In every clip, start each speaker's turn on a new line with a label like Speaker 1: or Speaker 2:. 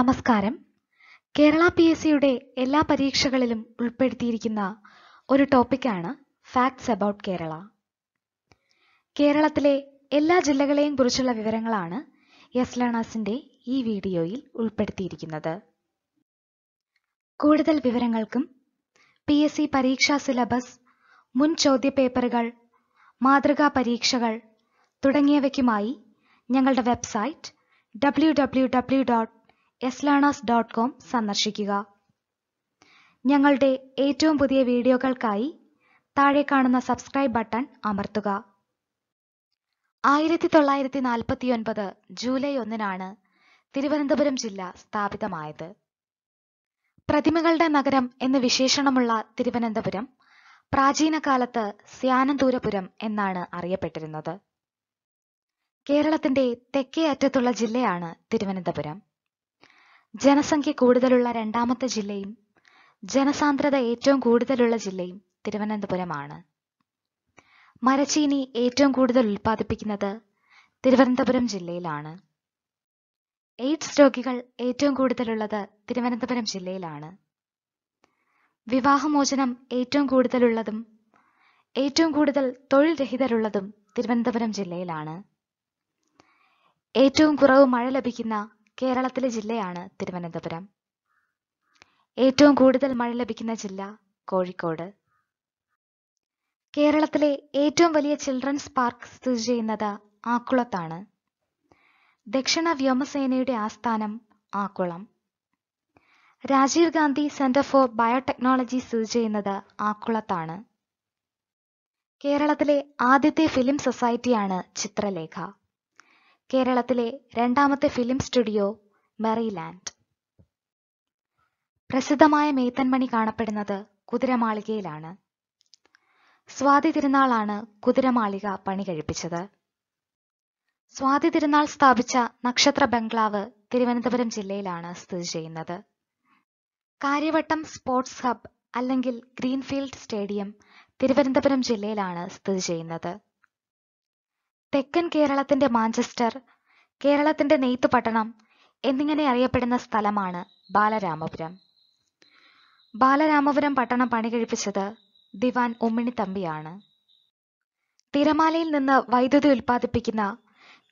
Speaker 1: നമസ്കാരം Kerala P S സിയുടെ എല്ലാ പരീക്ഷകളിലും ഉൾപ്പെടുത്തിയിരിക്കുന്ന ഒരു ടോപ്പിക്കാണ് ഫാക്ട്സ് അബൌട്ട് കേരള കേരളത്തിലെ എല്ലാ ജില്ലകളെയും കുറിച്ചുള്ള വിവരങ്ങളാണ് യെസ് ലേണേഴ്സിന്റെ ഈ വീഡിയോയിൽ ഉൾപ്പെടുത്തിയിരിക്കുന്നത് കൂടുതൽ വിവരങ്ങൾക്കും പി എസ് സി പരീക്ഷാ സിലബസ് മുൻ ചോദ്യപേപ്പറുകൾ മാതൃകാ പരീക്ഷകൾ തുടങ്ങിയവയ്ക്കുമായി ഞങ്ങളുടെ website W W W dot S learners dot com സന്ദർശിക്കുക ഞങ്ങളുടെ ഏറ്റവും പുതിയ വീഡിയോകൾക്കായി താഴെ കാണുന്ന സബ്സ്ക്രൈബ് ബട്ടൺ അമർത്തുക ആയിരത്തി തൊള്ളായിരത്തി നാൽപ്പത്തിയൊൻപത് ജൂലൈ ഒന്നിനാണ് തിരുവനന്തപുരം ജില്ല സ്ഥാപിതമായത് പ്രതിമകളുടെ നഗരം എന്ന് വിശേഷണമുള്ള തിരുവനന്തപുരം പ്രാചീന കാലത്ത് സ്യാനന്തൂരപുരം എന്നാണ് അറിയപ്പെട്ടിരുന്നത് കേരളത്തിന്റെ തെക്കേ അറ്റത്തുള്ള ജില്ലയാണ് തിരുവനന്തപുരം ജനസംഖ്യ കൂടുതലുള്ള രണ്ടാമത്തെ ജില്ലയും ജനസാന്ദ്രത ഏറ്റവും കൂടുതലുള്ള ജില്ലയും തിരുവനന്തപുരമാണ് മരച്ചീനി ഏറ്റവും കൂടുതൽ ഉൽപ്പാദിപ്പിക്കുന്നത് തിരുവനന്തപുരം ജില്ലയിലാണ് എയ്ഡ്സ് രോഗികൾ ഏറ്റവും കൂടുതലുള്ളത് തിരുവനന്തപുരം ജില്ലയിലാണ് വിവാഹമോചനം ഏറ്റവും കൂടുതലുള്ളതും ഏറ്റവും കൂടുതൽ തൊഴിൽ രഹിതരുള്ളതും തിരുവനന്തപുരം ജില്ലയിലാണ് ഏറ്റവും കുറവ് മഴ ലഭിക്കുന്ന കേരളത്തിലെ ജില്ലയാണ് തിരുവനന്തപുരം ഏറ്റവും കൂടുതൽ മഴ ലഭിക്കുന്ന ജില്ല കോഴിക്കോട് കേരളത്തിലെ ഏറ്റവും വലിയ ചിൽഡ്രൻസ് പാർക്ക് സ്ഥിതി ചെയ്യുന്നത് ആക്കുളത്താണ് ദക്ഷിണ വ്യോമസേനയുടെ ആസ്ഥാനം Akkulam Rajiv Gandhi centre for biotechnology സ്ഥിതി ചെയ്യുന്നത് ആക്കുളത്താണ് കേരളത്തിലെ ആദ്യത്തെ ഫിലിം സൊസൈറ്റിയാണ് ചിത്രലേഖ കേരളത്തിലെ രണ്ടാമത്തെ ഫിലിം സ്റ്റുഡിയോ മെറിലാൻഡ് പ്രസിദ്ധമായ മേത്തൻമണി കാണപ്പെടുന്നത് കുതിരമാളികയിലാണ് സ്വാതി തിരുനാളാണ് കുതിരമാളിക പണി കഴിപ്പിച്ചത് സ്വാതി തിരുനാൾ സ്ഥാപിച്ച നക്ഷത്ര ബംഗ്ലാവ് തിരുവനന്തപുരം ജില്ലയിലാണ് സ്ഥിതി ചെയ്യുന്നത് കാര്യവട്ടം സ്പോർട്സ് ഹബ് അല്ലെങ്കിൽ ഗ്രീൻഫീൽഡ് സ്റ്റേഡിയം തിരുവനന്തപുരം ജില്ലയിലാണ് സ്ഥിതി ചെയ്യുന്നത് തെക്കൻ കേരളത്തിന്റെ മാഞ്ചസ്റ്റർ കേരളത്തിന്റെ പട്ടണം എന്നിങ്ങനെ അറിയപ്പെടുന്ന സ്ഥലമാണ് ബാലരാമപുരം ബാലരാമപുരം പട്ടണം പണികഴിപ്പിച്ചത് ദിവാൻ ഉമ്മിണിത്തമ്പിയാണ് തിരമാലയിൽ നിന്ന് വൈദ്യുതി ഉൽപ്പാദിപ്പിക്കുന്ന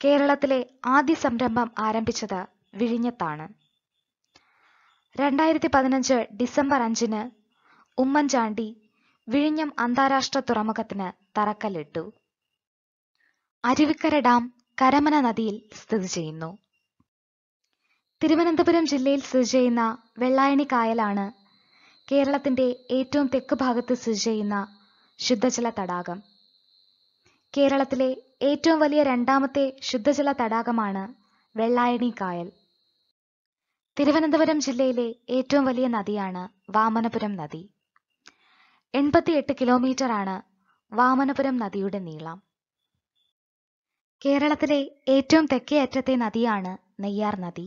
Speaker 1: കേരളത്തിലെ ആദ്യ സംരംഭം ആരംഭിച്ചത് വിഴിഞ്ഞത്താണ് രണ്ടായിരത്തി പതിനഞ്ച് ഡിസംബർ അഞ്ചിന് ഉമ്മൻചാണ്ടി വിഴിഞ്ഞം അന്താരാഷ്ട്ര തുറമുഖത്തിന് തറക്കല്ലിട്ടു അരുവിക്കര ഡാം കരമന നദിയിൽ സ്ഥിതി ചെയ്യുന്നു തിരുവനന്തപുരം ജില്ലയിൽ സ്ഥിതി ചെയ്യുന്ന വെള്ളായണി കായലാണ് കേരളത്തിന്റെ ഏറ്റവും തെക്ക് ഭാഗത്ത് സ്ഥിതി ചെയ്യുന്ന ശുദ്ധജല തടാകം കേരളത്തിലെ ഏറ്റവും വലിയ രണ്ടാമത്തെ ശുദ്ധജല തടാകമാണ് വെള്ളായണി കായൽ തിരുവനന്തപുരം ജില്ലയിലെ ഏറ്റവും വലിയ നദിയാണ് വാമനപുരം നദി എൺപത്തിയെട്ട് കിലോമീറ്ററാണ് വാമനപുരം നദിയുടെ നീളം കേരളത്തിലെ ഏറ്റവും തെക്കേ അറ്റത്തെ നദിയാണ് നെയ്യാർ നദി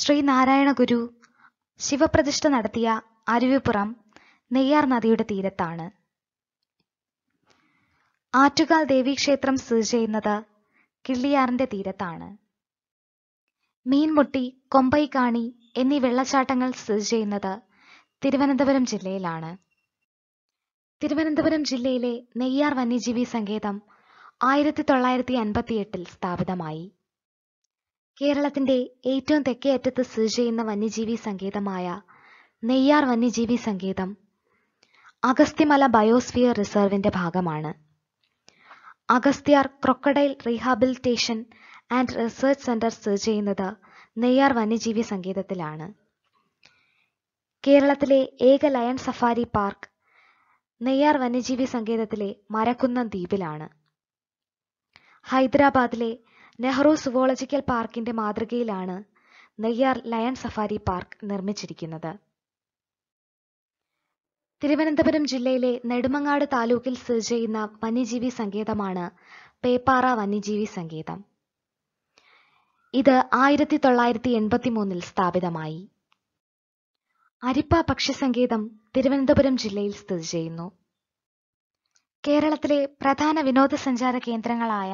Speaker 1: ശ്രീനാരായണ ഗുരു ശിവപ്രതിഷ്ഠ നടത്തിയ അരുവിപ്പുറം നെയ്യാർ നദിയുടെ തീരത്താണ് ആറ്റുകാൽ ദേവീക്ഷേത്രം സ്ഥിതി ചെയ്യുന്നത് കിള്ളിയാറിന്റെ തീരത്താണ് മീൻമുട്ടി കൊമ്പൈക്കാണി എന്നീ വെള്ളച്ചാട്ടങ്ങൾ സ്ഥിതി ചെയ്യുന്നത് തിരുവനന്തപുരം ജില്ലയിലാണ് തിരുവനന്തപുരം ജില്ലയിലെ നെയ്യാർ വന്യജീവി സങ്കേതം ആയിരത്തി തൊള്ളായിരത്തി എട്ടിൽ സ്ഥാപിതമായി കേരളത്തിന്റെ ഏറ്റവും തെക്കേ അറ്റത്ത് സ്ഥിതി ചെയ്യുന്ന വന്യജീവി സങ്കേതമായ നെയ്യാർ വന്യജീവി സങ്കേതം അഗസ്ത്യമല ബയോസ്ഫിയർ റിസർവിന്റെ ഭാഗമാണ് Agasthyar crocodile rehabilitation and research centre സ്ഥിതി ചെയ്യുന്നത് നെയ്യാർ വന്യജീവി സങ്കേതത്തിലാണ് കേരളത്തിലെ ഏക ലയൺ സഫാരി പാർക്ക് നെയ്യാർ വന്യജീവി സങ്കേതത്തിലെ മരക്കുന്നം ദ്വീപിലാണ് ഹൈദരാബാദിലെ നെഹ്റു സുവോളജിക്കൽ പാർക്കിന്റെ മാതൃകയിലാണ് നെയ്യാർ ലയൺ സഫാരി പാർക്ക് നിർമ്മിച്ചിരിക്കുന്നത് തിരുവനന്തപുരം ജില്ലയിലെ നെടുമങ്ങാട് താലൂക്കിൽ സ്ഥിതി ചെയ്യുന്ന വന്യജീവി സങ്കേതമാണ് പേപ്പാറ വന്യജീവി സങ്കേതം ഇത് ആയിരത്തി തൊള്ളായിരത്തി എൺപത്തി മൂന്നിൽ സ്ഥാപിതമായി അരിപ്പ പക്ഷി സങ്കേതം തിരുവനന്തപുരം ജില്ലയിൽ സ്ഥിതി ചെയ്യുന്നു കേരളത്തിലെ പ്രധാന വിനോദസഞ്ചാര കേന്ദ്രങ്ങളായ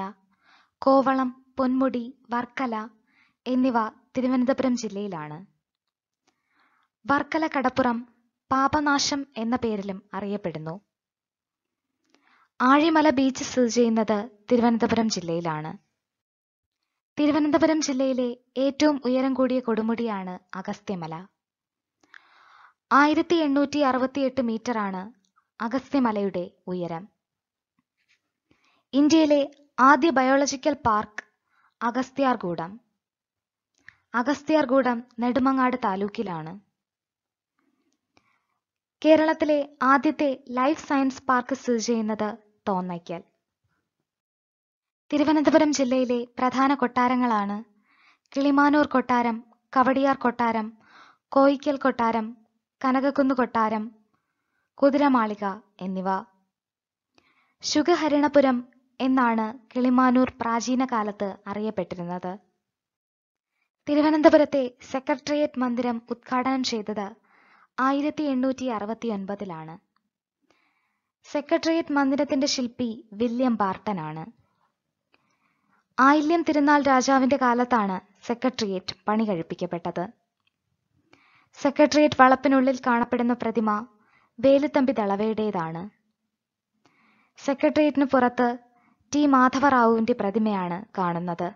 Speaker 1: കോവളം പൊന്മുടി വർക്കല എന്നിവ തിരുവനന്തപുരം ജില്ലയിലാണ് വർക്കല കടപ്പുറം പാപനാശം എന്ന പേരിലും അറിയപ്പെടുന്നു ആഴിമല ബീച്ച് സ്ഥിതി ചെയ്യുന്നത് തിരുവനന്തപുരം ജില്ലയിലാണ് തിരുവനന്തപുരം ജില്ലയിലെ ഏറ്റവും ഉയരം കൂടിയ കൊടുമുടിയാണ് അഗസ്ത്യമല ആയിരത്തി എണ്ണൂറ്റി എട്ട് മീറ്ററാണ് അഗസ്ത്യമലയുടെ ഉയരം ഇന്ത്യയിലെ ആദ്യ ബയോളജിക്കൽ പാർക്ക് അഗസ്ത്യാർകൂടം അഗസ്ത്യാർകൂടം നെടുമങ്ങാട് താലൂക്കിലാണ് കേരളത്തിലെ ആദ്യത്തെ ലൈഫ് സയൻസ് പാർക്ക് സ്ഥിതി ചെയ്യുന്നത് തോന്നയ്ക്കൽ തിരുവനന്തപുരം ജില്ലയിലെ പ്രധാന കൊട്ടാരങ്ങളാണ് കിളിമാനൂർ കൊട്ടാരം കവടിയാർ കൊട്ടാരം കോയിക്കൽ കൊട്ടാരം കനകക്കുന്ന് കൊട്ടാരം കുതിരമാളിക എന്നിവ ശുഖഹരിണപുരം എന്നാണ് കിളിമാനൂർ കാലത്ത് അറിയപ്പെട്ടിരുന്നത് തിരുവനന്തപുരത്തെ സെക്രട്ടേറിയറ്റ് മന്ദിരം ഉദ്ഘാടനം ചെയ്തത് ആയിരത്തി എണ്ണൂറ്റി ഒൻപതിലാണ് സെക്രട്ടേറിയറ്റ് മന്ദിരത്തിന്റെ ശില്പി വില്യം ബാർട്ടനാണ് ആയില്യം തിരുനാൾ രാജാവിന്റെ കാലത്താണ് സെക്രട്ടേറിയറ്റ് പണി കഴിപ്പിക്കപ്പെട്ടത് സെക്രട്ടേറിയറ്റ് വളപ്പിനുള്ളിൽ കാണപ്പെടുന്ന പ്രതിമ വേലുത്തമ്പി ദളവയുടേതാണ് സെക്രട്ടേറിയറ്റിന് പുറത്ത് ടി മാധവറാവുവിന്റെ പ്രതിമയാണ് കാണുന്നത്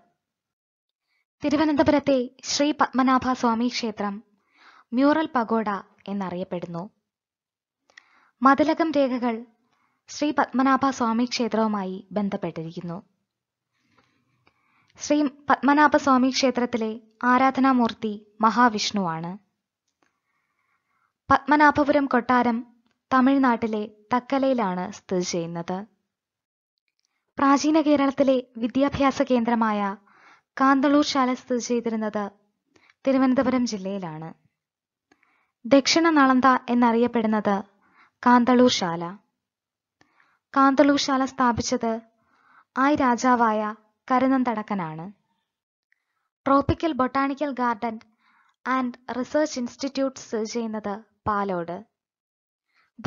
Speaker 1: തിരുവനന്തപുരത്തെ ശ്രീ പത്മനാഭ സ്വാമി ക്ഷേത്രം മ്യൂറൽ പഗോഡ എന്നറിയപ്പെടുന്നു മതിലകം രേഖകൾ ശ്രീ പത്മനാഭ സ്വാമി ക്ഷേത്രവുമായി ബന്ധപ്പെട്ടിരിക്കുന്നു ശ്രീ പത്മനാഭ സ്വാമി ക്ഷേത്രത്തിലെ ആരാധനാമൂർത്തി മഹാവിഷ്ണുവാണ് പത്മനാഭപുരം കൊട്ടാരം തമിഴ്നാട്ടിലെ തക്കലയിലാണ് സ്ഥിതി ചെയ്യുന്നത് പ്രാചീന കേരളത്തിലെ വിദ്യാഭ്യാസ കേന്ദ്രമായ കാന്തളൂർ ശാല സ്ഥിതി ചെയ്തിരുന്നത് തിരുവനന്തപുരം ജില്ലയിലാണ് ദക്ഷിണ നളന്ത എന്നറിയപ്പെടുന്നത് കാന്തളൂർ ശാല കാന്തളൂർ ശാല സ്ഥാപിച്ചത് ആയി രാജാവായ കരുനന്തടക്കനാണ് tropical botanical garden and research institute സ്ഥിതി ചെയ്യുന്നത് പാലോട്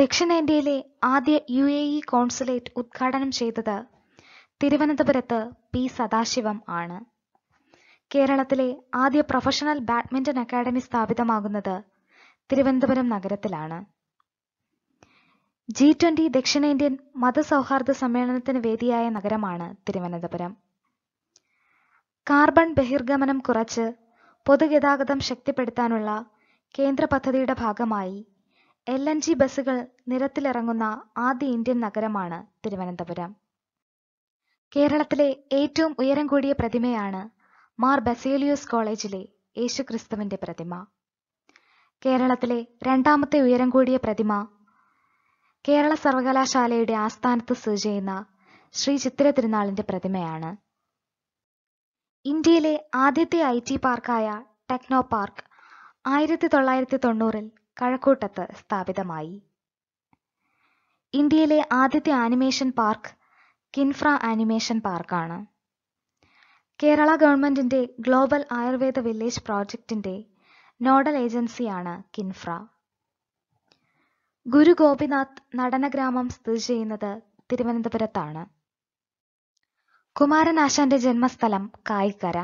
Speaker 1: ദക്ഷിണേന്ത്യയിലെ ആദ്യ യു എ ഇ കോൺസുലേറ്റ് ഉദ്ഘാടനം ചെയ്തത് തിരുവനന്തപുരത്ത് പി സദാശിവം ആണ് കേരളത്തിലെ ആദ്യ പ്രൊഫഷണൽ ബാഡ്മിന്റൺ അക്കാദമി സ്ഥാപിതമാകുന്നത് തിരുവനന്തപുരം നഗരത്തിലാണ് ജി ട്വന്റി ദക്ഷിണേന്ത്യൻ മതസൗഹാർദ്ദ സമ്മേളനത്തിന് വേദിയായ നഗരമാണ് തിരുവനന്തപുരം കാർബൺ ബഹിർഗമനം കുറച്ച് പൊതുഗതാഗതം ശക്തിപ്പെടുത്താനുള്ള കേന്ദ്ര പദ്ധതിയുടെ ഭാഗമായി എൽ എൻ ജി ബസ്സുകൾ നിരത്തിലിറങ്ങുന്ന ആദ്യ ഇന്ത്യൻ നഗരമാണ് തിരുവനന്തപുരം കേരളത്തിലെ ഏറ്റവും ഉയരം കൂടിയ പ്രതിമയാണ് മാർ ബസേലിയോസ് കോളേജിലെ യേശുക്രിസ്തുവിന്റെ പ്രതിമ കേരളത്തിലെ രണ്ടാമത്തെ ഉയരം കൂടിയ പ്രതിമ കേരള സർവകലാശാലയുടെ ആസ്ഥാനത്ത് സ്ഥിതി ചെയ്യുന്ന ശ്രീ ചിത്തിര തിരുനാളിന്റെ പ്രതിമയാണ് ഇന്ത്യയിലെ ആദ്യത്തെ ഐ ടി പാർക്കായ ടെക്നോ പാർക്ക് ആയിരത്തി തൊള്ളായിരത്തി തൊണ്ണൂറിൽ കഴക്കൂട്ടത്ത് സ്ഥാപിതമായി ഇന്ത്യയിലെ ആദ്യത്തെ ആനിമേഷൻ പാർക്ക് കിൻഫ്ര ആനിമേഷൻ പാർക്കാണ് കേരള ഗവൺമെന്റിന്റെ ഗ്ലോബൽ ആയുർവേദ വില്ലേജ് പ്രോജക്റ്റിന്റെ നോഡൽ ഏജൻസിയാണ് കിൻഫ്ര ഗുരു ഗോപിനാഥ് നടനഗ്രാമം സ്ഥിതി ചെയ്യുന്നത് തിരുവനന്തപുരത്താണ് കുമാരനാശാന്റെ ജന്മസ്ഥലം കായിക്കര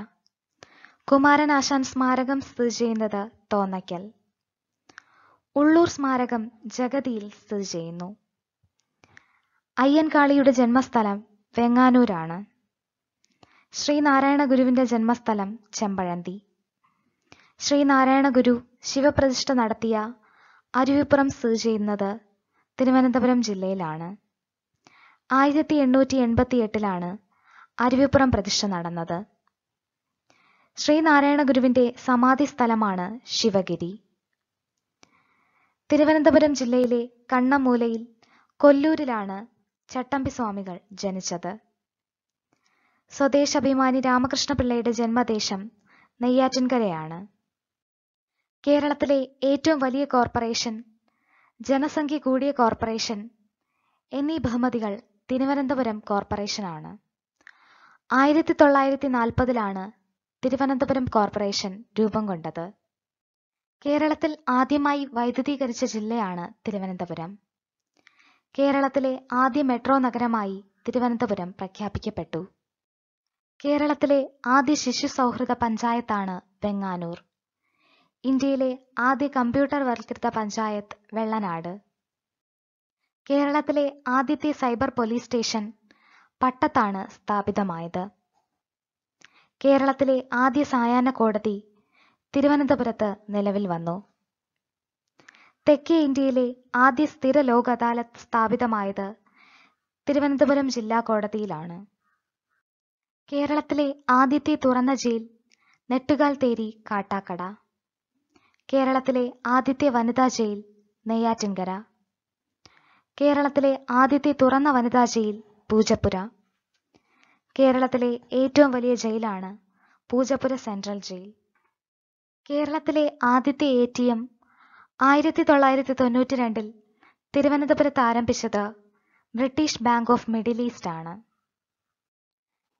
Speaker 1: കുമാരനാശാൻ സ്മാരകം സ്ഥിതി ചെയ്യുന്നത് തോന്നയ്ക്കൽ ഉള്ളൂർ സ്മാരകം ജഗതിയിൽ സ്ഥിതി ചെയ്യുന്നു അയ്യൻകാളിയുടെ ജന്മസ്ഥലം വെങ്ങാനൂരാണ് ശ്രീനാരായണ ഗുരുവിന്റെ ജന്മസ്ഥലം ചെമ്പഴന്തി ശ്രീനാരായണ ഗുരു ശിവപ്രതിഷ്ഠ നടത്തിയ അരുവിപ്പുറം സ്ഥിതി ചെയ്യുന്നത് തിരുവനന്തപുരം ജില്ലയിലാണ് ആയിരത്തി എണ്ണൂറ്റി എൺപത്തി എട്ടിലാണ് അരുവിപ്പുറം പ്രതിഷ്ഠ നടന്നത് ശ്രീനാരായണ ഗുരുവിന്റെ സമാധി സ്ഥലമാണ് ശിവഗിരി തിരുവനന്തപുരം ജില്ലയിലെ കണ്ണമൂലയിൽ കൊല്ലൂരിലാണ് ചട്ടമ്പി സ്വാമികൾ ജനിച്ചത് സ്വദേശാഭിമാനി രാമകൃഷ്ണപിള്ളയുടെ ജന്മദേശം നെയ്യാറ്റിൻകരയാണ് കേരളത്തിലെ ഏറ്റവും വലിയ കോർപ്പറേഷൻ ജനസംഖ്യ കൂടിയ കോർപ്പറേഷൻ എന്നീ ബഹുമതികൾ തിരുവനന്തപുരം കോർപ്പറേഷനാണ് ആയിരത്തി തൊള്ളായിരത്തി നാൽപ്പതിലാണ് തിരുവനന്തപുരം കോർപ്പറേഷൻ രൂപം കൊണ്ടത് കേരളത്തിൽ ആദ്യമായി വൈദ്യുതീകരിച്ച ജില്ലയാണ് തിരുവനന്തപുരം കേരളത്തിലെ ആദ്യ മെട്രോ നഗരമായി തിരുവനന്തപുരം പ്രഖ്യാപിക്കപ്പെട്ടു കേരളത്തിലെ ആദ്യ ശിശു സൗഹൃദ പഞ്ചായത്താണ് വെങ്ങാനൂർ ഇന്ത്യയിലെ ആദ്യ കമ്പ്യൂട്ടർ വൽകൃത പഞ്ചായത്ത് വെള്ളനാട് കേരളത്തിലെ ആദ്യത്തെ സൈബർ പോലീസ് സ്റ്റേഷൻ പട്ടത്താണ് സ്ഥാപിതമായത് കേരളത്തിലെ ആദ്യ സായാഹ്ന കോടതി തിരുവനന്തപുരത്ത് നിലവിൽ വന്നു തെക്കേ ഇന്ത്യയിലെ ആദ്യ സ്ഥിര ലോക അദാലത്ത് സ്ഥാപിതമായത് തിരുവനന്തപുരം ജില്ലാ കോടതിയിലാണ് കേരളത്തിലെ ആദ്യത്തെ തുറന്ന ജയിൽ നെട്ടുകാൽ തേരി കാട്ടാക്കട കേരളത്തിലെ ആദ്യത്തെ വനിതാ ജയിൽ നെയ്യാറ്റിൻകര കേരളത്തിലെ ആദ്യത്തെ തുറന്ന വനിതാ ജയിൽ പൂജപ്പുര കേരളത്തിലെ ഏറ്റവും വലിയ ജയിലാണ് പൂജപ്പുര സെൻട്രൽ ജയിൽ കേരളത്തിലെ ആദ്യത്തെ എ ടി എം ആയിരത്തി തൊള്ളായിരത്തി തൊണ്ണൂറ്റി രണ്ടിൽ തിരുവനന്തപുരത്ത് ആരംഭിച്ചത് British bank of Middle East ആണ്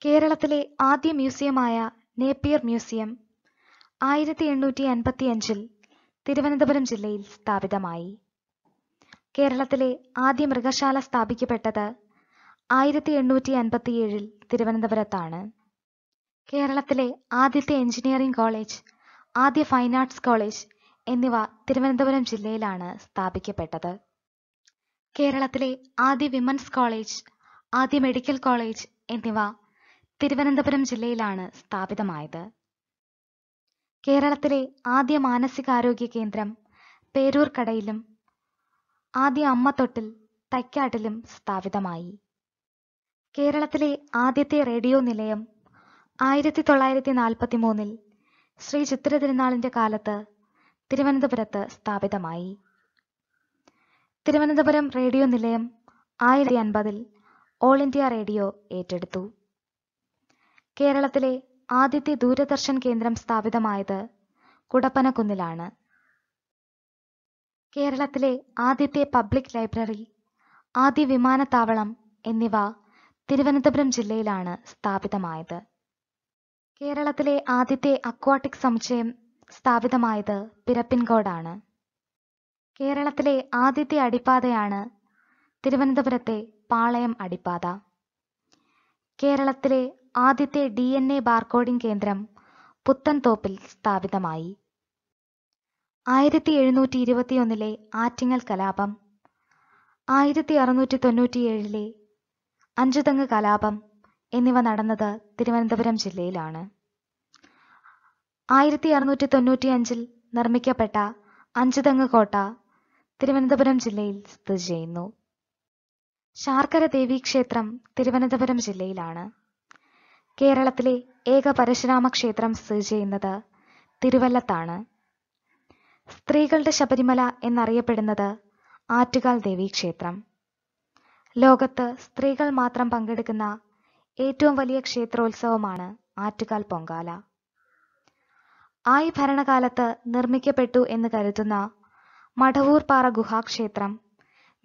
Speaker 1: കേരളത്തിലെ ആദ്യ മ്യൂസിയമായ നേപ്പിയർ മ്യൂസിയം ആയിരത്തി എണ്ണൂറ്റി അഞ്ചിൽ തിരുവനന്തപുരം ജില്ലയിൽ സ്ഥാപിതമായി കേരളത്തിലെ ആദ്യ മൃഗശാല സ്ഥാപിക്കപ്പെട്ടത് ആയിരത്തി എണ്ണൂറ്റി ഏഴിൽ തിരുവനന്തപുരത്താണ് കേരളത്തിലെ ആദ്യത്തെ എഞ്ചിനീയറിംഗ് കോളേജ് ആദ്യ ഫൈൻ ആർട്സ് കോളേജ് എന്നിവ തിരുവനന്തപുരം ജില്ലയിലാണ് സ്ഥാപിക്കപ്പെട്ടത് കേരളത്തിലെ ആദ്യ വിമൻസ് കോളേജ് ആദ്യ മെഡിക്കൽ കോളേജ് എന്നിവ തിരുവനന്തപുരം ജില്ലയിലാണ് സ്ഥാപിതമായത് കേരളത്തിലെ ആദ്യ മാനസികാരോഗ്യ കേന്ദ്രം പേരൂർക്കടയിലും ആദ്യ അമ്മത്തൊട്ടിൽ തൈക്കാട്ടിലും സ്ഥാപിതമായി കേരളത്തിലെ ആദ്യത്തെ റേഡിയോ നിലയം ആയിരത്തി തൊള്ളായിരത്തി നാൽപ്പത്തി മൂന്നിൽ ശ്രീ ചിത്ര തിരുനാളിൻ്റെ കാലത്ത് തിരുവനന്തപുരത്ത് സ്ഥാപിതമായി തിരുവനന്തപുരം റേഡിയോ നിലയം ആയിരത്തി അൻപതിൽ ഓൾ ഇന്ത്യ റേഡിയോ ഏറ്റെടുത്തു കേരളത്തിലെ ആദ്യത്തെ ദൂരദർശൻ കേന്ദ്രം സ്ഥാപിതമായത് കുടപ്പനക്കുന്നിലാണ് കേരളത്തിലെ ആദ്യത്തെ പബ്ലിക് ലൈബ്രറി ആദ്യ വിമാനത്താവളം എന്നിവ തിരുവനന്തപുരം ജില്ലയിലാണ് സ്ഥാപിതമായത് കേരളത്തിലെ ആദ്യത്തെ അക്വാട്ടിക് സമുച്ചയം സ്ഥാപിതമായത് പിരപ്പിൻകോടാണ് കേരളത്തിലെ ആദ്യത്തെ അടിപ്പാതയാണ് തിരുവനന്തപുരത്തെ പാളയം അടിപ്പാത കേരളത്തിലെ ആദ്യത്തെ ഡി എൻ എ ബാർകോഡിംഗ് കേന്ദ്രം പുത്തൻതോപ്പിൽ സ്ഥാപിതമായി ആയിരത്തി എഴുന്നൂറ്റി ഇരുപത്തിയൊന്നിലെ ആറ്റിങ്ങൽ കലാപം ആയിരത്തി അറുന്നൂറ്റി തൊണ്ണൂറ്റിയേഴിലെ അഞ്ചുതെങ്ങ് കലാപം എന്നിവ നടന്നത് തിരുവനന്തപുരം ജില്ലയിലാണ് ആയിരത്തി അറുന്നൂറ്റി തൊണ്ണൂറ്റി അഞ്ചിൽ നിർമ്മിക്കപ്പെട്ട അഞ്ചുതെങ്ങ് കോട്ട തിരുവനന്തപുരം ജില്ലയിൽ സ്ഥിതി ചെയ്യുന്നു ശാർക്കര ദേവി ക്ഷേത്രം തിരുവനന്തപുരം ജില്ലയിലാണ് കേരളത്തിലെ ഏക പരശുരാമ ക്ഷേത്രം സ്ഥിതി ചെയ്യുന്നത് തിരുവല്ലത്താണ് സ്ത്രീകളുടെ ശബരിമല എന്നറിയപ്പെടുന്നത് ആറ്റുകാൽ ദേവി ക്ഷേത്രം ലോകത്ത് സ്ത്രീകൾ മാത്രം പങ്കെടുക്കുന്ന ഏറ്റവും വലിയ ക്ഷേത്രോത്സവമാണ് ആറ്റുകാൽ പൊങ്കാല ആയി ഭരണകാലത്ത് നിർമ്മിക്കപ്പെട്ടു എന്ന് കരുതുന്ന മഠവൂർപ്പാറ ഗുഹാക്ഷേത്രം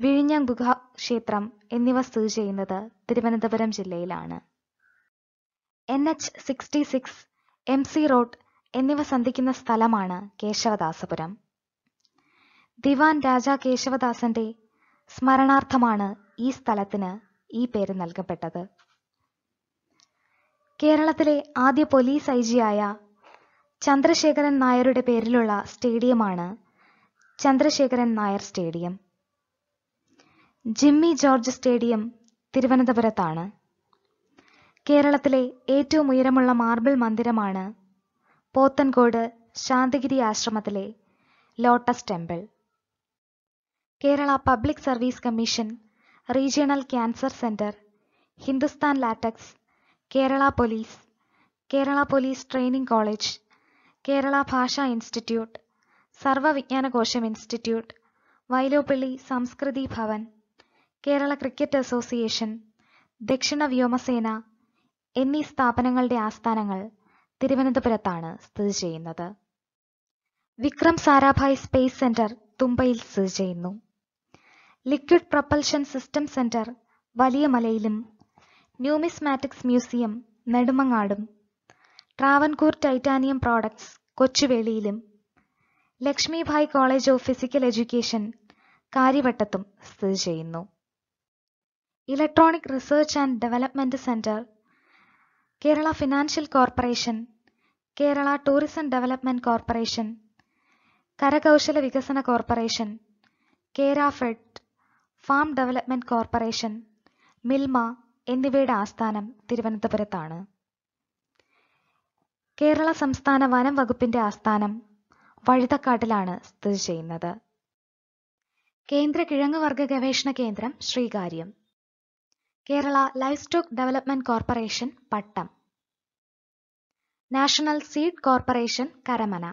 Speaker 1: വിഴിഞ്ഞം ഗുഹാക്ഷേത്രം എന്നിവ സ്ഥിതി ചെയ്യുന്നത് തിരുവനന്തപുരം ജില്ലയിലാണ് N H sixty six M C road എന്നിവ സന്ധിക്കുന്ന സ്ഥലമാണ് കേശവദാസപുരം ദിവാൻ രാജാ കേശവദാസന്റെ സ്മരണാർത്ഥമാണ് ഈ സ്ഥലത്തിന് ഈ പേര് നൽകപ്പെട്ടത് കേരളത്തിലെ ആദ്യ പോലീസ് ഐ ജിയായ ചന്ദ്രശേഖരൻ നായരുടെ പേരിലുള്ള സ്റ്റേഡിയമാണ് ചന്ദ്രശേഖരൻ നായർ സ്റ്റേഡിയം ജിമ്മി ജോർജ് സ്റ്റേഡിയം തിരുവനന്തപുരത്താണ് കേരളത്തിലെ ഏറ്റവും ഉയരമുള്ള മാർബിൾ മന്ദിരമാണ് പോത്തൻകോട് ശാന്തിഗിരി ആശ്രമത്തിലെ lotus temple Kerala public service commission regional cancer centre Hindustan latex Kerala police Kerala police training college Kerala ഭാഷാ ഇൻസ്റ്റിറ്റ്യൂട്ട് സർവവിജ്ഞാനകോശം institute Vyloppilli Samskrithi Bhavan Kerala cricket association ദക്ഷിണ വ്യോമസേന എന്നീ സ്ഥാപനങ്ങളുടെ ആസ്ഥാനങ്ങൾ തിരുവനന്തപുരത്താണ് സ്ഥിതി ചെയ്യുന്നത് വിക്രം സാരാഭായ് സ്പേസ് സെന്റർ തുമ്പയിൽ സ്ഥിതി ചെയ്യുന്നു ലിക്വിഡ് പ്രപ്പൽഷൻ സിസ്റ്റം സെന്റർ വലിയ മലയിലും ന്യൂമിസ്മാറ്റിക്സ് മ്യൂസിയം നെടുമങ്ങാടും ട്രാവൻകൂർ ടൈറ്റാനിയം പ്രോഡക്ട്സ് കൊച്ചുവേളിയിലും Lakshmibai college of physical education കാര്യവട്ടത്തും സ്ഥിതി ചെയ്യുന്നു electronic research and development centre Kerala financial corporation Kerala tourism development corporation കരകൗശല വികസന corporation Kerafed farm development corporation Milma എന്നിവയുടെ ആസ്ഥാനം തിരുവനന്തപുരത്താണ് കേരള സംസ്ഥാന വനം വകുപ്പിന്റെ ആസ്ഥാനം വഴുതക്കാട്ടിലാണ് സ്ഥിതി ചെയ്യുന്നത് കേന്ദ്ര കിഴങ്ങുവർഗ ഗവേഷണ കേന്ദ്രം Sreekaryam Kerala livestock development corporation Pattom national seed corporation Karamana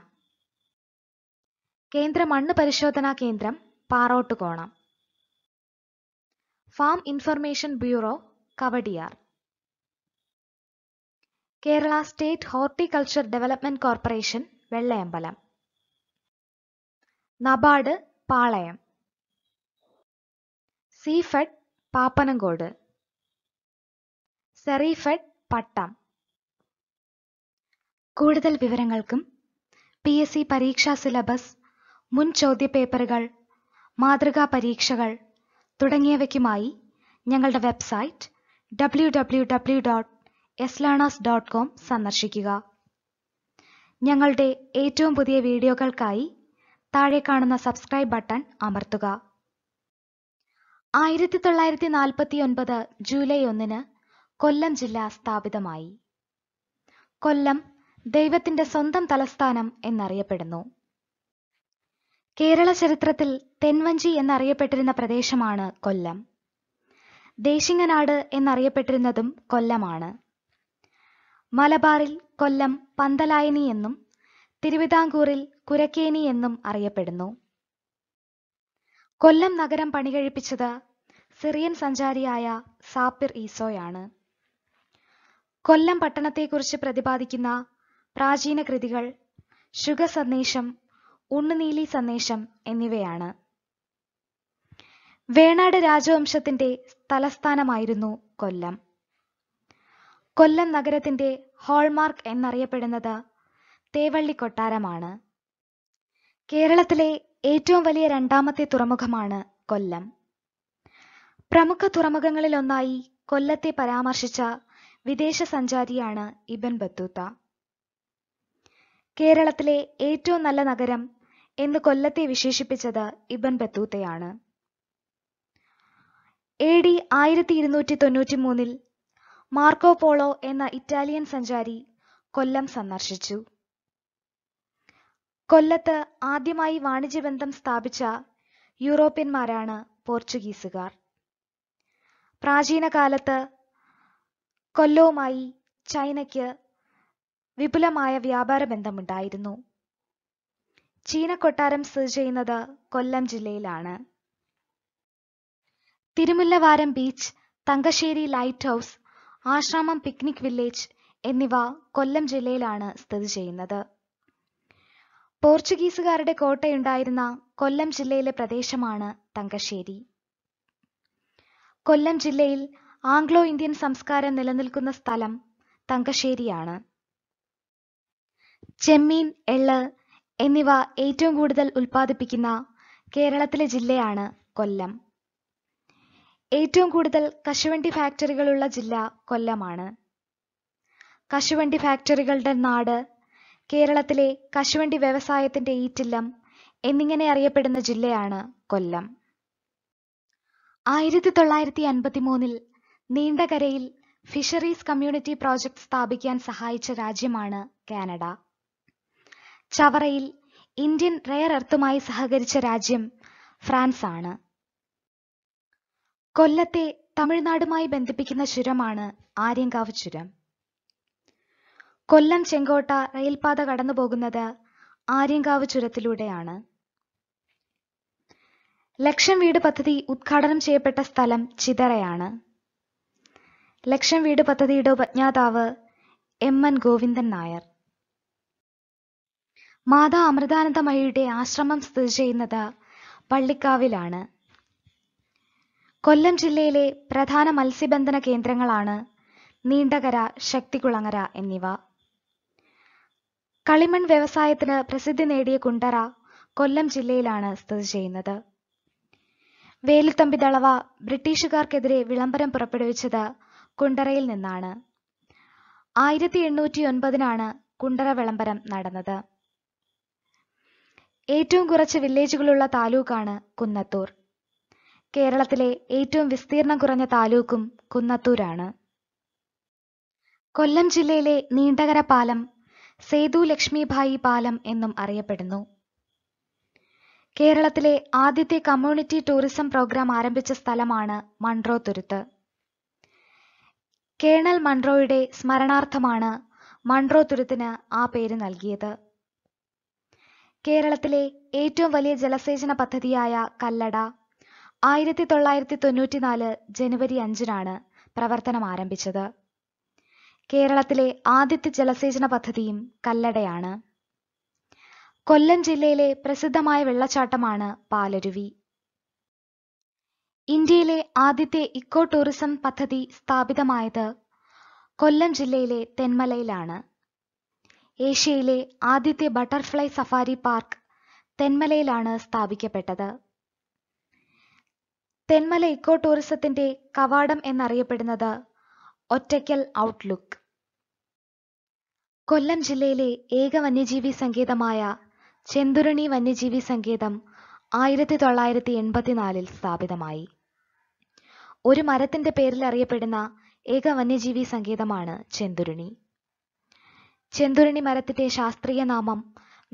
Speaker 1: കേന്ദ്ര മണ്ണ് പരിശോധനാ കേന്ദ്രം Parottukonam farm information bureau Kowdiar Kerala state horticulture development corporation Vellayambalam NABARD Palayam Seafed Pappanamcode Serifed Pattom കൂടുതൽ വിവരങ്ങൾക്കും പി എസ് സി പരീക്ഷാ സിലബസ് മുൻ ചോദ്യപേപ്പറുകൾ മാതൃകാ പരീക്ഷകൾ തുടങ്ങിയവയ്ക്കുമായി ഞങ്ങളുടെ website W W W dot learners dot com സന്ദർശിക്കുക ഞങ്ങളുടെ ഏറ്റവും പുതിയ വീഡിയോകൾക്കായി താഴെ കാണുന്ന സബ്സ്ക്രൈബ് ബട്ടൺ അമർത്തുക ആയിരത്തി തൊള്ളായിരത്തി നാൽപ്പത്തി ഒൻപത് ജൂലൈ ഒന്നിന് കൊല്ലം ജില്ല സ്ഥാപിതമായി കൊല്ലം ദൈവത്തിന്റെ സ്വന്തം തലസ്ഥാനം എന്നറിയപ്പെടുന്നു കേരള ചരിത്രത്തിൽ തെൻവഞ്ചി എന്നറിയപ്പെട്ടിരുന്ന പ്രദേശമാണ് കൊല്ലം ദേശിങ്ങനാട് എന്നറിയപ്പെട്ടിരുന്നതും കൊല്ലമാണ് മലബാറിൽ കൊല്ലം പന്തലായനി എന്നും തിരുവിതാംകൂറിൽ കുരക്കേനി എന്നും അറിയപ്പെടുന്നു കൊല്ലം നഗരം പണികഴിപ്പിച്ചത് സിറിയൻ സഞ്ചാരിയായ സാപ്പിർ ഈസോയാണ് കൊല്ലം പട്ടണത്തെക്കുറിച്ച് പ്രതിപാദിക്കുന്ന പ്രാചീന കൃതികൾ ശുഗ സന്ദേശം ഉണ്ണുനീലി സന്ദേശം എന്നിവയാണ് വേണാട് രാജവംശത്തിന്റെ തലസ്ഥാനമായിരുന്നു കൊല്ലം കൊല്ലം നഗരത്തിന്റെ ഹോൾമാർക്ക് എന്നറിയപ്പെടുന്നത് തേവള്ളി കൊട്ടാരമാണ് കേരളത്തിലെ ഏറ്റവും വലിയ രണ്ടാമത്തെ തുറമുഖമാണ് കൊല്ലം പ്രമുഖ തുറമുഖങ്ങളിലൊന്നായി കൊല്ലത്തെ പരാമർശിച്ച വിദേശ സഞ്ചാരിയാണ് ഇബൻ ബത്തൂത്ത കേരളത്തിലെ ഏറ്റവും നല്ല നഗരം എന്ന് കൊല്ലത്തെ വിശേഷിപ്പിച്ചത് ഇബൻ ബത്തൂത്തയാണ് എ ഡി ആയിരത്തി ഇരുന്നൂറ്റി തൊണ്ണൂറ്റി മൂന്നിൽ മാർക്കോ പോളോ എന്ന ഇറ്റാലിയൻ സഞ്ചാരി കൊല്ലം സന്ദർശിച്ചു കൊല്ലത്ത് ആദ്യമായി വാണിജ്യബന്ധം സ്ഥാപിച്ച യൂറോപ്യന്മാരാണ് പോർച്ചുഗീസുകാർ പ്രാചീന കാലത്ത് കൊല്ലവുമായി ചൈനയ്ക്ക് വിപുലമായ വ്യാപാര ബന്ധമുണ്ടായിരുന്നു ചീനക്കൊട്ടാരം സ്ഥിതി ചെയ്യുന്നത് കൊല്ലം ജില്ലയിലാണ് Thirumullavaram beach Thangassery lighthouse Asramam picnic village എന്നിവ കൊല്ലം ജില്ലയിലാണ് സ്ഥിതി ചെയ്യുന്നത് പോർച്ചുഗീസുകാരുടെ കോട്ടയുണ്ടായിരുന്ന കൊല്ലം ജില്ലയിലെ പ്രദേശമാണ് തങ്കശ്ശേരി കൊല്ലം ജില്ലയിൽ ആംഗ്ലോ ഇന്ത്യൻ സംസ്കാരം നിലനിൽക്കുന്ന സ്ഥലം തങ്കശ്ശേരിയാണ് ചെമ്മീൻ എള് എന്നിവ ഏറ്റവും കൂടുതൽ ഉൽപ്പാദിപ്പിക്കുന്ന കേരളത്തിലെ ജില്ലയാണ് കൊല്ലം ഏറ്റവും കൂടുതൽ കശുവണ്ടി ഫാക്ടറികളുള്ള ജില്ല കൊല്ലമാണ് കശുവണ്ടി ഫാക്ടറികളുടെ നാട് കേരളത്തിലെ കശുവണ്ടി വ്യവസായത്തിന്റെ ഈറ്റില്ലം എന്നിങ്ങനെ അറിയപ്പെടുന്ന ജില്ലയാണ് കൊല്ലം ആയിരത്തി തൊള്ളായിരത്തി മൂന്നിൽ നീണ്ടകരയിൽ ഫിഷറീസ് കമ്മ്യൂണിറ്റി പ്രോജക്ട് സ്ഥാപിക്കാൻ സഹായിച്ച രാജ്യമാണ് കാനഡ ചവറയിൽ ഇന്ത്യൻ റെയർ എർത്തുമായി സഹകരിച്ച രാജ്യം ഫ്രാൻസാണ് കൊല്ലത്തെ തമിഴ്നാടുമായി ബന്ധിപ്പിക്കുന്ന ചുരമാണ് ആര്യങ്കാവ് ചുരം കൊല്ലം ചെങ്കോട്ട റെയിൽപാത കടന്നുപോകുന്നത് ആര്യങ്കാവ് ചുരത്തിലൂടെയാണ് ലക്ഷം വീട് പദ്ധതി ഉദ്ഘാടനം ചെയ്യപ്പെട്ട സ്ഥലം ചിതറയാണ് ലക്ഷം വീട് പദ്ധതിയുടെ ഉപജ്ഞാതാവ് എം എൻ ഗോവിന്ദൻ നായർ മാതാ അമൃതാനന്ദമയിയുടെ ആശ്രമം സ്ഥിതി ചെയ്യുന്നത് പള്ളിക്കാവിലാണ് കൊല്ലം ജില്ലയിലെ പ്രധാന മത്സ്യബന്ധന കേന്ദ്രങ്ങളാണ് നീണ്ടകര ശക്തികുളങ്ങര എന്നിവ കളിമൺ വ്യവസായത്തിന് പ്രസിദ്ധി നേടിയ കുണ്ടറ കൊല്ലം ജില്ലയിലാണ് സ്ഥിതി ചെയ്യുന്നത് വേലുത്തമ്പി ദളവ ബ്രിട്ടീഷുകാർക്കെതിരെ വിളംബരം പുറപ്പെടുവിച്ചത് കുണ്ടറയിൽ നിന്നാണ് ആയിരത്തി എണ്ണൂറ്റി ഒൻപതിനാണ് കുണ്ടറ വിളംബരം നടന്നത് ഏറ്റവും കുറച്ച് വില്ലേജുകളുള്ള താലൂക്കാണ് കുന്നത്തൂർ കേരളത്തിലെ ഏറ്റവും വിസ്തീർണം കുറഞ്ഞ താലൂക്കും കുന്നത്തൂരാണ് കൊല്ലം ജില്ലയിലെ നീണ്ടകര പാലം സേതു ലക്ഷ്മിഭായി പാലം എന്നും അറിയപ്പെടുന്നു കേരളത്തിലെ ആദ്യത്തെ കമ്മ്യൂണിറ്റി ടൂറിസം പ്രോഗ്രാം ആരംഭിച്ച സ്ഥലമാണ് മൺട്രോ തുരുത്ത് കേണൽ മൺട്രോയുടെ സ്മരണാർത്ഥമാണ് മൺട്രോ തുരുത്തിന് ആ പേര് നൽകിയത് കേരളത്തിലെ ഏറ്റവും വലിയ ജലസേചന പദ്ധതിയായ കല്ലട ആയിരത്തി തൊള്ളായിരത്തി തൊണ്ണൂറ്റിനാല് ജനുവരി അഞ്ചിനാണ് പ്രവർത്തനം ആരംഭിച്ചത് കേരളത്തിലെ ആദ്യത്തെ ജലസേചന പദ്ധതിയും കല്ലടയാണ് കൊല്ലം ജില്ലയിലെ പ്രസിദ്ധമായ വെള്ളച്ചാട്ടമാണ് പാലരുവി ഇന്ത്യയിലെ ആദ്യത്തെ ഇക്കോ ടൂറിസം പദ്ധതി സ്ഥാപിതമായത് കൊല്ലം ജില്ലയിലെ തെന്മലയിലാണ് ഏഷ്യയിലെ ആദ്യത്തെ ബട്ടർഫ്ലൈ സഫാരി പാർക്ക് തെന്മലയിലാണ് സ്ഥാപിക്കപ്പെട്ടത് തെന്മല ഇക്കോ ടൂറിസത്തിന്റെ കവാടം എന്നറിയപ്പെടുന്നത് ഒറ്റയ്ക്കൽ ഔട്ട്ലുക്ക് കൊല്ലം ജില്ലയിലെ ഏക വന്യജീവി സങ്കേതമായ ചെന്തുരണി വന്യജീവി സങ്കേതം ആയിരത്തി തൊള്ളായിരത്തി എൺപത്തിനാലിൽ സ്ഥാപിതമായി ഒരു മരത്തിന്റെ പേരിൽ അറിയപ്പെടുന്ന ഏക വന്യജീവി സങ്കേതമാണ് ചെന്തുരുണി ചെന്തുരുണി മരത്തിന്റെ ശാസ്ത്രീയ നാമം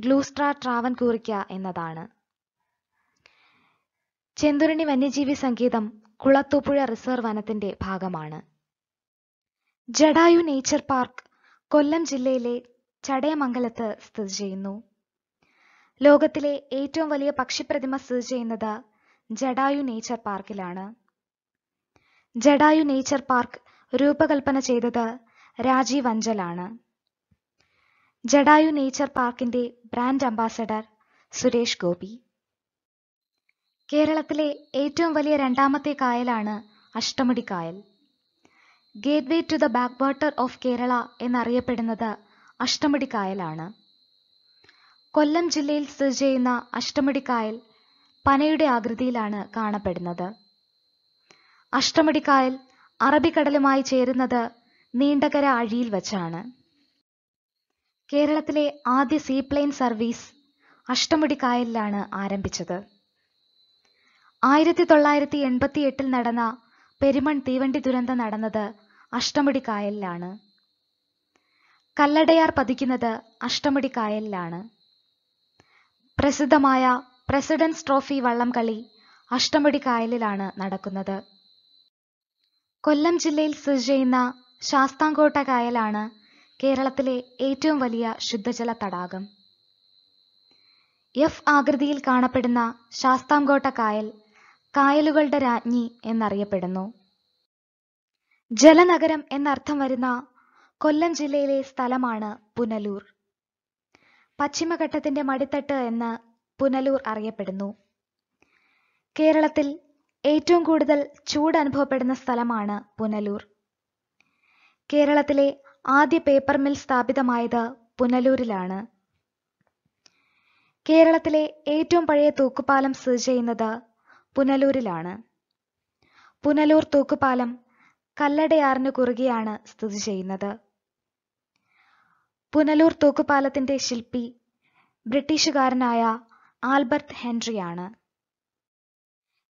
Speaker 1: ഗ്ലൂസ്ട്ര കൂറിക്ക എന്നതാണ് ചെന്തുരണി വന്യജീവി സങ്കേതം കുളത്തൂപ്പുഴ റിസർവ് വനത്തിന്റെ ഭാഗമാണ് ജഡായു നേച്ചർ പാർക്ക് കൊല്ലം ജില്ലയിലെ ചടയമംഗലത്ത് സ്ഥിതി ചെയ്യുന്നു ലോകത്തിലെ ഏറ്റവും വലിയ പക്ഷിപ്രതിമ സ്ഥിതി ചെയ്യുന്നത് ജഡായു നേച്ചർ പാർക്കിലാണ് ജഡായു നേച്ചർ പാർക്ക് രൂപകൽപ്പന ചെയ്തത് രാജീവ് അഞ്ചലാണ് ജഡായു നേച്ചർ പാർക്കിന്റെ ബ്രാൻഡ് അംബാസഡർ സുരേഷ് ഗോപി കേരളത്തിലെ ഏറ്റവും വലിയ രണ്ടാമത്തെ കായലാണ് അഷ്ടമുടി കായൽ gateway to the backwater of Kerala എന്നറിയപ്പെടുന്നത് അഷ്ടമുടി കായലാണ് കൊല്ലം ജില്ലയിൽ സ്ഥിതി ചെയ്യുന്ന അഷ്ടമുടി കായൽ പനയുടെ ആകൃതിയിലാണ് കാണപ്പെടുന്നത് അഷ്ടമുടി കായൽ അറബിക്കടലുമായി ചേരുന്നത് നീണ്ടകര അഴിയിൽ വച്ചാണ് കേരളത്തിലെ ആദ്യ സീപ്ലെയിൻ സർവീസ് അഷ്ടമുടി കായലിലാണ് ആരംഭിച്ചത് ആയിരത്തി തൊള്ളായിരത്തി എൺപത്തി എട്ടിൽ നടന്ന പെരുമൺ തീവണ്ടി ദുരന്തം നടന്നത് അഷ്ടമുടി കായലിലാണ് കല്ലടയാർ പതിക്കുന്നത് അഷ്ടമുടി കായലിലാണ് പ്രസിദ്ധമായ പ്രസിഡൻസ് ട്രോഫി വള്ളംകളി അഷ്ടമുടി കായലിലാണ് നടക്കുന്നത് കൊല്ലം ജില്ലയിൽ സ്ഥിതി ചെയ്യുന്ന ശാസ്താംകോട്ട കായലാണ് കേരളത്തിലെ ഏറ്റവും വലിയ ശുദ്ധജല തടാകം എഫ് ആകൃതിയിൽ കാണപ്പെടുന്ന ശാസ്താംകോട്ട കായൽ കായലുകളുടെ രാജ്ഞി എന്നറിയപ്പെടുന്നു ജലനഗരം എന്നർത്ഥം വരുന്ന കൊല്ലം ജില്ലയിലെ സ്ഥലമാണ് പുനലൂർ പശ്ചിമഘട്ടത്തിന്റെ മടിത്തട്ട് എന്ന് പുനലൂർ അറിയപ്പെടുന്നു കേരളത്തിൽ ഏറ്റവും കൂടുതൽ ചൂട് അനുഭവപ്പെടുന്ന സ്ഥലമാണ് പുനലൂർ കേരളത്തിലെ ആദ്യ പേപ്പർ മിൽ സ്ഥാപിതമായത് പുനലൂരിലാണ് കേരളത്തിലെ ഏറ്റവും പഴയ തൂക്കുപാലം സ്ഥിതി ചെയ്യുന്നത് പുനലൂരിലാണ് പുനലൂർ തൂക്കുപാലം കല്ലടയാറിന് കുറുകെയാണ് സ്ഥിതി ചെയ്യുന്നത് പുനലൂർ തൂക്കുപാലത്തിന്റെ ശില്പി ബ്രിട്ടീഷുകാരനായ ആൽബർട്ട് ഹെൻറിയാണ്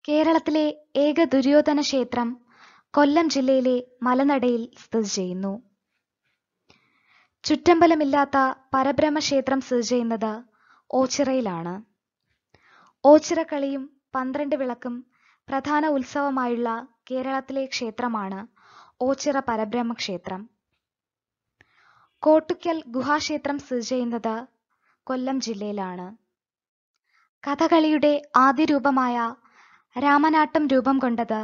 Speaker 1: കേരളത്തിലെ ഏക ദുര്യോധന ക്ഷേത്രം കൊല്ലം ജില്ലയിലെ മലനടയിൽ സ്ഥിതി ചെയ്യുന്നു ചുറ്റമ്പലമില്ലാത്ത പരബ്രഹ്മ ക്ഷേത്രം സ്ഥിതി ചെയ്യുന്നത് ഓച്ചിറയിലാണ് ഓച്ചിറക്കളിയും പന്ത്രണ്ട് വിളക്കും പ്രധാന ഉത്സവമായുള്ള കേരളത്തിലെ ക്ഷേത്രമാണ് ഓച്ചിറ പരബ്രഹ്മ ക്ഷേത്രം കോട്ടുക്കൽ ഗുഹാക്ഷേത്രം സ്ഥിതി ചെയ്യുന്നത് കൊല്ലം ജില്ലയിലാണ് കഥകളിയുടെ ആദ്യ രൂപമായ രാമനാട്ടം രൂപം കൊണ്ടത്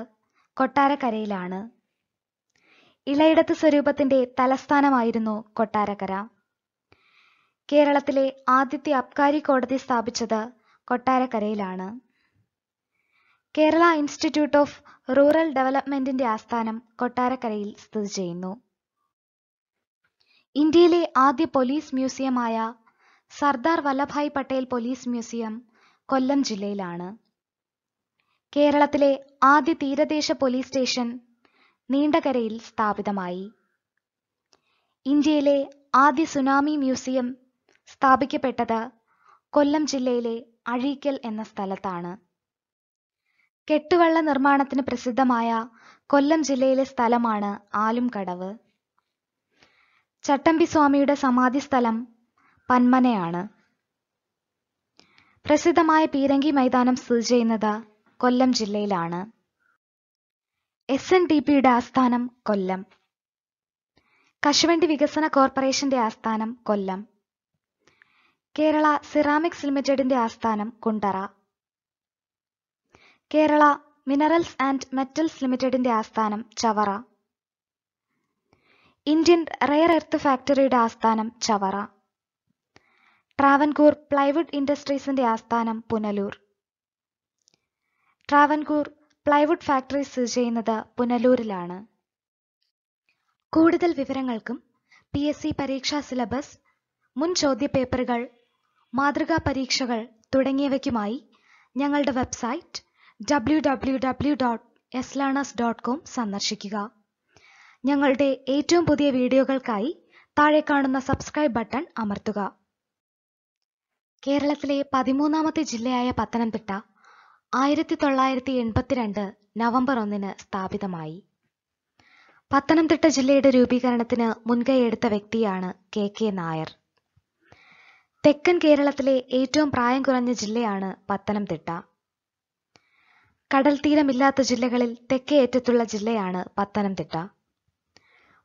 Speaker 1: കൊട്ടാരക്കരയിലാണ് ഇളയിടത്ത് സ്വരൂപത്തിന്റെ തലസ്ഥാനമായിരുന്നു കൊട്ടാരക്കര കേരളത്തിലെ ആദ്യത്തെ അബ്കാരി കോടതി സ്ഥാപിച്ചത് കൊട്ടാരക്കരയിലാണ് കേരള ഇൻസ്റ്റിറ്റ്യൂട്ട് ഓഫ് റൂറൽ ഡെവലപ്മെന്റിന്റെ ആസ്ഥാനം കൊട്ടാരക്കരയിൽ സ്ഥിതി ചെയ്യുന്നു ഇന്ത്യയിലെ ആദ്യ പോലീസ് മ്യൂസിയമായ സർദാർ വല്ലഭായ് പട്ടേൽ പോലീസ് മ്യൂസിയം കൊല്ലം ജില്ലയിലാണ് കേരളത്തിലെ ആദ്യ തീരദേശ പോലീസ് സ്റ്റേഷൻ നീണ്ടകരയിൽ സ്ഥാപിതമായി ഇന്ത്യയിലെ ആദ്യ സുനാമി മ്യൂസിയം സ്ഥാപിക്കപ്പെട്ടത് കൊല്ലം ജില്ലയിലെ അഴീക്കൽ എന്ന സ്ഥലത്താണ് കെട്ടുവള്ള നിർമ്മാണത്തിന് പ്രസിദ്ധമായ കൊല്ലം ജില്ലയിലെ സ്ഥലമാണ് ആലുംകടവ് ചട്ടമ്പി സ്വാമിയുടെ സമാധി സ്ഥലം പന്മനയാണ് പ്രസിദ്ധമായ പീരങ്കി മൈതാനം സ്ഥിതി ചെയ്യുന്നത് കൊല്ലം ജില്ലയിലാണ് എസ് എൻ ഡി പിയുടെ ആസ്ഥാനം കൊല്ലം കശുവണ്ടി വികസന കോർപ്പറേഷന്റെ ആസ്ഥാനം കൊല്ലം കേരള സിറാമിക്സ് ലിമിറ്റഡിന്റെ ആസ്ഥാനം Kundara Kerala minerals and metals ലിമിറ്റഡിന്റെ ആസ്ഥാനം ചവറ ഇന്ത്യൻ റെയർ എർത്ത് ഫാക്ടറിയുടെ ആസ്ഥാനം ചവറ ട്രാവൻകൂർ പ്ലൈവുഡ് ഇൻഡസ്ട്രീസിന്റെ ആസ്ഥാനം പുനലൂർ ട്രാവൻകൂർ പ്ലൈവുഡ് ഫാക്ടറി സ്ഥിതി ചെയ്യുന്നത് പുനലൂരിലാണ് കൂടുതൽ വിവരങ്ങൾക്കും പി എസ് സി പരീക്ഷാ സിലബസ് മുൻ ചോദ്യപേപ്പറുകൾ മാതൃകാ പരീക്ഷകൾ തുടങ്ങിയവയ്ക്കുമായി ഞങ്ങളുടെ website W W W dot S learners dot com സന്ദർശിക്കുക ഞങ്ങളുടെ ഏറ്റവും പുതിയ വീഡിയോകൾക്കായി താഴെ കാണുന്ന സബ്സ്ക്രൈബ് ബട്ടൺ അമർത്തുക കേരളത്തിലെ പതിമൂന്നാമത്തെ ജില്ലയായ പത്തനംതിട്ട ആയിരത്തി തൊള്ളായിരത്തി എൺപത്തിരണ്ട് നവംബർ ഒന്നിന് സ്ഥാപിതമായി പത്തനംതിട്ട ജില്ലയുടെ രൂപീകരണത്തിന് മുൻകൈയെടുത്ത വ്യക്തിയാണ് കെ കെ നായർ തെക്കൻ കേരളത്തിലെ ഏറ്റവും പ്രായം കുറഞ്ഞ ജില്ലയാണ് പത്തനംതിട്ട കടൽത്തീരമില്ലാത്ത ജില്ലകളിൽ തെക്കേയറ്റത്തുള്ള ജില്ലയാണ് പത്തനംതിട്ട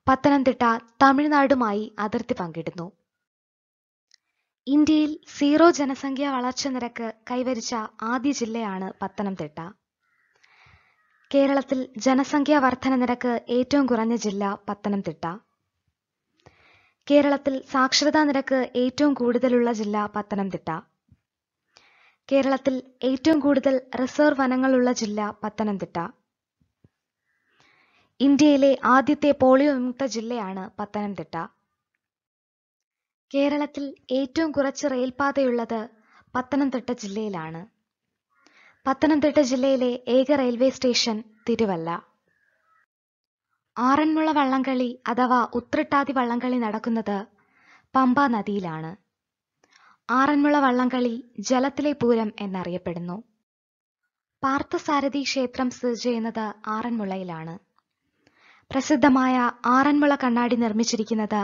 Speaker 1: പത്തനംതിട്ട തമിഴ്നാടുമായി അതിർത്തി പങ്കിടുന്നു ഇന്ത്യയിൽ സീറോ ജനസംഖ്യാ വളർച്ച നിരക്ക് കൈവരിച്ച ആദ്യ ജില്ലയാണ് പത്തനംതിട്ട കേരളത്തിൽ ജനസംഖ്യാ വർധന നിരക്ക് ഏറ്റവും കുറഞ്ഞ ജില്ല പത്തനംതിട്ട കേരളത്തിൽ സാക്ഷരതാ നിരക്ക് ഏറ്റവും കൂടുതലുള്ള ജില്ല പത്തനംതിട്ട കേരളത്തിൽ ഏറ്റവും കൂടുതൽ റിസർവ് വനങ്ങളുള്ള ജില്ല പത്തനംതിട്ട ഇന്ത്യയിലെ ആദ്യത്തെ പോളിയോ വിമുക്ത ജില്ലയാണ് പത്തനംതിട്ട കേരളത്തിൽ ഏറ്റവും കുറച്ച് റെയിൽപാതയുള്ളത് പത്തനംതിട്ട ജില്ലയിലാണ് പത്തനംതിട്ട ജില്ലയിലെ ഏക റെയിൽവേ സ്റ്റേഷൻ തിരുവല്ല ആറന്മുള വള്ളംകളി അഥവാ ഉത്രട്ടാതി വള്ളംകളി നടക്കുന്നത് പമ്പ നദിയിലാണ് ആറന്മുള വള്ളംകളി ജലത്തിലെ പൂരം എന്നറിയപ്പെടുന്നു പാർത്ഥസാരഥി ക്ഷേത്രം സ്ഥിതി ചെയ്യുന്നത് ആറന്മുളയിലാണ് പ്രസിദ്ധമായ ആറന്മുള കണ്ണാടി നിർമ്മിച്ചിരിക്കുന്നത്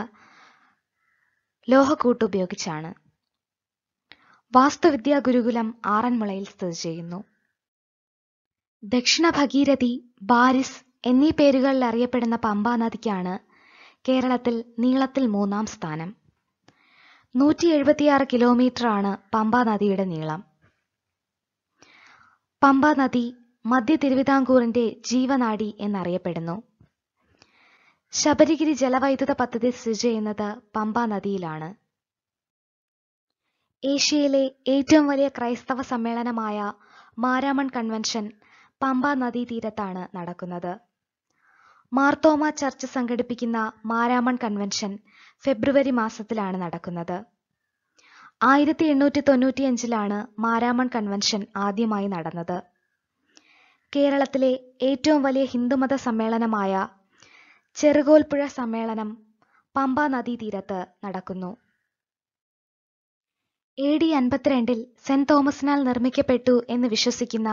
Speaker 1: ലോഹക്കൂട്ട് ഉപയോഗിച്ചാണ് വാസ്തുവിദ്യാ ഗുരുകുലം ആറന്മുളയിൽ സ്ഥിതി ചെയ്യുന്നു ദക്ഷിണ ഭഗീരഥി ബാരിസ് എന്നീ പേരുകളിൽ അറിയപ്പെടുന്ന പമ്പാ നദിക്കാണ് കേരളത്തിൽ നീളത്തിൽ മൂന്നാം സ്ഥാനം നൂറ്റി എഴുപത്തിയാറ് ആണ് പമ്പാ നദിയുടെ നീളം പമ്പാ നദി മധ്യ തിരുവിതാംകൂറിന്റെ ജീവനാടി എന്നറിയപ്പെടുന്നു ശബരിഗിരി ജലവൈദ്യുത പദ്ധതി സ്ഥിതി ചെയ്യുന്നത് പമ്പാ നദിയിലാണ് ഏഷ്യയിലെ ഏറ്റവും വലിയ ക്രൈസ്തവ സമ്മേളനമായ മാരാമൺ കൺവെൻഷൻ പമ്പാ നദീതീരത്താണ് നടക്കുന്നത് മാർത്തോമ ചർച്ച് സംഘടിപ്പിക്കുന്ന മാരാമൺ കൺവെൻഷൻ ഫെബ്രുവരി മാസത്തിലാണ് നടക്കുന്നത് ആയിരത്തി എണ്ണൂറ്റി തൊണ്ണൂറ്റിയഞ്ചിലാണ് മാരാമൺ കൺവെൻഷൻ ആദ്യമായി നടന്നത് കേരളത്തിലെ ഏറ്റവും വലിയ ഹിന്ദുമത സമ്മേളനമായ ചെറുകോൽപ്പുഴ സമ്മേളനം പമ്പ നദീതീരത്ത് നടക്കുന്നു എ ഡി അൻപത്തിരണ്ടിൽ സെന്റ് തോമസിനാൽ നിർമ്മിക്കപ്പെട്ടു എന്ന് വിശ്വസിക്കുന്ന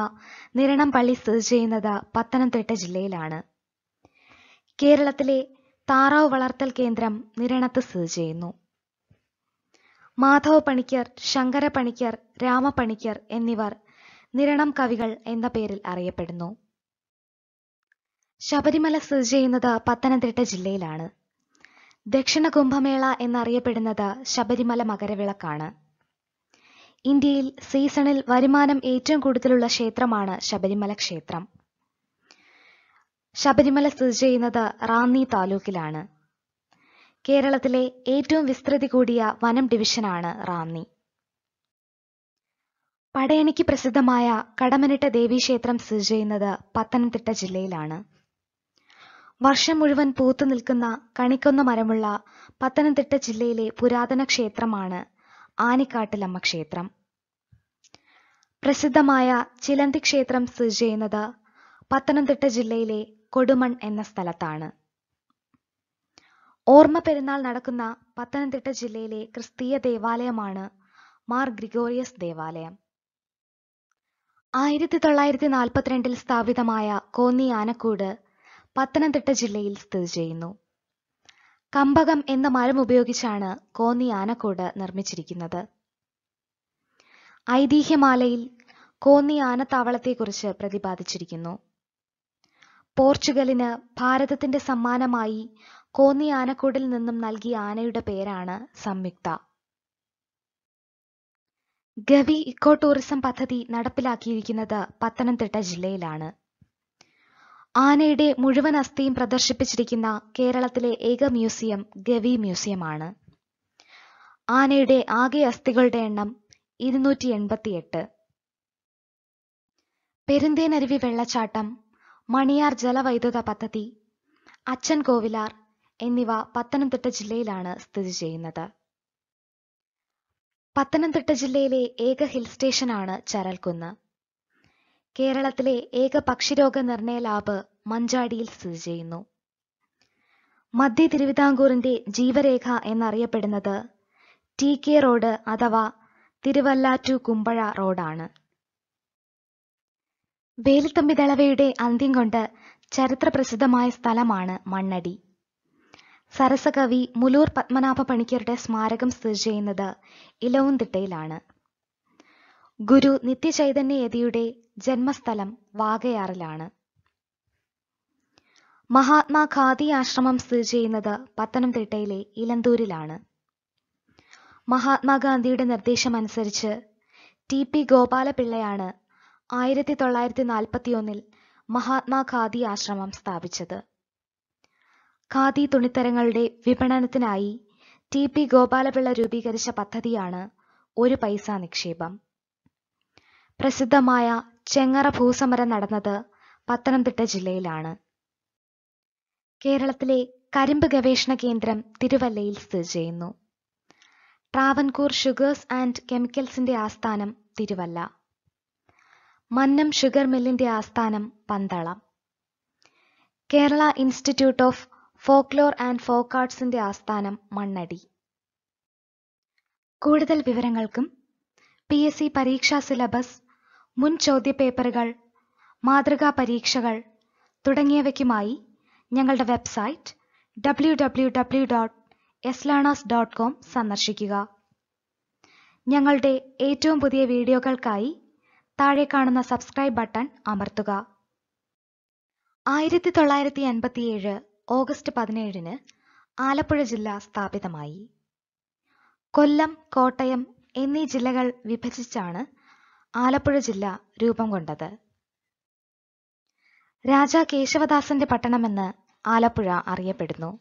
Speaker 1: നിരണം പള്ളി സ്ഥിതി ചെയ്യുന്നത് പത്തനംതിട്ട ജില്ലയിലാണ് കേരളത്തിലെ താറാവ് വളർത്തൽ കേന്ദ്രം നിരണത്ത് സ്ഥിതി ചെയ്യുന്നു മാധവ പണിക്കർ ശങ്കര പണിക്കർ രാമ പണിക്കർ എന്നിവർ നിരണം കവികൾ എന്ന പേരിൽ അറിയപ്പെടുന്നു ശബരിമല സ്ഥിതി ചെയ്യുന്നത് പത്തനംതിട്ട ജില്ലയിലാണ് ദക്ഷിണ കുംഭമേള എന്നറിയപ്പെടുന്നത് ശബരിമല മകരവിളക്കാണ് ഇന്ത്യയിൽ സീസണിൽ വരുമാനം ഏറ്റവും കൂടുതലുള്ള ക്ഷേത്രമാണ് ശബരിമല ക്ഷേത്രം ശബരിമല സ്ഥിതി ചെയ്യുന്നത് റാന്നി താലൂക്കിലാണ് കേരളത്തിലെ ഏറ്റവും വിസ്തൃതി കൂടിയ വനം ഡിവിഷനാണ് റാന്നി പടയണിക്ക് പ്രസിദ്ധമായ കടമനിട്ട ദേവീക്ഷേത്രം സ്ഥിതി ചെയ്യുന്നത് പത്തനംതിട്ട ജില്ലയിലാണ് വർഷം മുഴുവൻ പൂത്തു നിൽക്കുന്ന കണിക്കൊന്ന മരമുള്ള പത്തനംതിട്ട ജില്ലയിലെ പുരാതന ക്ഷേത്രമാണ് ആനിക്കാട്ടിലമ്മ ക്ഷേത്രം പ്രസിദ്ധമായ ചിലന്തി ക്ഷേത്രം സ്ഥിതി ചെയ്യുന്നത് പത്തനംതിട്ട ജില്ലയിലെ കൊടുമൺ എന്ന സ്ഥലത്താണ് ഓർമ്മ പെരുന്നാൾ നടക്കുന്ന പത്തനംതിട്ട ജില്ലയിലെ ക്രിസ്തീയ ദേവാലയമാണ് മാർ ഗ്രിഗോറിയസ് ദേവാലയം ആയിരത്തി തൊള്ളായിരത്തി നാൽപ്പത്തിരണ്ടിൽ സ്ഥാപിതമായ കോന്നി ആനക്കൂട് പത്തനംതിട്ട ജില്ലയിൽ സ്ഥിതി ചെയ്യുന്നു കമ്പകം എന്ന മരം ഉപയോഗിച്ചാണ് കോന്നി ആനക്കൂട് നിർമ്മിച്ചിരിക്കുന്നത് ഐതിഹ്യമാലയിൽ കോന്നി ആനത്താവളത്തെക്കുറിച്ച് പ്രതിപാദിച്ചിരിക്കുന്നു പോർച്ചുഗലിന് ഭാരതത്തിന്റെ സമ്മാനമായി കോന്നി ആനക്കൂടിൽ നിന്നും നൽകിയ ആനയുടെ പേരാണ് സംയുക്ത ഗവി ഇക്കോ ടൂറിസം പദ്ധതി നടപ്പിലാക്കിയിരിക്കുന്നത് പത്തനംതിട്ട ജില്ലയിലാണ് ആനയുടെ മുഴുവൻ അസ്ഥിയും പ്രദർശിപ്പിച്ചിരിക്കുന്ന കേരളത്തിലെ ഏക മ്യൂസിയം ഗവി മ്യൂസിയമാണ് ആനയുടെ ആകെ അസ്ഥികളുടെ എണ്ണം ഇരുന്നൂറ്റി എൺപത്തിയെട്ട് പെരുന്തേനരുവി വെള്ളച്ചാട്ടം മണിയാർ ജലവൈദ്യുത പദ്ധതി അച്ഛൻ കോവിലാർ എന്നിവ പത്തനംതിട്ട ജില്ലയിലാണ് സ്ഥിതി ചെയ്യുന്നത് പത്തനംതിട്ട ജില്ലയിലെ ഏക ഹിൽ സ്റ്റേഷനാണ് ചരൽക്കുന്ന് കേരളത്തിലെ ഏക പക്ഷിരോഗ നിർണയ ലാബ് മഞ്ചാടിയിൽ സ്ഥിതി ചെയ്യുന്നു മധ്യ തിരുവിതാംകൂറിന്റെ ജീവരേഖ എന്നറിയപ്പെടുന്നത് ടി കെ റോഡ് അഥവാ തിരുവല്ലാറ്റു കുമ്പഴ റോഡാണ് വേലുത്തമ്പി ദളവയുടെ അന്ത്യം കൊണ്ട് ചരിത്രപ്രസിദ്ധമായ സ്ഥലമാണ് മണ്ണടി സരസകവി മുലൂർ പത്മനാഭ പണിക്കരുടെ സ്മാരകം സ്ഥിതി ചെയ്യുന്നത് ഇലവുംതിട്ടയിലാണ് ഗുരു നിത്യചൈതന്യ ജന്മസ്ഥലം വാഗയാറിലാണ് മഹാത്മാ ഖാദി ആശ്രമം സ്ഥിതി ചെയ്യുന്നത് പത്തനംതിട്ടയിലെ ഇലന്തൂരിലാണ് മഹാത്മാഗാന്ധിയുടെ നിർദ്ദേശമനുസരിച്ച് ടി പി ഗോപാലപിള്ളയാണ് ആയിരത്തി തൊള്ളായിരത്തി ഒന്നിൽ മഹാത്മാ ഖാദി ആശ്രമം സ്ഥാപിച്ചത് ഖാദി തുണിത്തരങ്ങളുടെ വിപണനത്തിനായി ടി പി ഗോപാലപിള്ള രൂപീകരിച്ച പദ്ധതിയാണ് ഒരു പൈസ നിക്ഷേപം പ്രസിദ്ധമായ ചെങ്ങറ ഭൂസമരം നടന്നത് പത്തനംതിട്ട ജില്ലയിലാണ് കേരളത്തിലെ കരിമ്പ് ഗവേഷണ കേന്ദ്രം തിരുവല്ലയിൽ സ്ഥിതി ചെയ്യുന്നു ട്രാവൻകൂർ ഷുഗേഴ്സ് ആൻഡ് കെമിക്കൽസിന്റെ ആസ്ഥാനം തിരുവല്ല മന്നം ഷുഗർ മില്ലിന്റെ ആസ്ഥാനം പന്തള Kerala institute of folklore and folk ആർട്സിന്റെ ആസ്ഥാനം മണ്ണടി കൂടുതൽ വിവരങ്ങൾക്കും പി എസ് സി പരീക്ഷാ സിലബസ് മുൻ ചോദ്യപേപ്പറുകൾ മാതൃകാ പരീക്ഷകൾ തുടങ്ങിയവയ്ക്കുമായി ഞങ്ങളുടെ website W W W dot S learners dot com സന്ദർശിക്കുക ഞങ്ങളുടെ ഏറ്റവും പുതിയ വീഡിയോകൾക്കായി താഴെ കാണുന്ന സബ്സ്ക്രൈബ് ബട്ടൺ അമർത്തുക ആയിരത്തി തൊള്ളായിരത്തി എൺപത്തിയേഴ് ഓഗസ്റ്റ് പതിനേഴിന് ആലപ്പുഴ ജില്ല സ്ഥാപിതമായി കൊല്ലം കോട്ടയം എന്നീ ജില്ലകൾ വിഭജിച്ചാണ് ആലപ്പുഴ ജില്ല രൂപം കൊണ്ടത് രാജാ കേശവദാസന്റെ പട്ടണമെന്ന് ആലപ്പുഴ അറിയപ്പെടുന്നു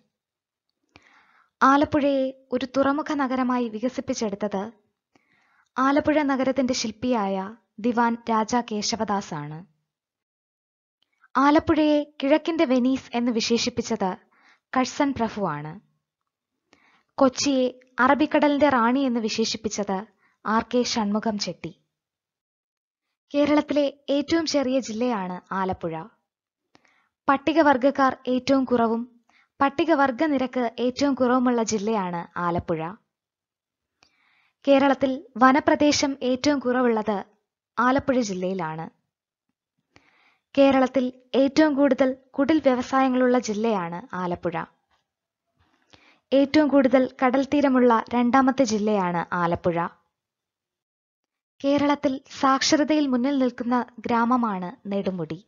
Speaker 1: ആലപ്പുഴയെ ഒരു തുറമുഖ നഗരമായി വികസിപ്പിച്ചെടുത്തത് ആലപ്പുഴ നഗരത്തിന്റെ ശില്പിയായ ദിവാൻ രാജാ കേശവദാസാണ് ആലപ്പുഴയെ കിഴക്കിന്റെ വെനീസ് എന്ന് വിശേഷിപ്പിച്ചത് കഴ്സൺ പ്രഭുവാണ് കൊച്ചിയെ അറബിക്കടലിന്റെ റാണി എന്ന് വിശേഷിപ്പിച്ചത് ആർ കെ ഷൺമുഖം ചെട്ടി കേരളത്തിലെ ഏറ്റവും ചെറിയ ജില്ലയാണ് ആലപ്പുഴ പട്ടികവർഗക്കാർ ഏറ്റവും കുറവും പട്ടികവർഗ നിരക്ക് ഏറ്റവും കുറവുമുള്ള ജില്ലയാണ് ആലപ്പുഴ കേരളത്തിൽ വനപ്രദേശം ഏറ്റവും കുറവുള്ളത് ആലപ്പുഴ ജില്ലയിലാണ് കേരളത്തിൽ ഏറ്റവും കൂടുതൽ കുടിൽ വ്യവസായങ്ങളുള്ള ജില്ലയാണ് ആലപ്പുഴ ഏറ്റവും കൂടുതൽ കടൽ തീരമുള്ള രണ്ടാമത്തെ ജില്ലയാണ് ആലപ്പുഴ കേരളത്തിൽ സാക്ഷരതയിൽ മുന്നിൽ നിൽക്കുന്ന ഗ്രാമമാണ് നെടുമുടി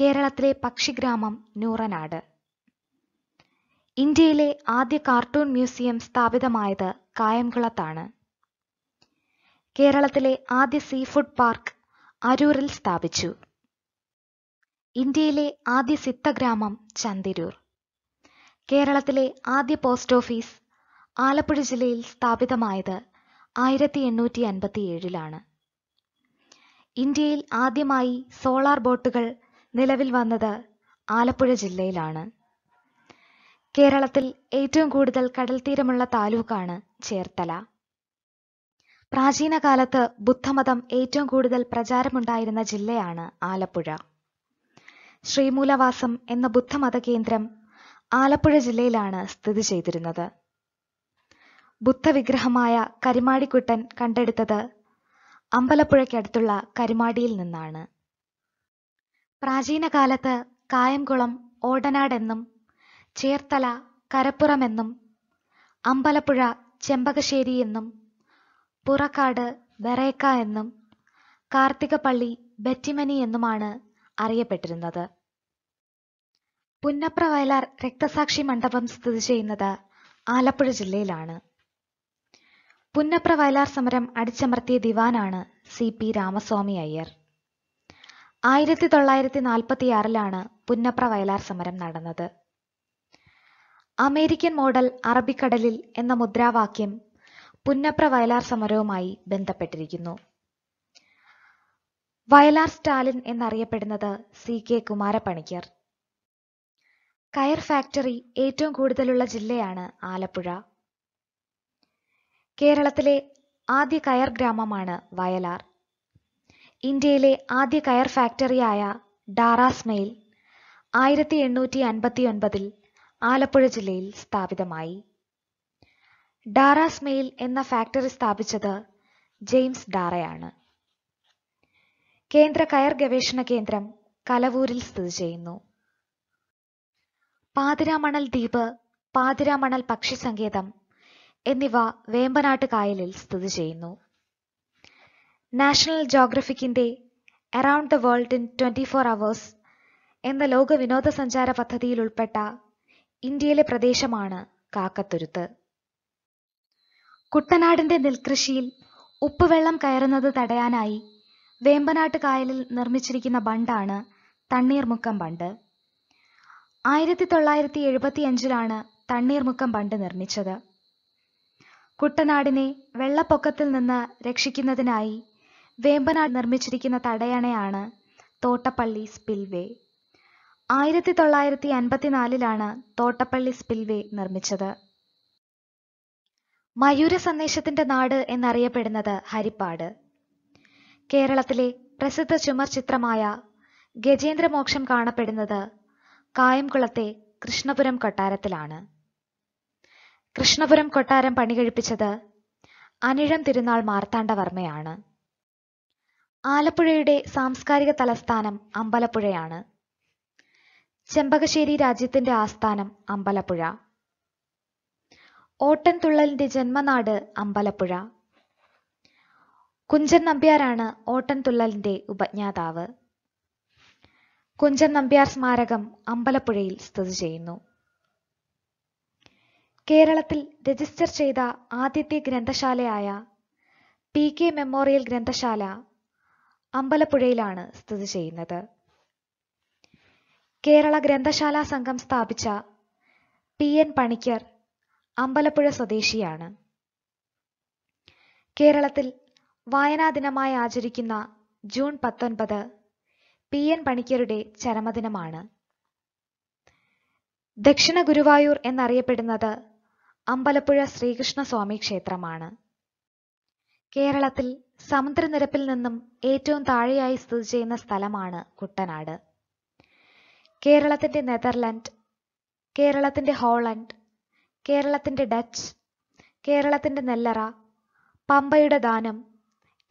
Speaker 1: കേരളത്തിലെ പക്ഷിഗ്രാമം നൂറനാട് ഇന്ത്യയിലെ ആദ്യ കാർട്ടൂൺ മ്യൂസിയം സ്ഥാപിതമായത് കായംകുളത്താണ് കേരളത്തിലെ ആദ്യ സീ ഫുഡ് പാർക്ക് അരൂരിൽ സ്ഥാപിച്ചു ഇന്ത്യയിലെ ആദ്യ സിത്തഗ്രാമം ചന്തിരൂർ കേരളത്തിലെ ആദ്യ പോസ്റ്റ് ഓഫീസ് ആലപ്പുഴ ജില്ലയിൽ സ്ഥാപിതമായത് ആയിരത്തി എണ്ണൂറ്റി അൻപത്തി ഏഴിലാണ് ഇന്ത്യയിൽ ആദ്യമായി സോളാർ ബോട്ടുകൾ നിലവിൽ വന്നത് ആലപ്പുഴ ജില്ലയിലാണ് കേരളത്തിൽ ഏറ്റവും കൂടുതൽ കടൽത്തീരമുള്ള താലൂക്കാണ് ചേർത്തല പ്രാചീന കാലത്ത് ബുദ്ധമതം ഏറ്റവും കൂടുതൽ പ്രചാരമുണ്ടായിരുന്ന ജില്ലയാണ് ആലപ്പുഴ ശ്രീമൂലവാസം എന്ന ബുദ്ധമത കേന്ദ്രം ആലപ്പുഴ ജില്ലയിലാണ് സ്ഥിതി ചെയ്തിരുന്നത് ബുദ്ധവിഗ്രഹമായ കരിമാടിക്കുട്ടൻ കണ്ടെടുത്തത് അമ്പലപ്പുഴയ്ക്കടുത്തുള്ള കരിമാടിയിൽ നിന്നാണ് പ്രാചീന കാലത്ത് കായംകുളം ഓടനാടെന്നും ചേർത്തല കരപ്പുറമെന്നും അമ്പലപ്പുഴ ചെമ്പകശ്ശേരി എന്നും പുറക്കാട് വെറേക്ക എന്നും കാർത്തികപ്പള്ളി ബെറ്റിമനി എന്നുമാണ് അറിയപ്പെട്ടിരുന്നത്. പുന്നപ്ര വയലാർ രക്തസാക്ഷി മണ്ഡപം സ്ഥിതി ചെയ്യുന്നത് ആലപ്പുഴ ജില്ലയിലാണ്. പുന്നപ്ര വയലാർ സമരം അടിച്ചമർത്തിയ ദിവാനാണ് സി പി രാമസ്വാമി അയ്യർ. ആയിരത്തി തൊള്ളായിരത്തി നാൽപ്പത്തിയാറിലാണ് പുന്നപ്ര വയലാർ സമരം നടന്നത്. അമേരിക്കൻ മോഡൽ അറബിക്കടലിൽ എന്ന മുദ്രാവാക്യം പുന്നപ്ര വയലാർ സമരവുമായി ബന്ധപ്പെട്ടിരിക്കുന്നു വയലാർ സ്റ്റാലിൻ എന്നറിയപ്പെടുന്നത് സി കെ കുമാരപ്പണിക്കർ കയർ ഫാക്ടറി ഏറ്റവും കൂടുതലുള്ള ജില്ലയാണ് ആലപ്പുഴ കേരളത്തിലെ ആദ്യ കയർ ഗ്രാമമാണ് വയലാർ ഇന്ത്യയിലെ ആദ്യ കയർ ഫാക്ടറിയായ ഡാറാസ്മെയിൽ ആയിരത്തി എണ്ണൂറ്റി അൻപത്തി ഒൻപതിൽ ആലപ്പുഴ ജില്ലയിൽ സ്ഥാപിതമായി ഡാറാസ്മെയിൽ എന്ന ഫാക്ടറി സ്ഥാപിച്ചത് ജെയിംസ് ഡാറയാണ് കേന്ദ്ര കയർ ഗവേഷണ കേന്ദ്രം കലവൂരിൽ സ്ഥിതി ചെയ്യുന്നു പാതിരാമണൽ ദ്വീപ് പാതിരാമണൽ പക്ഷി സങ്കേതം എന്നിവ വേമ്പനാട്ട് കായലിൽ സ്ഥിതി ചെയ്യുന്നു നാഷണൽ ജോഗ്രഫിക്കിന്റെ around the world in twenty four hours എന്ന ലോക വിനോദസഞ്ചാര പദ്ധതിയിൽ ഉൾപ്പെട്ട ഇന്ത്യയിലെ പ്രദേശമാണ് കാക്കത്തുരുത്ത് കുട്ടനാടിന്റെ നെൽകൃഷിയിൽ ഉപ്പുവെള്ളം കയറുന്നത് തടയാനായി വേമ്പനാട്ട് കായലിൽ നിർമ്മിച്ചിരിക്കുന്ന ബണ്ടാണ് തണ്ണീർമുക്കം ബണ്ട് ആയിരത്തി തൊള്ളായിരത്തി അഞ്ചിലാണ് തണ്ണീർമുക്കം ബണ്ട് നിർമ്മിച്ചത് കുട്ടനാടിനെ വെള്ളപ്പൊക്കത്തിൽ നിന്ന് രക്ഷിക്കുന്നതിനായി വേമ്പനാട് നിർമ്മിച്ചിരിക്കുന്ന തടയണയാണ് തോട്ടപ്പള്ളി സ്പിൽവേ ആയിരത്തി തൊള്ളായിരത്തി അൻപത്തിനാലിലാണ് തോട്ടപ്പള്ളി സ്പിൽവേ നിർമ്മിച്ചത് മയൂര സന്ദേശത്തിന്റെ നാട് എന്നറിയപ്പെടുന്നത് ഹരിപ്പാട് കേരളത്തിലെ പ്രസിദ്ധ ചുമർ ചിത്രമായ ഗജേന്ദ്രമോക്ഷം കാണപ്പെടുന്നത് കായംകുളത്തെ കൃഷ്ണപുരം കൊട്ടാരത്തിലാണ് കൃഷ്ണപുരം കൊട്ടാരം പണി പണികഴിപ്പിച്ചത് അനിഴം തിരുനാൾ മാർത്താണ്ഡവർമ്മയാണ് ആലപ്പുഴയുടെ സാംസ്കാരിക തലസ്ഥാനം അമ്പലപ്പുഴയാണ് ചെമ്പകശ്ശേരി രാജ്യത്തിന്റെ ആസ്ഥാനം അമ്പലപ്പുഴ ഓട്ടൻതുള്ളലിന്റെ ജന്മനാട് അമ്പലപ്പുഴ കുഞ്ചൻ നമ്പ്യാരാണ് ഓട്ടൻതുള്ളലിന്റെ ഉപജ്ഞാതാവ് കുഞ്ചൻ നമ്പ്യാർ സ്മാരകം അമ്പലപ്പുഴയിൽ സ്ഥിതി ചെയ്യുന്നു കേരളത്തിൽ രജിസ്റ്റർ ചെയ്ത ആദ്യത്തെ ഗ്രന്ഥശാലയായ പി കെ മെമ്മോറിയൽ ഗ്രന്ഥശാല അമ്പലപ്പുഴയിലാണ് സ്ഥിതി ചെയ്യുന്നത് കേരള ഗ്രന്ഥശാലാ സംഘം സ്ഥാപിച്ച പി എൻ പണിക്കർ അമ്പലപ്പുഴ സ്വദേശിയാണ് കേരളത്തിൽ വായനാ ദിനമായി ആചരിക്കുന്ന ജൂൺ പത്തൊൻപത് പി എൻ പണിക്കരുടെ ചരമദിനമാണ് ദക്ഷിണ ഗുരുവായൂർ എന്നറിയപ്പെടുന്നത് അമ്പലപ്പുഴ ശ്രീകൃഷ്ണസ്വാമി ക്ഷേത്രമാണ് കേരളത്തിൽ സമുദ്രനിരപ്പിൽ നിന്നും ഏറ്റവും താഴെയായി സ്ഥിതി ചെയ്യുന്ന സ്ഥലമാണ് കുട്ടനാട് കേരളത്തിന്റെ നെതർലൻഡ് കേരളത്തിന്റെ ഹോളണ്ട് കേരളത്തിൻ്റെ ഡച്ച് കേരളത്തിൻ്റെ നെല്ലറ പമ്പയുടെ ദാനം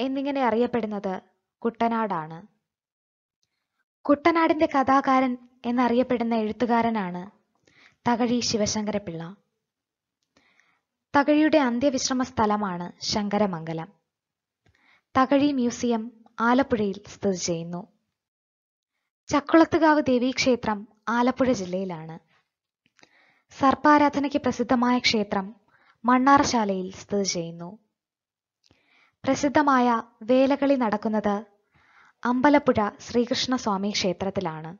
Speaker 1: എന്നിങ്ങനെ അറിയപ്പെടുന്നത് കുട്ടനാടാണ് കുട്ടനാടിന്റെ കഥാകാരൻ എന്നറിയപ്പെടുന്ന എഴുത്തുകാരനാണ് തകഴി ശിവശങ്കരപിള്ള തകഴിയുടെ അന്ത്യവിശ്രമ സ്ഥലമാണ് ശങ്കരമംഗലം തകഴി മ്യൂസിയം ആലപ്പുഴയിൽ സ്ഥിതി ചെയ്യുന്നു ചക്കുളത്തുകാവ് ദേവീക്ഷേത്രം ആലപ്പുഴ ജില്ലയിലാണ് സർപ്പാരാധനയ്ക്ക് പ്രസിദ്ധമായ ക്ഷേത്രം മണ്ണാറശാലയിൽ സ്ഥിതി ചെയ്യുന്നു പ്രസിദ്ധമായ വേലകളി നടക്കുന്നത് അമ്പലപ്പുഴ ശ്രീകൃഷ്ണസ്വാമി ക്ഷേത്രത്തിലാണ്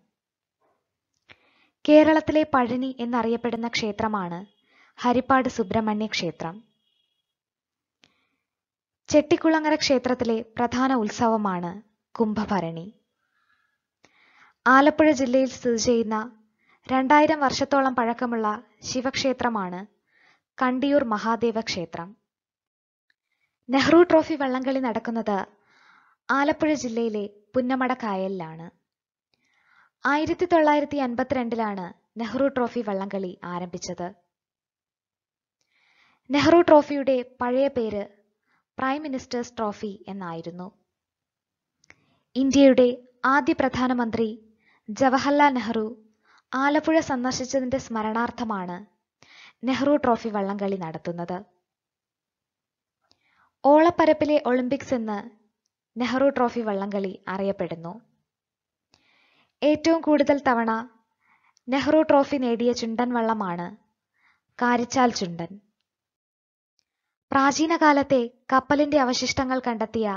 Speaker 1: കേരളത്തിലെ പഴനി എന്നറിയപ്പെടുന്ന ക്ഷേത്രമാണ് ഹരിപ്പാട് സുബ്രഹ്മണ്യ ക്ഷേത്രം ചെട്ടിക്കുളങ്ങര ക്ഷേത്രത്തിലെ പ്രധാന ഉത്സവമാണ് കുംഭഭരണി ആലപ്പുഴ ജില്ലയിൽ സ്ഥിതി ചെയ്യുന്ന രണ്ടായിരം വർഷത്തോളം പഴക്കമുള്ള ശിവക്ഷേത്രമാണ് കണ്ടിയൂർ മഹാദേവ ക്ഷേത്രം നെഹ്റു ട്രോഫി വള്ളംകളി നടക്കുന്നത് ആലപ്പുഴ ജില്ലയിലെ പുന്നമട കായലിലാണ് ആയിരത്തി തൊള്ളായിരത്തി അൻപത്തിരണ്ടിലാണ് നെഹ്റു ട്രോഫി വള്ളംകളി ആരംഭിച്ചത് നെഹ്റു ട്രോഫിയുടെ പഴയ പേര് പ്രൈം മിനിസ്റ്റേഴ്സ് ട്രോഫി എന്നായിരുന്നു ഇന്ത്യയുടെ ആദ്യ പ്രധാനമന്ത്രി ജവഹർലാൽ നെഹ്റു ആലപ്പുഴ സന്ദർശിച്ചതിന്റെ സ്മരണാർത്ഥമാണ് നെഹ്റു ട്രോഫി വള്ളംകളി നടത്തുന്നത് ഓളപ്പരപ്പിലെ ഒളിമ്പിക്സ് എന്ന് നെഹ്റു ട്രോഫി വള്ളംകളി അറിയപ്പെടുന്നു ഏറ്റവും കൂടുതൽ തവണ നെഹ്റു ട്രോഫി നേടിയ ചുണ്ടൻ വള്ളമാണ് കാരിച്ചാൽ ചുണ്ടൻ പ്രാചീന കാലത്തെ കപ്പലിന്റെ അവശിഷ്ടങ്ങൾ കണ്ടെത്തിയ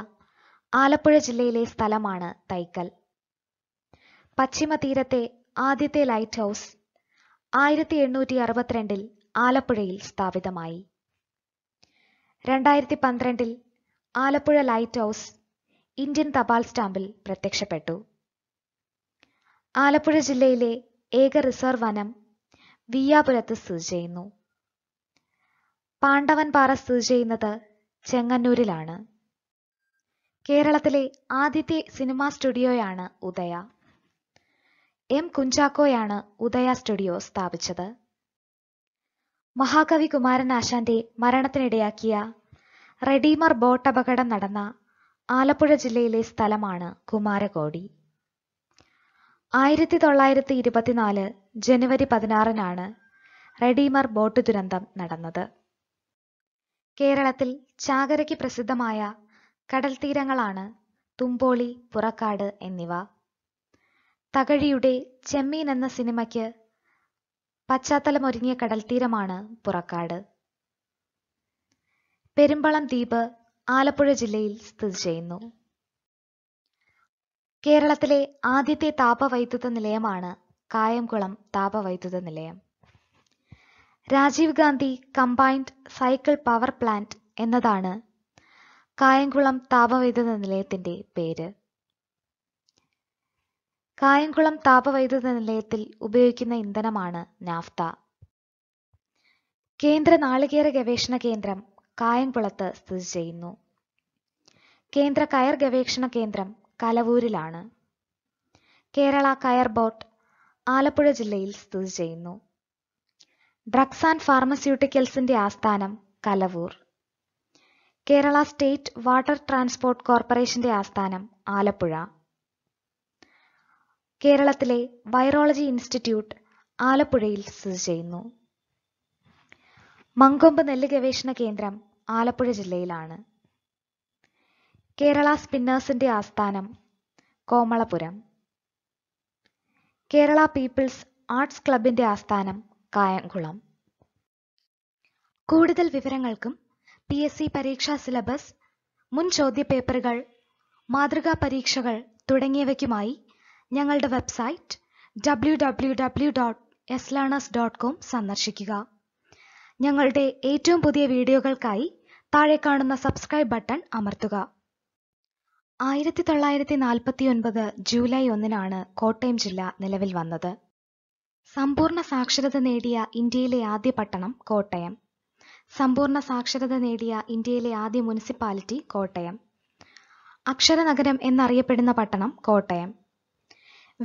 Speaker 1: ആലപ്പുഴ ജില്ലയിലെ സ്ഥലമാണ് തൈക്കൽ പശ്ചിമ തീരത്തെ ആദ്യത്തെ ലൈറ്റ് ഹൗസ് ആയിരത്തി എണ്ണൂറ്റി അറുപത്തിരണ്ടിൽ ആലപ്പുഴയിൽ സ്ഥാപിതമായി രണ്ടായിരത്തി പന്ത്രണ്ടിൽ ആലപ്പുഴ ലൈറ്റ് ഹൗസ് ഇന്ത്യൻ തപാൽ സ്റ്റാമ്പിൽ പ്രത്യക്ഷപ്പെട്ടു ആലപ്പുഴ ജില്ലയിലെ ഏക റിസർവ് വനം വിയ്യാപുരത്ത് സ്ഥിതി ചെയ്യുന്നു പാണ്ഡവൻപാറ സ്ഥിതി ചെയ്യുന്നത് ചെങ്ങന്നൂരിലാണ് കേരളത്തിലെ ആദ്യത്തെ സിനിമാ സ്റ്റുഡിയോയാണ് ഉദയ എം കുഞ്ചാക്കോയാണ് ഉദയ സ്റ്റുഡിയോ സ്ഥാപിച്ചത് മഹാകവി കുമാരനാശാന്റെ മരണത്തിനിടയാക്കിയ റെഡീമർ ബോട്ട് അപകടം നടന്ന ആലപ്പുഴ ജില്ലയിലെ സ്ഥലമാണ് കുമാരകോടി ആയിരത്തി തൊള്ളായിരത്തി ഇരുപത്തിനാല് ജനുവരി പതിനാറിനാണ് റെഡീമർ ബോട്ട് ദുരന്തം നടന്നത് കേരളത്തിൽ ചാകരയ്ക്ക് പ്രസിദ്ധമായ കടൽത്തീരങ്ങളാണ് തുമ്പോളി പുറക്കാട് എന്നിവ തകഴിയുടെ ചെമ്മീൻ എന്ന സിനിമയ്ക്ക് പശ്ചാത്തലമൊരുങ്ങിയ കടൽത്തീരമാണ് പുറക്കാട് പെരുമ്പളം ദ്വീപ് ആലപ്പുഴ ജില്ലയിൽ സ്ഥിതി ചെയ്യുന്നു കേരളത്തിലെ ആദ്യത്തെ താപവൈദ്യുത നിലയമാണ് കായംകുളം താപവൈദ്യുത നിലയം Rajiv Gandhi combined cycle power plant എന്നതാണ് കായംകുളം താപവൈദ്യുത നിലയത്തിന്റെ പേര് കായംകുളം താപവൈദ്യുത നിലയത്തിൽ ഉപയോഗിക്കുന്ന ഇന്ധനമാണ് നാഫ്ത കേന്ദ്ര നാളികേര ഗവേഷണ കേന്ദ്രം കായംകുളത്ത് സ്ഥിതി ചെയ്യുന്നു കേന്ദ്ര കയർ ഗവേഷണ കേന്ദ്രം കലവൂരിലാണ് കേരള കയർ ബോട്ട് ആലപ്പുഴ ജില്ലയിൽ സ്ഥിതി ചെയ്യുന്നു ഡ്രഗ്സ് ആൻഡ് ഫാർമസ്യൂട്ടിക്കൽസിന്റെ ആസ്ഥാനം Kalavoor Kerala state water transport കോർപ്പറേഷന്റെ ആസ്ഥാനം ആലപ്പുഴ കേരളത്തിലെ വൈറോളജി ഇൻസ്റ്റിറ്റ്യൂട്ട് ആലപ്പുഴയിൽ സ്ഥിതി ചെയ്യുന്നു മങ്കൊമ്പ് നെല്ല് ഗവേഷണ കേന്ദ്രം ആലപ്പുഴ ജില്ലയിലാണ് കേരള സ്പിന്നേഴ്സിന്റെ ആസ്ഥാനം കോമളപുരം കേരള പീപ്പിൾസ് ആർട്സ് ക്ലബിന്റെ ആസ്ഥാനം കായംകുളം കൂടുതൽ വിവരങ്ങൾക്കും പി എസ് സി പരീക്ഷാ സിലബസ് മുൻ ചോദ്യപേപ്പറുകൾ മാതൃകാ പരീക്ഷകൾ തുടങ്ങിയവയ്ക്കുമായി ഞങ്ങളുടെ website W W W dot S learners dot com സന്ദർശിക്കുക ഞങ്ങളുടെ ഏറ്റവും പുതിയ വീഡിയോകൾക്കായി താഴെ കാണുന്ന സബ്സ്ക്രൈബ് ബട്ടൺ അമർത്തുക ആയിരത്തി തൊള്ളായിരത്തി നാൽപ്പത്തി ഒൻപത് ജൂലൈ ഒന്നിനാണ് കോട്ടയം ജില്ല നിലവിൽ വന്നത് സമ്പൂർണ്ണ സാക്ഷരത നേടിയ ഇന്ത്യയിലെ ആദ്യ പട്ടണം കോട്ടയം സമ്പൂർണ്ണ സാക്ഷരത നേടിയ ഇന്ത്യയിലെ ആദ്യ മുനിസിപ്പാലിറ്റി കോട്ടയം അക്ഷരനഗരം എന്നറിയപ്പെടുന്ന പട്ടണം കോട്ടയം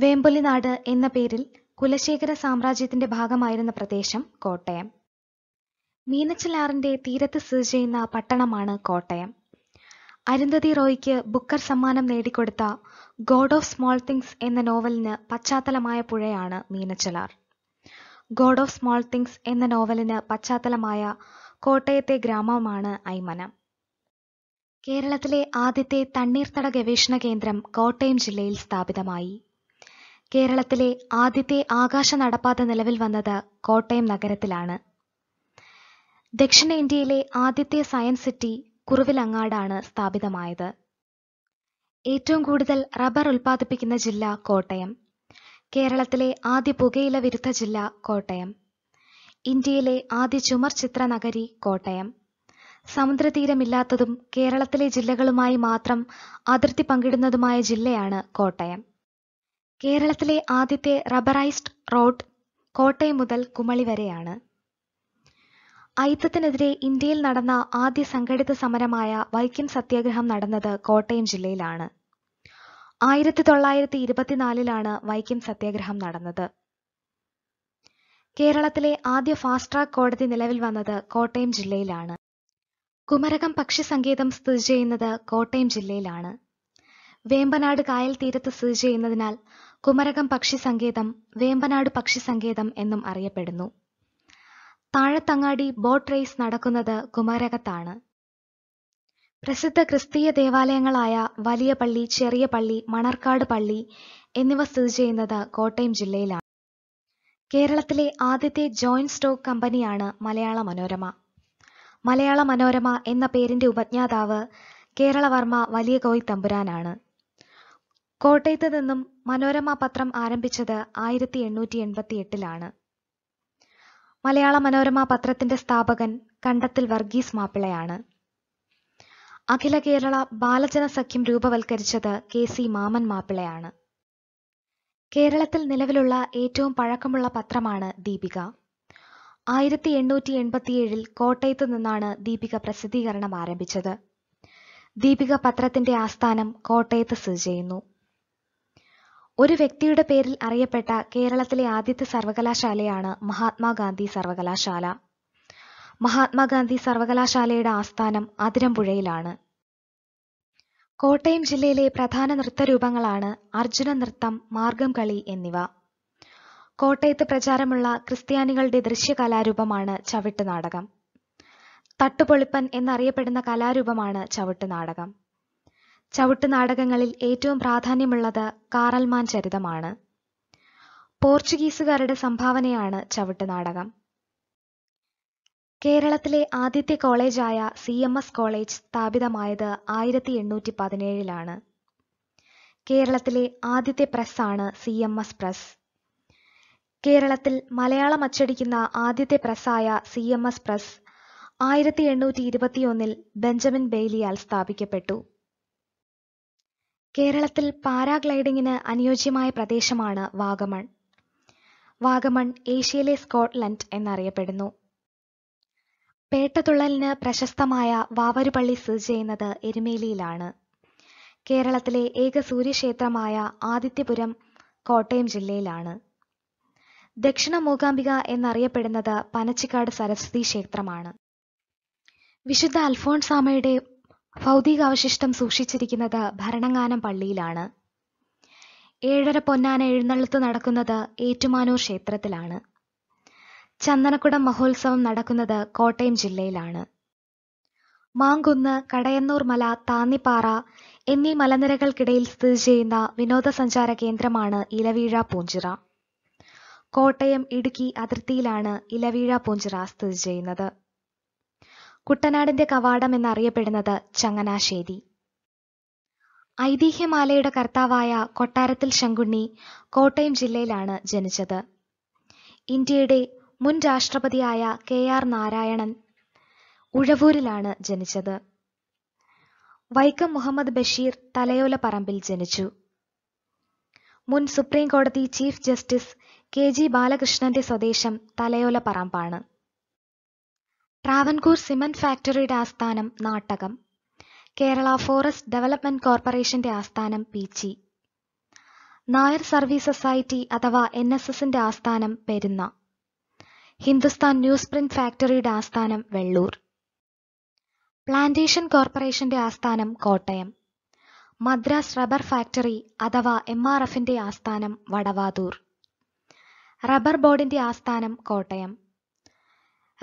Speaker 1: വേമ്പൊലിനാട് എന്ന പേരിൽ കുലശേഖര സാമ്രാജ്യത്തിന്റെ ഭാഗമായിരുന്ന പ്രദേശം കോട്ടയം മീനച്ചിലാറിന്റെ തീരത്ത് സ്ഥിതി ചെയ്യുന്ന പട്ടണമാണ് കോട്ടയം അരുന്ധതി റോയ്ക്ക് ബുക്കർ സമ്മാനം നേടിക്കൊടുത്ത ഗോഡ് ഓഫ് സ്മോൾ തിങ്സ് എന്ന നോവലിന് പശ്ചാത്തലമായ പുഴയാണ് Meenachilar God of small things എന്ന നോവലിന് പശ്ചാത്തലമായ കോട്ടയത്തെ ഗ്രാമമാണ് ഐമന കേരളത്തിലെ ആദ്യത്തെ തണ്ണീർത്തട ഗവേഷണ കേന്ദ്രം കോട്ടയം ജില്ലയിൽ സ്ഥാപിതമായി കേരളത്തിലെ ആദ്യത്തെ ആകാശ നടപ്പാത നിലവിൽ വന്നത് കോട്ടയം നഗരത്തിലാണ് ദക്ഷിണേന്ത്യയിലെ ആദ്യത്തെ സയൻസ് സിറ്റി കുറുവിലങ്ങാടാണ് സ്ഥാപിതമായത് ഏറ്റവും കൂടുതൽ റബ്ബർ ഉൽപ്പാദിപ്പിക്കുന്ന ജില്ല കോട്ടയം കേരളത്തിലെ ആദ്യ പുകയില വിരുദ്ധ ജില്ല കോട്ടയം ഇന്ത്യയിലെ ആദ്യ ചുമർ ചിത്ര നഗരി കോട്ടയം സമുദ്രതീരമില്ലാത്തതും കേരളത്തിലെ ജില്ലകളുമായി മാത്രം അതിർത്തി പങ്കിടുന്നതുമായ ജില്ലയാണ് കോട്ടയം കേരളത്തിലെ ആദ്യത്തെ റബ്ബറൈസ്ഡ് റോഡ് കോട്ടയം മുതൽ കുമളി വരെയാണ് അയിത്തത്തിനെതിരെ ഇന്ത്യയിൽ നടന്ന ആദ്യ സംഘടിത സമരമായ വൈക്കം സത്യാഗ്രഹം നടന്നത് കോട്ടയം ജില്ലയിലാണ് ആയിരത്തി തൊള്ളായിരത്തി ഇരുപത്തിനാലിലാണ് വൈക്കം സത്യാഗ്രഹം നടന്നത് കേരളത്തിലെ ആദ്യ ഫാസ്റ്റ് ട്രാക്ക് കോടതി നിലവിൽ വന്നത് കോട്ടയം ജില്ലയിലാണ് കുമരകം പക്ഷി സങ്കേതം സ്ഥിതി ചെയ്യുന്നത് കോട്ടയം ജില്ലയിലാണ് വേമ്പനാട് കായൽ തീരത്ത് സ്ഥിതി ചെയ്യുന്നതിനാൽ കുമരകം പക്ഷിസങ്കേതം വേമ്പനാട് പക്ഷിസങ്കേതം എന്നും അറിയപ്പെടുന്നു താഴത്തങ്ങാടി ബോട്ട് റേസ് നടക്കുന്നത് കുമരകത്താണ് പ്രസിദ്ധ ക്രിസ്തീയ ദേവാലയങ്ങളായ വലിയ പള്ളി ചെറിയ പള്ളി മണർക്കാട് പള്ളി എന്നിവ സ്ഥിതി ചെയ്യുന്നത് കോട്ടയം ജില്ലയിലാണ് കേരളത്തിലെ ആദ്യത്തെ ജോയിന്റ് സ്റ്റോക്ക് കമ്പനിയാണ് മലയാള മനോരമ മലയാള മനോരമ എന്ന പേരിന്റെ ഉപജ്ഞാതാവ് കേരളവർമ്മ വലിയ കോയി തമ്പുരാനാണ് കോട്ടയത്ത് നിന്നും മനോരമ പത്രം ആരംഭിച്ചത് ആയിരത്തി എണ്ണൂറ്റി എൺപത്തി എട്ടിലാണ് മലയാള മനോരമ പത്രത്തിന്റെ സ്ഥാപകൻ കണ്ടത്തിൽ വർഗീസ് മാപ്പിളയാണ് അഖില കേരള ബാലജന സഖ്യം രൂപവൽക്കരിച്ചത് കെ സി മാമൻ മാപ്പിളയാണ് കേരളത്തിൽ നിലവിലുള്ള ഏറ്റവും പഴക്കമുള്ള പത്രമാണ് ദീപിക ആയിരത്തി എണ്ണൂറ്റി എൺപത്തിയേഴിൽ കോട്ടയത്ത് നിന്നാണ് ദീപിക പ്രസിദ്ധീകരണം ആരംഭിച്ചത് ദീപിക പത്രത്തിന്റെ ആസ്ഥാനം കോട്ടയത്ത് സ്ഥിതി ചെയ്യുന്നു ഒരു വ്യക്തിയുടെ പേരിൽ അറിയപ്പെട്ട കേരളത്തിലെ ആദ്യത്തെ സർവകലാശാലയാണ് മഹാത്മാഗാന്ധി സർവകലാശാല മഹാത്മാഗാന്ധി സർവകലാശാലയുടെ ആസ്ഥാനം അതിരമ്പുഴയിലാണ് കോട്ടയം ജില്ലയിലെ പ്രധാന നൃത്തരൂപങ്ങളാണ് അർജുന നൃത്തം മാർഗം കളി എന്നിവ കോട്ടയത്ത് പ്രചാരമുള്ള ക്രിസ്ത്യാനികളുടെ ദൃശ്യകലാരൂപമാണ് ചവിട്ടുനാടകം തട്ടുപൊളിപ്പൻ എന്നറിയപ്പെടുന്ന കലാരൂപമാണ് ചവിട്ടുനാടകം നാടകങ്ങളിൽ ഏറ്റവും പ്രാധാന്യമുള്ളത് കാറൽമാൻ ചരിതമാണ്. പോർച്ചുഗീസുകാരുടെ സംഭാവനയാണ് നാടകം കേരളത്തിലെ ആദ്യത്തെ കോളേജായ സി. എം. എസ്. കോളേജ് സ്ഥാപിതമായത് ആയിരത്തി എണ്ണൂറ്റി പതിനേഴിലാണ്. കേരളത്തിലെ ആദ്യത്തെ പ്രസ്സാണ് സി. എം. എസ്. പ്രസ്സ്. കേരളത്തിൽ മലയാളം അച്ചടിക്കുന്ന ആദ്യത്തെ പ്രസ്സായ സി. എം. എസ്. പ്രസ്സ് ആയിരത്തി എണ്ണൂറ്റി ഇരുപത്തിയൊന്നിൽ ബെഞ്ചമിൻ ബെയ്ലിയാൽ സ്ഥാപിക്കപ്പെട്ടു. കേരളത്തിൽ പാരാഗ്ലൈഡിങ്ങിന് അനുയോജ്യമായ പ്രദേശമാണ് വാഗമൺ വാഗമൺ ഏഷ്യയിലെ സ്കോട്ട്ലൻഡ് എന്നറിയപ്പെടുന്നു പേട്ടതുള്ളലിന് പ്രശസ്തമായ വാവരുപള്ളി സ്ഥിതി ചെയ്യുന്നത് എരുമേലിയിലാണ് കേരളത്തിലെ ഏക സൂര്യക്ഷേത്രമായ ആദിത്യപുരം കോട്ടയം ജില്ലയിലാണ് ദക്ഷിണ മൂകാംബിക എന്നറിയപ്പെടുന്നത് പനച്ചിക്കാട് സരസ്വതി ക്ഷേത്രമാണ് വിശുദ്ധ അൽഫോൺസാമയുടെ ഭൗതികാവശിഷ്ടം സൂക്ഷിച്ചിരിക്കുന്നത് ഭരണങ്ങാനം പള്ളിയിലാണ് ഏഴര പൊന്നാന എഴുന്നള്ളത്ത് നടക്കുന്നത് ഏറ്റുമാനൂർ ക്ഷേത്രത്തിലാണ് ചന്ദനക്കുടം മഹോത്സവം നടക്കുന്നത് കോട്ടയം ജില്ലയിലാണ് മാങ്കുന്ന് കടയന്നൂർ മല താന്നിപ്പാറ എന്നീ മലനിരകൾക്കിടയിൽ സ്ഥിതി ചെയ്യുന്ന വിനോദസഞ്ചാര കേന്ദ്രമാണ് ഇലവീഴ പൂഞ്ചിറ കോട്ടയം ഇടുക്കി അതിർത്തിയിലാണ് ഇലവീഴ പൂഞ്ചിറ സ്ഥിതി ചെയ്യുന്നത് കുട്ടനാടിന്റെ കവാടം എന്നറിയപ്പെടുന്നത് ചങ്ങനാശ്ശേരി ഐതിഹ്യമാലയുടെ കർത്താവായ കൊട്ടാരത്തിൽ ശങ്കുണ്ണി കോട്ടയം ജില്ലയിലാണ് ജനിച്ചത് ഇന്ത്യയുടെ മുൻ രാഷ്ട്രപതിയായ കെ ആർ നാരായണൻ ഉഴവൂരിലാണ് ജനിച്ചത് വൈക്കം മുഹമ്മദ് ബഷീർ തലയോല പറമ്പിൽ ജനിച്ചു മുൻ സുപ്രീം കോടതി ചീഫ് ജസ്റ്റിസ് കെ ജി ബാലകൃഷ്ണന്റെ സ്വദേശം തലയോല പറമ്പാണ് ട്രാവൻകൂർ സിമന്റ് ഫാക്ടറിയുടെ ആസ്ഥാനം നാട്ടകം കേരള ഫോറസ്റ്റ് ഡെവലപ്മെന്റ് കോർപ്പറേഷന്റെ ആസ്ഥാനം പീച്ചി നായർ സർവീസ് സൊസൈറ്റി അഥവാ എൻ എസ് എസിന്റെ ആസ്ഥാനം പെരുന്ന ഹിന്ദുസ്ഥാൻ ന്യൂസ് പ്രിന്റ് ഫാക്ടറിയുടെ ആസ്ഥാനം വെള്ളൂർ പ്ലാന്റേഷൻ കോർപ്പറേഷന്റെ ആസ്ഥാനം കോട്ടയം മദ്രാസ് റബ്ബർ ഫാക്ടറി അഥവാ എം ആർ എഫിന്റെ ആസ്ഥാനം വടവാതൂർ റബ്ബർ ബോർഡിന്റെ ആസ്ഥാനം കോട്ടയം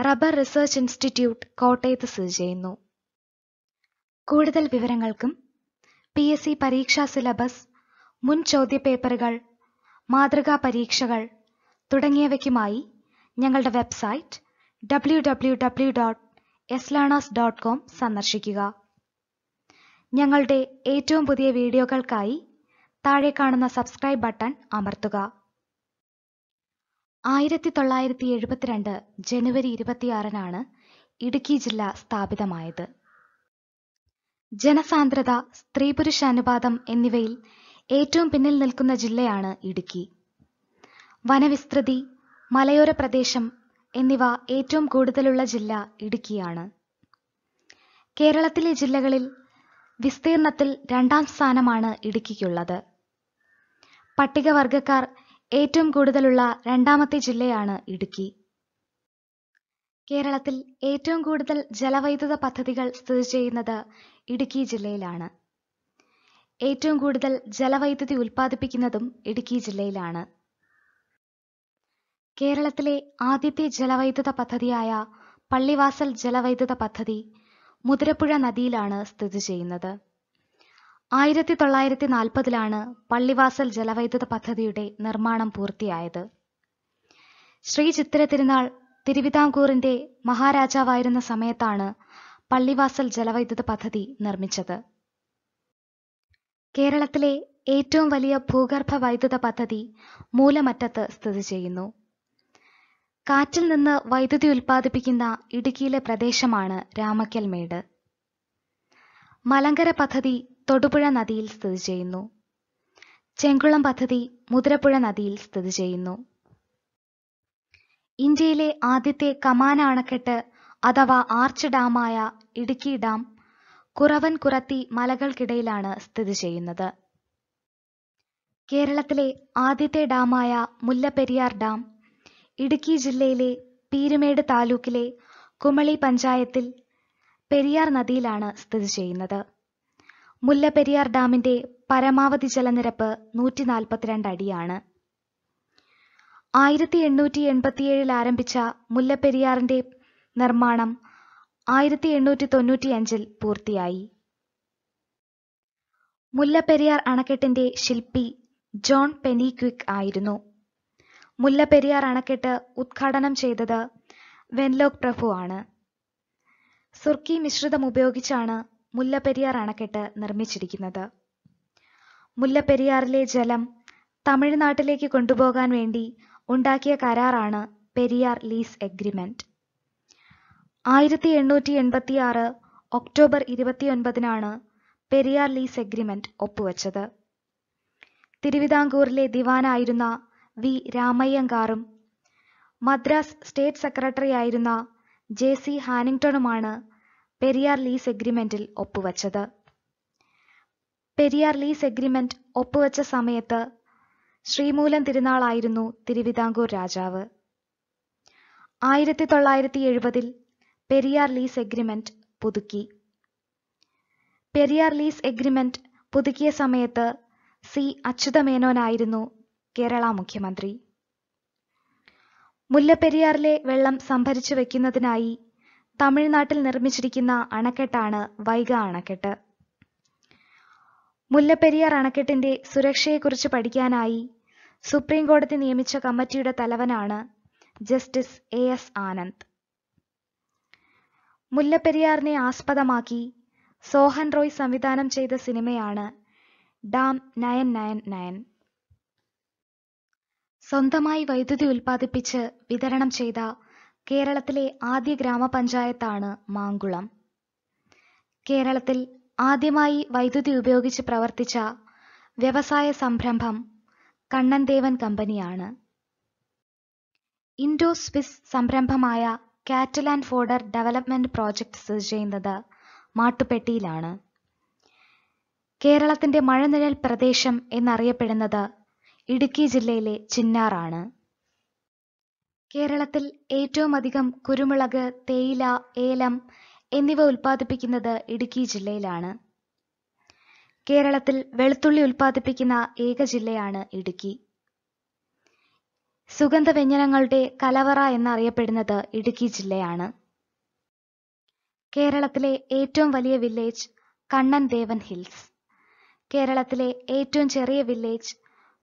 Speaker 1: റബ്ബർ റിസർച്ച് ഇൻസ്റ്റിറ്റ്യൂട്ട് കോട്ടയത്ത് സ്ഥിതി ചെയ്യുന്നു കൂടുതൽ വിവരങ്ങൾക്കും പി എസ് സി പരീക്ഷാ സിലബസ് മുൻ ചോദ്യപേപ്പറുകൾ മാതൃകാ പരീക്ഷകൾ തുടങ്ങിയവയ്ക്കുമായി ഞങ്ങളുടെ website W W W dot S learners dot com സന്ദർശിക്കുക ഞങ്ങളുടെ ഏറ്റവും പുതിയ വീഡിയോകൾക്കായി താഴെ കാണുന്ന സബ്സ്ക്രൈബ് ബട്ടൺ അമർത്തുക ആയിരത്തി തൊള്ളായിരത്തി എഴുപത്തിരണ്ട് ജനുവരി ഇരുപത്തിയാറിനാണ് ഇടുക്കി ജില്ല സ്ഥാപിതമായത് ജനസാന്ദ്രത സ്ത്രീ പുരുഷ അനുപാതം എന്നിവയിൽ ഏറ്റവും പിന്നിൽ നിൽക്കുന്ന ജില്ലയാണ് ഇടുക്കി വനവിസ്തൃതി മലയോര പ്രദേശം എന്നിവ ഏറ്റവും കൂടുതലുള്ള ജില്ല ഇടുക്കിയാണ് കേരളത്തിലെ ജില്ലകളിൽ വിസ്തീർണത്തിൽ രണ്ടാം സ്ഥാനമാണ് ഇടുക്കിക്കുള്ളത് പട്ടികവർഗക്കാർ ഏറ്റവും കൂടുതലുള്ള രണ്ടാമത്തെ ജില്ലയാണ് ഇടുക്കി. കേരളത്തിൽ ഏറ്റവും കൂടുതൽ ജലവൈദ്യുത പദ്ധതികൾ സ്ഥിതിചെയ്യുന്നത് ഇടുക്കി ജില്ലയിലാണ്. ഏറ്റവും കൂടുതൽ ജലവൈദ്യുതി ഉൽപ്പാദിപ്പിക്കുന്നതും ഇടുക്കി ജില്ലയിലാണ്. കേരളത്തിലെ ആദ്യത്തെ ജലവൈദ്യുത പദ്ധതിയായ പള്ളിവാസൽ ജലവൈദ്യുത പദ്ധതി മുതിരപ്പുഴ നദിയിലാണ് സ്ഥിതിചെയ്യുന്നത്. ആയിരത്തി തൊള്ളായിരത്തി നാൽപ്പതിലാണ് പള്ളിവാസൽ ജലവൈദ്യുത പദ്ധതിയുടെ നിർമ്മാണം പൂർത്തിയായത് ശ്രീ ചിത്തിര തിരുനാൾ തിരുവിതാംകൂറിന്റെ മഹാരാജാവായിരുന്ന സമയത്താണ് പള്ളിവാസൽ ജലവൈദ്യുത പദ്ധതി നിർമ്മിച്ചത് കേരളത്തിലെ ഏറ്റവും വലിയ ഭൂഗർഭ വൈദ്യുത പദ്ധതി മൂലമറ്റത്ത് സ്ഥിതി ചെയ്യുന്നു കാറ്റിൽ നിന്ന് വൈദ്യുതി ഉൽപ്പാദിപ്പിക്കുന്ന ഇടുക്കിയിലെ പ്രദേശമാണ് രാമക്കൽമേട് മലങ്കര പദ്ധതി തൊടുപുഴ നദിയിൽ സ്ഥിതി ചെയ്യുന്നു ചെങ്കുളം പദ്ധതി മുതിരപ്പുഴ നദിയിൽ സ്ഥിതി ചെയ്യുന്നു ഇന്ത്യയിലെ ആദ്യത്തെ കമാന അണക്കെട്ട് അഥവാ ആർച്ച് ഡാമായ ഇടുക്കി ഡാം കുറവൻ കുറത്തി മലകൾക്കിടയിലാണ് സ്ഥിതി ചെയ്യുന്നത് കേരളത്തിലെ ആദ്യത്തെ ഡാമായ മുല്ലപ്പെരിയാർ ഡാം ഇടുക്കി ജില്ലയിലെ പീരുമേട് താലൂക്കിലെ കുമളി പഞ്ചായത്തിൽ പെരിയാർ നദിയിലാണ് സ്ഥിതി ചെയ്യുന്നത് മുല്ലപ്പെരിയാർ ഡാമിന്റെ പരമാവധി ജലനിരപ്പ് നൂറ്റി നാൽപ്പത്തിരണ്ട് അടിയാണ് ആയിരത്തി എണ്ണൂറ്റി എൺപത്തിയേഴിൽ ആരംഭിച്ച മുല്ലപ്പെരിയാറിന്റെ നിർമ്മാണം ആയിരത്തി എണ്ണൂറ്റി തൊണ്ണൂറ്റിയഞ്ചിൽ പൂർത്തിയായി മുല്ലപ്പെരിയാർ അണക്കെട്ടിന്റെ ശില്പി ജോൺ പെനിക്വിക് ആയിരുന്നു മുല്ലപ്പെരിയാർ അണക്കെട്ട് ഉദ്ഘാടനം ചെയ്തത് വെൻലോക് പ്രഭു ആണ് സുർക്കി മിശ്രിതം ഉപയോഗിച്ചാണ് മുല്ലപ്പെരിയാർ അണക്കെട്ട് നിർമ്മിച്ചിരിക്കുന്നത് മുല്ലപ്പെരിയാറിലെ ജലം തമിഴ്നാട്ടിലേക്ക് കൊണ്ടുപോകാൻ വേണ്ടി ഉണ്ടാക്കിയ കരാറാണ് പെരിയാർ ലീസ് എഗ്രിമെന്റ് ആയിരത്തി എണ്ണൂറ്റി എൺപത്തി ആറ് ഒക്ടോബർ ഇരുപത്തിയൊൻപതിനാണ് പെരിയാർ ലീസ് എഗ്രിമെന്റ് ഒപ്പുവച്ചത് തിരുവിതാംകൂറിലെ ദിവാനായിരുന്ന വി രാമയ്യങ്കാറും മദ്രാസ് സ്റ്റേറ്റ് സെക്രട്ടറി ആയിരുന്ന ജെ സി ഹാനിങ്ടണുമാണ് പെരിയാർ ലീസ് എഗ്രിമെന്റിൽ ഒപ്പുവച്ചത് പെരിയാർ ലീസ് എഗ്രിമെന്റ് ഒപ്പുവച്ച സമയത്ത് ശ്രീമൂലം തിരുനാളായിരുന്നു തിരുവിതാംകൂർ രാജാവ് ആയിരത്തി തൊള്ളായിരത്തി എഴുപതിൽ പെരിയാർ ലീസ് എഗ്രിമെന്റ് പുതുക്കി പെരിയാർ ലീസ് എഗ്രിമെന്റ് പുതുക്കിയ സമയത്ത് സി അച്യുതമേനോനായിരുന്നു കേരള മുഖ്യമന്ത്രി മുല്ലപ്പെരിയാറിലെ വെള്ളം സംഭരിച്ചു വെക്കുന്നതിനായി തമിഴ്നാട്ടിൽ നിർമ്മിച്ചിരിക്കുന്ന അണക്കെട്ടാണ് വൈഗ അണക്കെട്ട് മുല്ലപ്പെരിയാർ അണക്കെട്ടിന്റെ സുരക്ഷയെക്കുറിച്ച് പഠിക്കാനായി സുപ്രീം കോടതി നിയമിച്ച കമ്മിറ്റിയുടെ തലവനാണ് ജസ്റ്റിസ് എ എസ് ആനന്ദ് മുല്ലപ്പെരിയാറിനെ ആസ്പദമാക്കി സോഹൻ റോയ് സംവിധാനം ചെയ്ത സിനിമയാണ് ഡാം നയൻ നയൻ നയൻ സ്വന്തമായി വൈദ്യുതി ഉൽപ്പാദിപ്പിച്ച് വിതരണം ചെയ്ത കേരളത്തിലെ ആദ്യ ഗ്രാമപഞ്ചായത്താണ് മാങ്കുളം കേരളത്തിൽ ആദ്യമായി വൈദ്യുതി ഉപയോഗിച്ച് പ്രവർത്തിച്ച വ്യവസായ സംരംഭം കണ്ണൻദേവൻ കമ്പനിയാണ് ഇൻഡോ സ്വിസ് സംരംഭമായ cattle and fodder development project സ്ഥിതി ചെയ്യുന്നത് മാട്ടുപെട്ടിയിലാണ് കേരളത്തിന്റെ മഴനിഴൽ പ്രദേശം എന്നറിയപ്പെടുന്നത് ഇടുക്കി ജില്ലയിലെ ചിന്നാറാണ് കേരളത്തിൽ ഏറ്റവുമധികം കുരുമുളക് തേയില ഏലം എന്നിവ ഉൽപ്പാദിപ്പിക്കുന്നത് ഇടുക്കി ജില്ലയിലാണ് കേരളത്തിൽ വെളുത്തുള്ളി ഉൽപ്പാദിപ്പിക്കുന്ന ഏക ജില്ലയാണ് ഇടുക്കി സുഗന്ധവ്യഞ്ജനങ്ങളുടെ കലവറ എന്നറിയപ്പെടുന്നത് ഇടുക്കി ജില്ലയാണ് കേരളത്തിലെ ഏറ്റവും വലിയ വില്ലേജ് കണ്ണൻ ദേവൻ ഹിൽസ് കേരളത്തിലെ ഏറ്റവും ചെറിയ വില്ലേജ്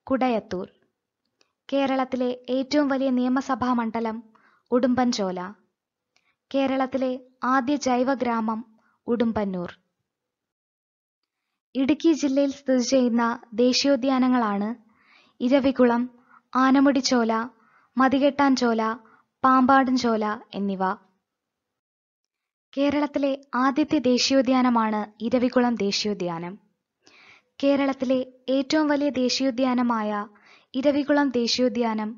Speaker 1: കുടയത്തൂർ കേരളത്തിലെ ഏറ്റവും വലിയ നിയമസഭാ മണ്ഡലം ഉടുമ്പൻചോല കേരളത്തിലെ ആദ്യ ജൈവ ഗ്രാമം ഉടുമ്പന്നൂർ ഇടുക്കി ജില്ലയിൽ സ്ഥിതി ചെയ്യുന്ന ദേശീയോദ്യാനങ്ങളാണ് ഇരവികുളം ആനമുടിച്ചോല മതികെട്ടാൻചോല പാമ്പാടൻചോല എന്നിവ കേരളത്തിലെ ആദ്യത്തെ ദേശീയോദ്യാനമാണ് ഇരവികുളം ദേശീയോദ്യാനം കേരളത്തിലെ ഏറ്റവും വലിയ ദേശീയോദ്യാനമായ ഇരവികുളം ദേശീയോദ്യാനം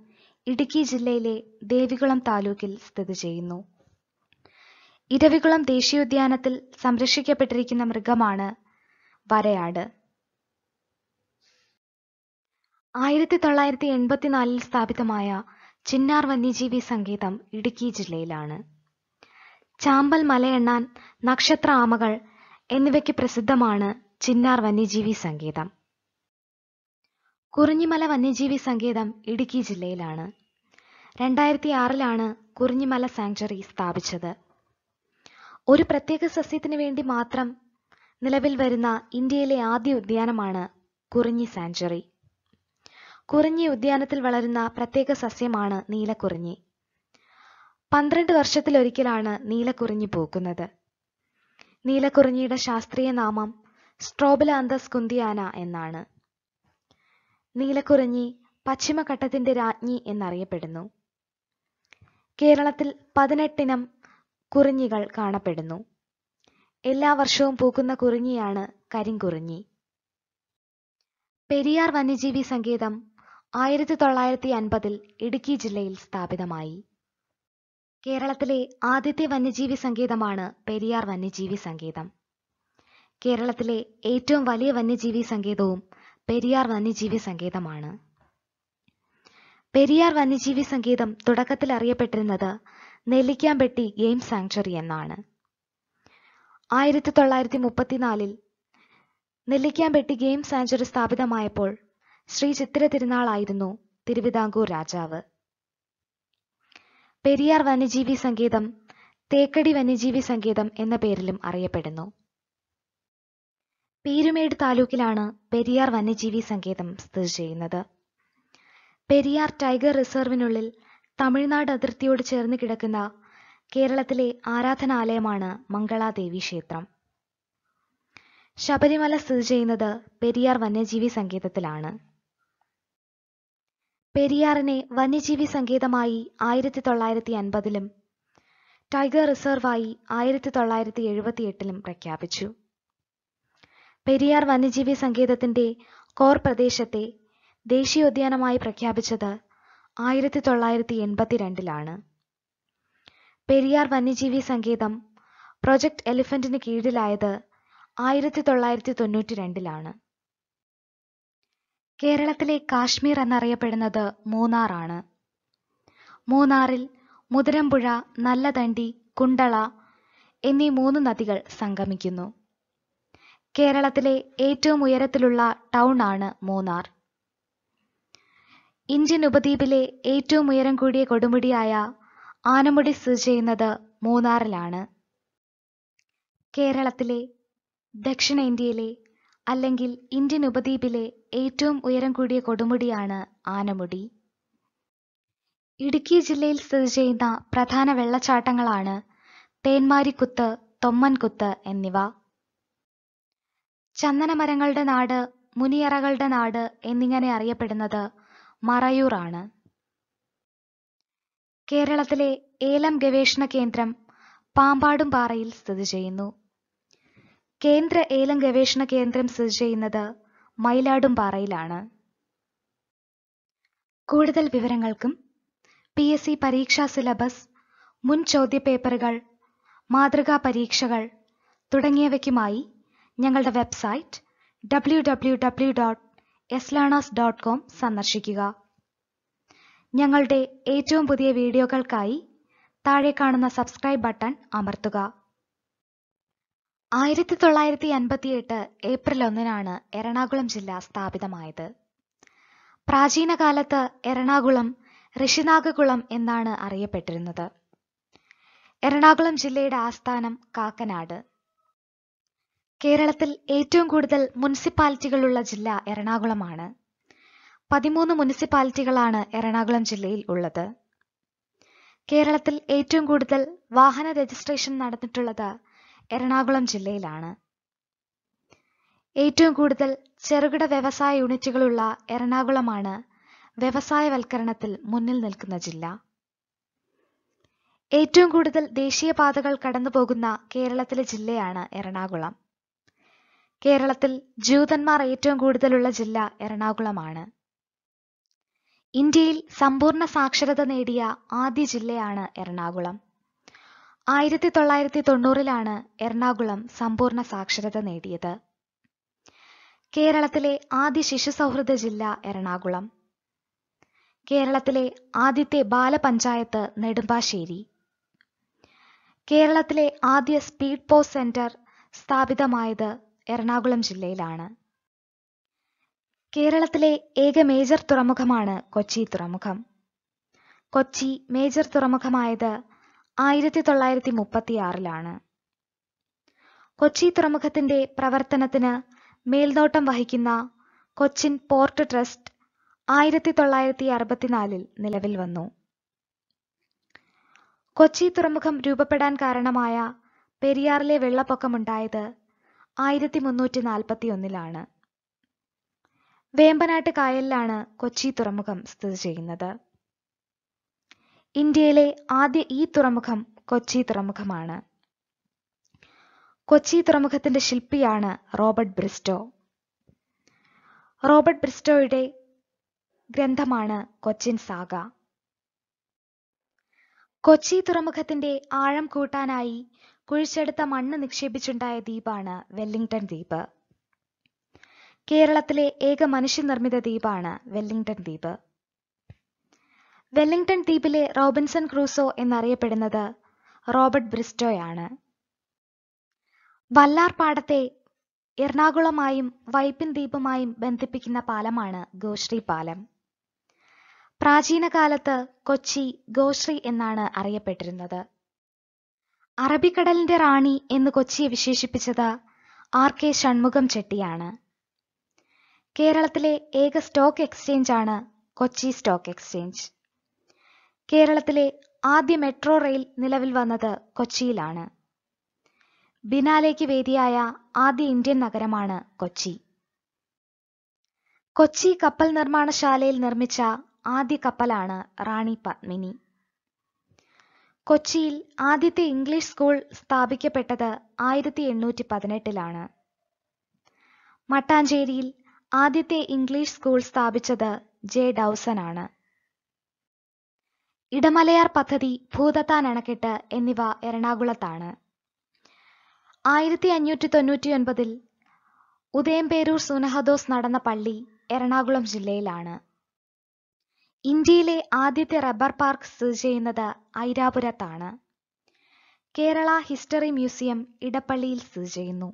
Speaker 1: ഇടുക്കി ജില്ലയിലെ ദേവികുളം താലൂക്കിൽ സ്ഥിതി ചെയ്യുന്നു ഇരവികുളം ദേശീയോദ്യാനത്തിൽ സംരക്ഷിക്കപ്പെട്ടിരിക്കുന്ന മൃഗമാണ് വരയാട് ആയിരത്തി തൊള്ളായിരത്തി എൺപത്തിനാലിൽ സ്ഥാപിതമായ ചിന്നാർ വന്യജീവി സങ്കേതം ഇടുക്കി ജില്ലയിലാണ് ചാമ്പൽ മലയെണ്ണാൻ നക്ഷത്ര ആമകൾ എന്നിവയ്ക്ക് പ്രസിദ്ധമാണ് ചിന്നാർ വന്യജീവി സങ്കേതം കുറിഞ്ഞിമല വന്യജീവി സങ്കേതം ഇടുക്കി ജില്ലയിലാണ് രണ്ടായിരത്തി ആറിലാണ് കുറിഞ്ഞിമല സാങ്ച്വറി സ്ഥാപിച്ചത് ഒരു പ്രത്യേക സസ്യത്തിന് വേണ്ടി മാത്രം നിലവിൽ വരുന്ന ഇന്ത്യയിലെ ആദ്യ ഉദ്യാനമാണ് കുറിഞ്ഞി സാങ്ച്വറി കുറിഞ്ഞി ഉദ്യാനത്തിൽ വളരുന്ന പ്രത്യേക സസ്യമാണ് നീലക്കുറിഞ്ഞി പന്ത്രണ്ട് വർഷത്തിലൊരിക്കലാണ് നീലക്കുറിഞ്ഞി പൂക്കുന്നത് നീലക്കുറിഞ്ഞിയുടെ ശാസ്ത്രീയ നാമം സ്ട്രോബിലാന്തസ് കുന്തിയാന എന്നാണ് നീലക്കുറിഞ്ഞി പശ്ചിമഘട്ടത്തിന്റെ രാജ്ഞി എന്നറിയപ്പെടുന്നു കേരളത്തിൽ പതിനെട്ടിനം കുറിഞ്ഞികൾ കാണപ്പെടുന്നു എല്ലാ വർഷവും പൂക്കുന്ന കുറിഞ്ഞിയാണ് കരിങ്കുറിഞ്ഞി പെരിയാർ വന്യജീവി സങ്കേതം ആയിരത്തി തൊള്ളായിരത്തി അൻപതിൽ ഇടുക്കി ജില്ലയിൽ സ്ഥാപിതമായി കേരളത്തിലെ ആദ്യത്തെ വന്യജീവി സങ്കേതമാണ് പെരിയാർ വന്യജീവി സങ്കേതം കേരളത്തിലെ ഏറ്റവും വലിയ വന്യജീവി സങ്കേതവും പെരിയാർ വന്യജീവി സങ്കേതമാണ് പെരിയാർ വന്യജീവി സങ്കേതം തുടക്കത്തിൽ അറിയപ്പെട്ടിരുന്നത് നെല്ലിക്കാമ്പെട്ടി ഗെയിം സാങ്ച്വറി എന്നാണ് ആയിരത്തി തൊള്ളായിരത്തി മുപ്പത്തിനാലിൽ നെല്ലിക്കാമ്പെട്ടി ഗെയിം സാങ്ച്വറി സ്ഥാപിതമായപ്പോൾ ശ്രീ ചിത്തിര തിരുനാളായിരുന്നു തിരുവിതാംകൂർ രാജാവ് പെരിയാർ വന്യജീവി സങ്കേതം തേക്കടി വന്യജീവി സങ്കേതം എന്ന പേരിലും അറിയപ്പെടുന്നു പീരുമേട് താലൂക്കിലാണ് പെരിയാർ വന്യജീവി സങ്കേതം സ്ഥിതി ചെയ്യുന്നത് പെരിയാർ ടൈഗർ റിസർവിനുള്ളിൽ തമിഴ്നാട് അതിർത്തിയോട് ചേർന്ന് കിടക്കുന്ന കേരളത്തിലെ ആരാധനാലയമാണ് മംഗളാദേവി ക്ഷേത്രം ശബരിമല സ്ഥിതി ചെയ്യുന്നത് പെരിയാർ വന്യജീവി സങ്കേതത്തിലാണ് പെരിയാറിനെ വന്യജീവി സങ്കേതമായി ആയിരത്തി തൊള്ളായിരത്തി അൻപതിലും ടൈഗർ റിസർവായി ആയിരത്തി തൊള്ളായിരത്തി എഴുപത്തിയെട്ടിലും പ്രഖ്യാപിച്ചു പെരിയാർ വന്യജീവി സങ്കേതത്തിന്റെ കോർ പ്രദേശത്തെ ദേശീയോദ്യാനമായി പ്രഖ്യാപിച്ചത് ആയിരത്തി തൊള്ളായിരത്തി എൺപത്തിരണ്ടിലാണ് പെരിയാർ വന്യജീവി സങ്കേതം പ്രൊജക്ട് എലിഫന്റിന് കീഴിലായത് ആയിരത്തി തൊള്ളായിരത്തി തൊണ്ണൂറ്റി രണ്ടിലാണ് കേരളത്തിലെ കാശ്മീർ എന്നറിയപ്പെടുന്നത് മൂന്നാറാണ് മൂന്നാറിൽ മുതിരമ്പുഴ നല്ലതണ്ടി കുണ്ടള എന്നീ മൂന്ന് നദികൾ സംഗമിക്കുന്നു കേരളത്തിലെ ഏറ്റവും ഉയരത്തിലുള്ള ടൗൺ ആണ് മൂന്നാർ ഇന്ത്യൻ ഉപദ്വീപിലെ ഏറ്റവും ഉയരം കൂടിയ കൊടുമുടിയായ ആനമുടി സ്ഥിതി ചെയ്യുന്നത് മൂന്നാറിലാണ് കേരളത്തിലെ ദക്ഷിണേന്ത്യയിലെ അല്ലെങ്കിൽ ഇന്ത്യൻ ഉപദ്വീപിലെ ഏറ്റവും ഉയരം കൂടിയ കൊടുമുടിയാണ് ആനമുടി ഇടുക്കി ജില്ലയിൽ സ്ഥിതി ചെയ്യുന്ന പ്രധാന വെള്ളച്ചാട്ടങ്ങളാണ് തേന്മാരിക്കുത്ത് തൊമ്മൻകുത്ത് എന്നിവ ചന്ദനമരങ്ങളുടെ നാട് മുനിയറകളുടെ നാട് എന്നിങ്ങനെ അറിയപ്പെടുന്നത് മറയൂർ ആണ് കേരളത്തിലെ ഏലം ഗവേഷണ കേന്ദ്രം പാമ്പാടും പാറയിൽ സ്ഥിതി ചെയ്യുന്നു കേന്ദ്ര ഏലം ഗവേഷണ കേന്ദ്രം സ്ഥിതി ചെയ്യുന്നത് മയിലാടും പാറയിലാണ് കൂടുതൽ വിവരങ്ങൾക്കും പി എസ് സി പരീക്ഷാ സിലബസ് മുൻ ചോദ്യപേപ്പറുകൾ മാതൃകാ പരീക്ഷകൾ തുടങ്ങിയവയ്ക്കുമായി ഞങ്ങളുടെ website W W W dot S learners dot com സന്ദർശിക്കുക ഞങ്ങളുടെ ഏറ്റവും പുതിയ വീഡിയോകൾക്കായി താഴെ കാണുന്ന സബ്സ്ക്രൈബ് ബട്ടൺ അമർത്തുക ആയിരത്തി തൊള്ളായിരത്തി എട്ട് ഏപ്രിൽ ഒന്നിനാണ് എറണാകുളം ജില്ല സ്ഥാപിതമായത് പ്രാചീന കാലത്ത് എറണാകുളം ഋഷിനാഗകുളം എന്നാണ് അറിയപ്പെട്ടിരുന്നത് എറണാകുളം ജില്ലയുടെ ആസ്ഥാനം കാക്കനാട് കേരളത്തിൽ ഏറ്റവും കൂടുതൽ മുനിസിപ്പാലിറ്റികളുള്ള ജില്ല എറണാകുളമാണ് പതിമൂന്ന് മുനിസിപ്പാലിറ്റികളാണ് എറണാകുളം ജില്ലയിൽ ഉള്ളത് കേരളത്തിൽ ഏറ്റവും കൂടുതൽ വാഹന രജിസ്ട്രേഷൻ നടന്നിട്ടുള്ളത് എറണാകുളം ജില്ലയിലാണ് ഏറ്റവും കൂടുതൽ ചെറുകിട വ്യവസായ യൂണിറ്റുകളുള്ള എറണാകുളമാണ് വ്യവസായവൽക്കരണത്തിൽ മുന്നിൽ നിൽക്കുന്ന ജില്ല ഏറ്റവും കൂടുതൽ ദേശീയപാതകൾ കടന്നുപോകുന്ന കേരളത്തിലെ ജില്ലയാണ് എറണാകുളം കേരളത്തിൽ ജൂതന്മാർ ഏറ്റവും കൂടുതലുള്ള ജില്ല എറണാകുളമാണ് ഇന്ത്യയിൽ സമ്പൂർണ്ണ സാക്ഷരത നേടിയ ആദ്യ ജില്ലയാണ് എറണാകുളം ആയിരത്തി തൊള്ളായിരത്തി തൊണ്ണൂറിലാണ് എറണാകുളം സമ്പൂർണ്ണ സാക്ഷരത നേടിയത് കേരളത്തിലെ ആദ്യ ശിശു സൗഹൃദ ജില്ല എറണാകുളം കേരളത്തിലെ ആദ്യത്തെ ബാലപഞ്ചായത്ത് നെടുമ്പാശ്ശേരി കേരളത്തിലെ ആദ്യ സ്പീഡ് പോസ്റ്റ് സെന്റർ സ്ഥാപിതമായത് എറണാകുളം ജില്ലയിലാണ് കേരളത്തിലെ ഏക മേജർ തുറമുഖമാണ് കൊച്ചി തുറമുഖം കൊച്ചി മേജർ തുറമുഖമായത് ആയിരത്തി തൊള്ളായിരത്തി ആറിലാണ് കൊച്ചി തുറമുഖത്തിന്റെ പ്രവർത്തനത്തിന് മേൽനോട്ടം വഹിക്കുന്ന കൊച്ചിൻ പോർട്ട് ട്രസ്റ്റ് ആയിരത്തി തൊള്ളായിരത്തി അറുപത്തിനാലിൽ നിലവിൽ വന്നു കൊച്ചി തുറമുഖം രൂപപ്പെടാൻ കാരണമായ പെരിയാറിലെ വെള്ളപ്പൊക്കമുണ്ടായത് ആയിരത്തി മുന്നൂറ്റി ഒന്നിലാണ് വേമ്പനാട്ട് കായലിലാണ് കൊച്ചി തുറമുഖം സ്ഥിതി ചെയ്യുന്നത് ഇന്ത്യയിലെ ആദ്യ ഈ തുറമുഖം കൊച്ചി തുറമുഖമാണ് കൊച്ചി തുറമുഖത്തിന്റെ ശില്പിയാണ് റോബർട്ട് ബ്രിസ്റ്റോ റോബർട്ട് ബ്രിസ്റ്റോയുടെ ഗ്രന്ഥമാണ് കൊച്ചിൻ സാഗ കൊച്ചി തുറമുഖത്തിന്റെ ആഴം കൂട്ടാനായി കുഴിച്ചെടുത്ത മണ്ണ് നിക്ഷേപിച്ചുണ്ടായ ദ്വീപാണ് വെല്ലിംഗ്ടൺ ദ്വീപ് കേരളത്തിലെ ഏക മനുഷ്യനിർമ്മിത ദ്വീപാണ് വെല്ലിംഗ്ടൺ ദ്വീപ് വെല്ലിംഗ്ടൺ ദ്വീപിലെ റോബിൻസൺ ക്രൂസോ എന്നറിയപ്പെടുന്നത് റോബർട്ട് ബ്രിസ്റ്റോയാണ് വല്ലാർ പാടത്തെ എറണാകുളമായും വൈപ്പിൻ ദ്വീപുമായും ബന്ധിപ്പിക്കുന്ന പാലമാണ് ഗോശ്രീ പാലം പ്രാചീന കാലത്ത് കൊച്ചി ഗോശ്രീ എന്നാണ് അറിയപ്പെട്ടിരുന്നത് അറബിക്കടലിന്റെ റാണി എന്ന് കൊച്ചിയെ വിശേഷിപ്പിച്ചത് ആർ കെ ഷൺമുഖം ചെട്ടിയാണ് കേരളത്തിലെ ഏക സ്റ്റോക്ക് എക്സ്ചേഞ്ച് ആണ് കൊച്ചി സ്റ്റോക്ക് എക്സ്ചേഞ്ച് കേരളത്തിലെ ആദ്യ മെട്രോ റെയിൽ നിലവിൽ വന്നത് കൊച്ചിയിലാണ് ബിനാലേക്ക് വേദിയായ ആദ്യ ഇന്ത്യൻ നഗരമാണ് കൊച്ചി കൊച്ചി കപ്പൽ നിർമ്മാണശാലയിൽ നിർമ്മിച്ച ആദ്യ കപ്പലാണ് റാണി പത്മിനി കൊച്ചിയിൽ ആദ്യത്തെ ഇംഗ്ലീഷ് സ്കൂൾ സ്ഥാപിക്കപ്പെട്ടത് ആയിരത്തി എണ്ണൂറ്റി പതിനെട്ടിലാണ് മട്ടാഞ്ചേരിയിൽ ആദ്യത്തെ ഇംഗ്ലീഷ് സ്കൂൾ സ്ഥാപിച്ചത് ജെ ഡൗസൺ ആണ് ഇടമലയാർ പദ്ധതി ഭൂതത്താൻ അണക്കെട്ട് എന്നിവ എറണാകുളത്താണ് ആയിരത്തി അഞ്ഞൂറ്റി ഒൻപതിൽ ഉദയംപേരൂർ സുനഹദോസ് നടന്ന പള്ളി എറണാകുളം ജില്ലയിലാണ് ഇന്ത്യയിലെ ആദ്യത്തെ റബ്ബർ പാർക്ക് സ്ഥിതി ചെയ്യുന്നത് ഐരാപുരത്താണ് കേരള ഹിസ്റ്ററി മ്യൂസിയം ഇടപ്പള്ളിയിൽ സ്ഥിതി ചെയ്യുന്നു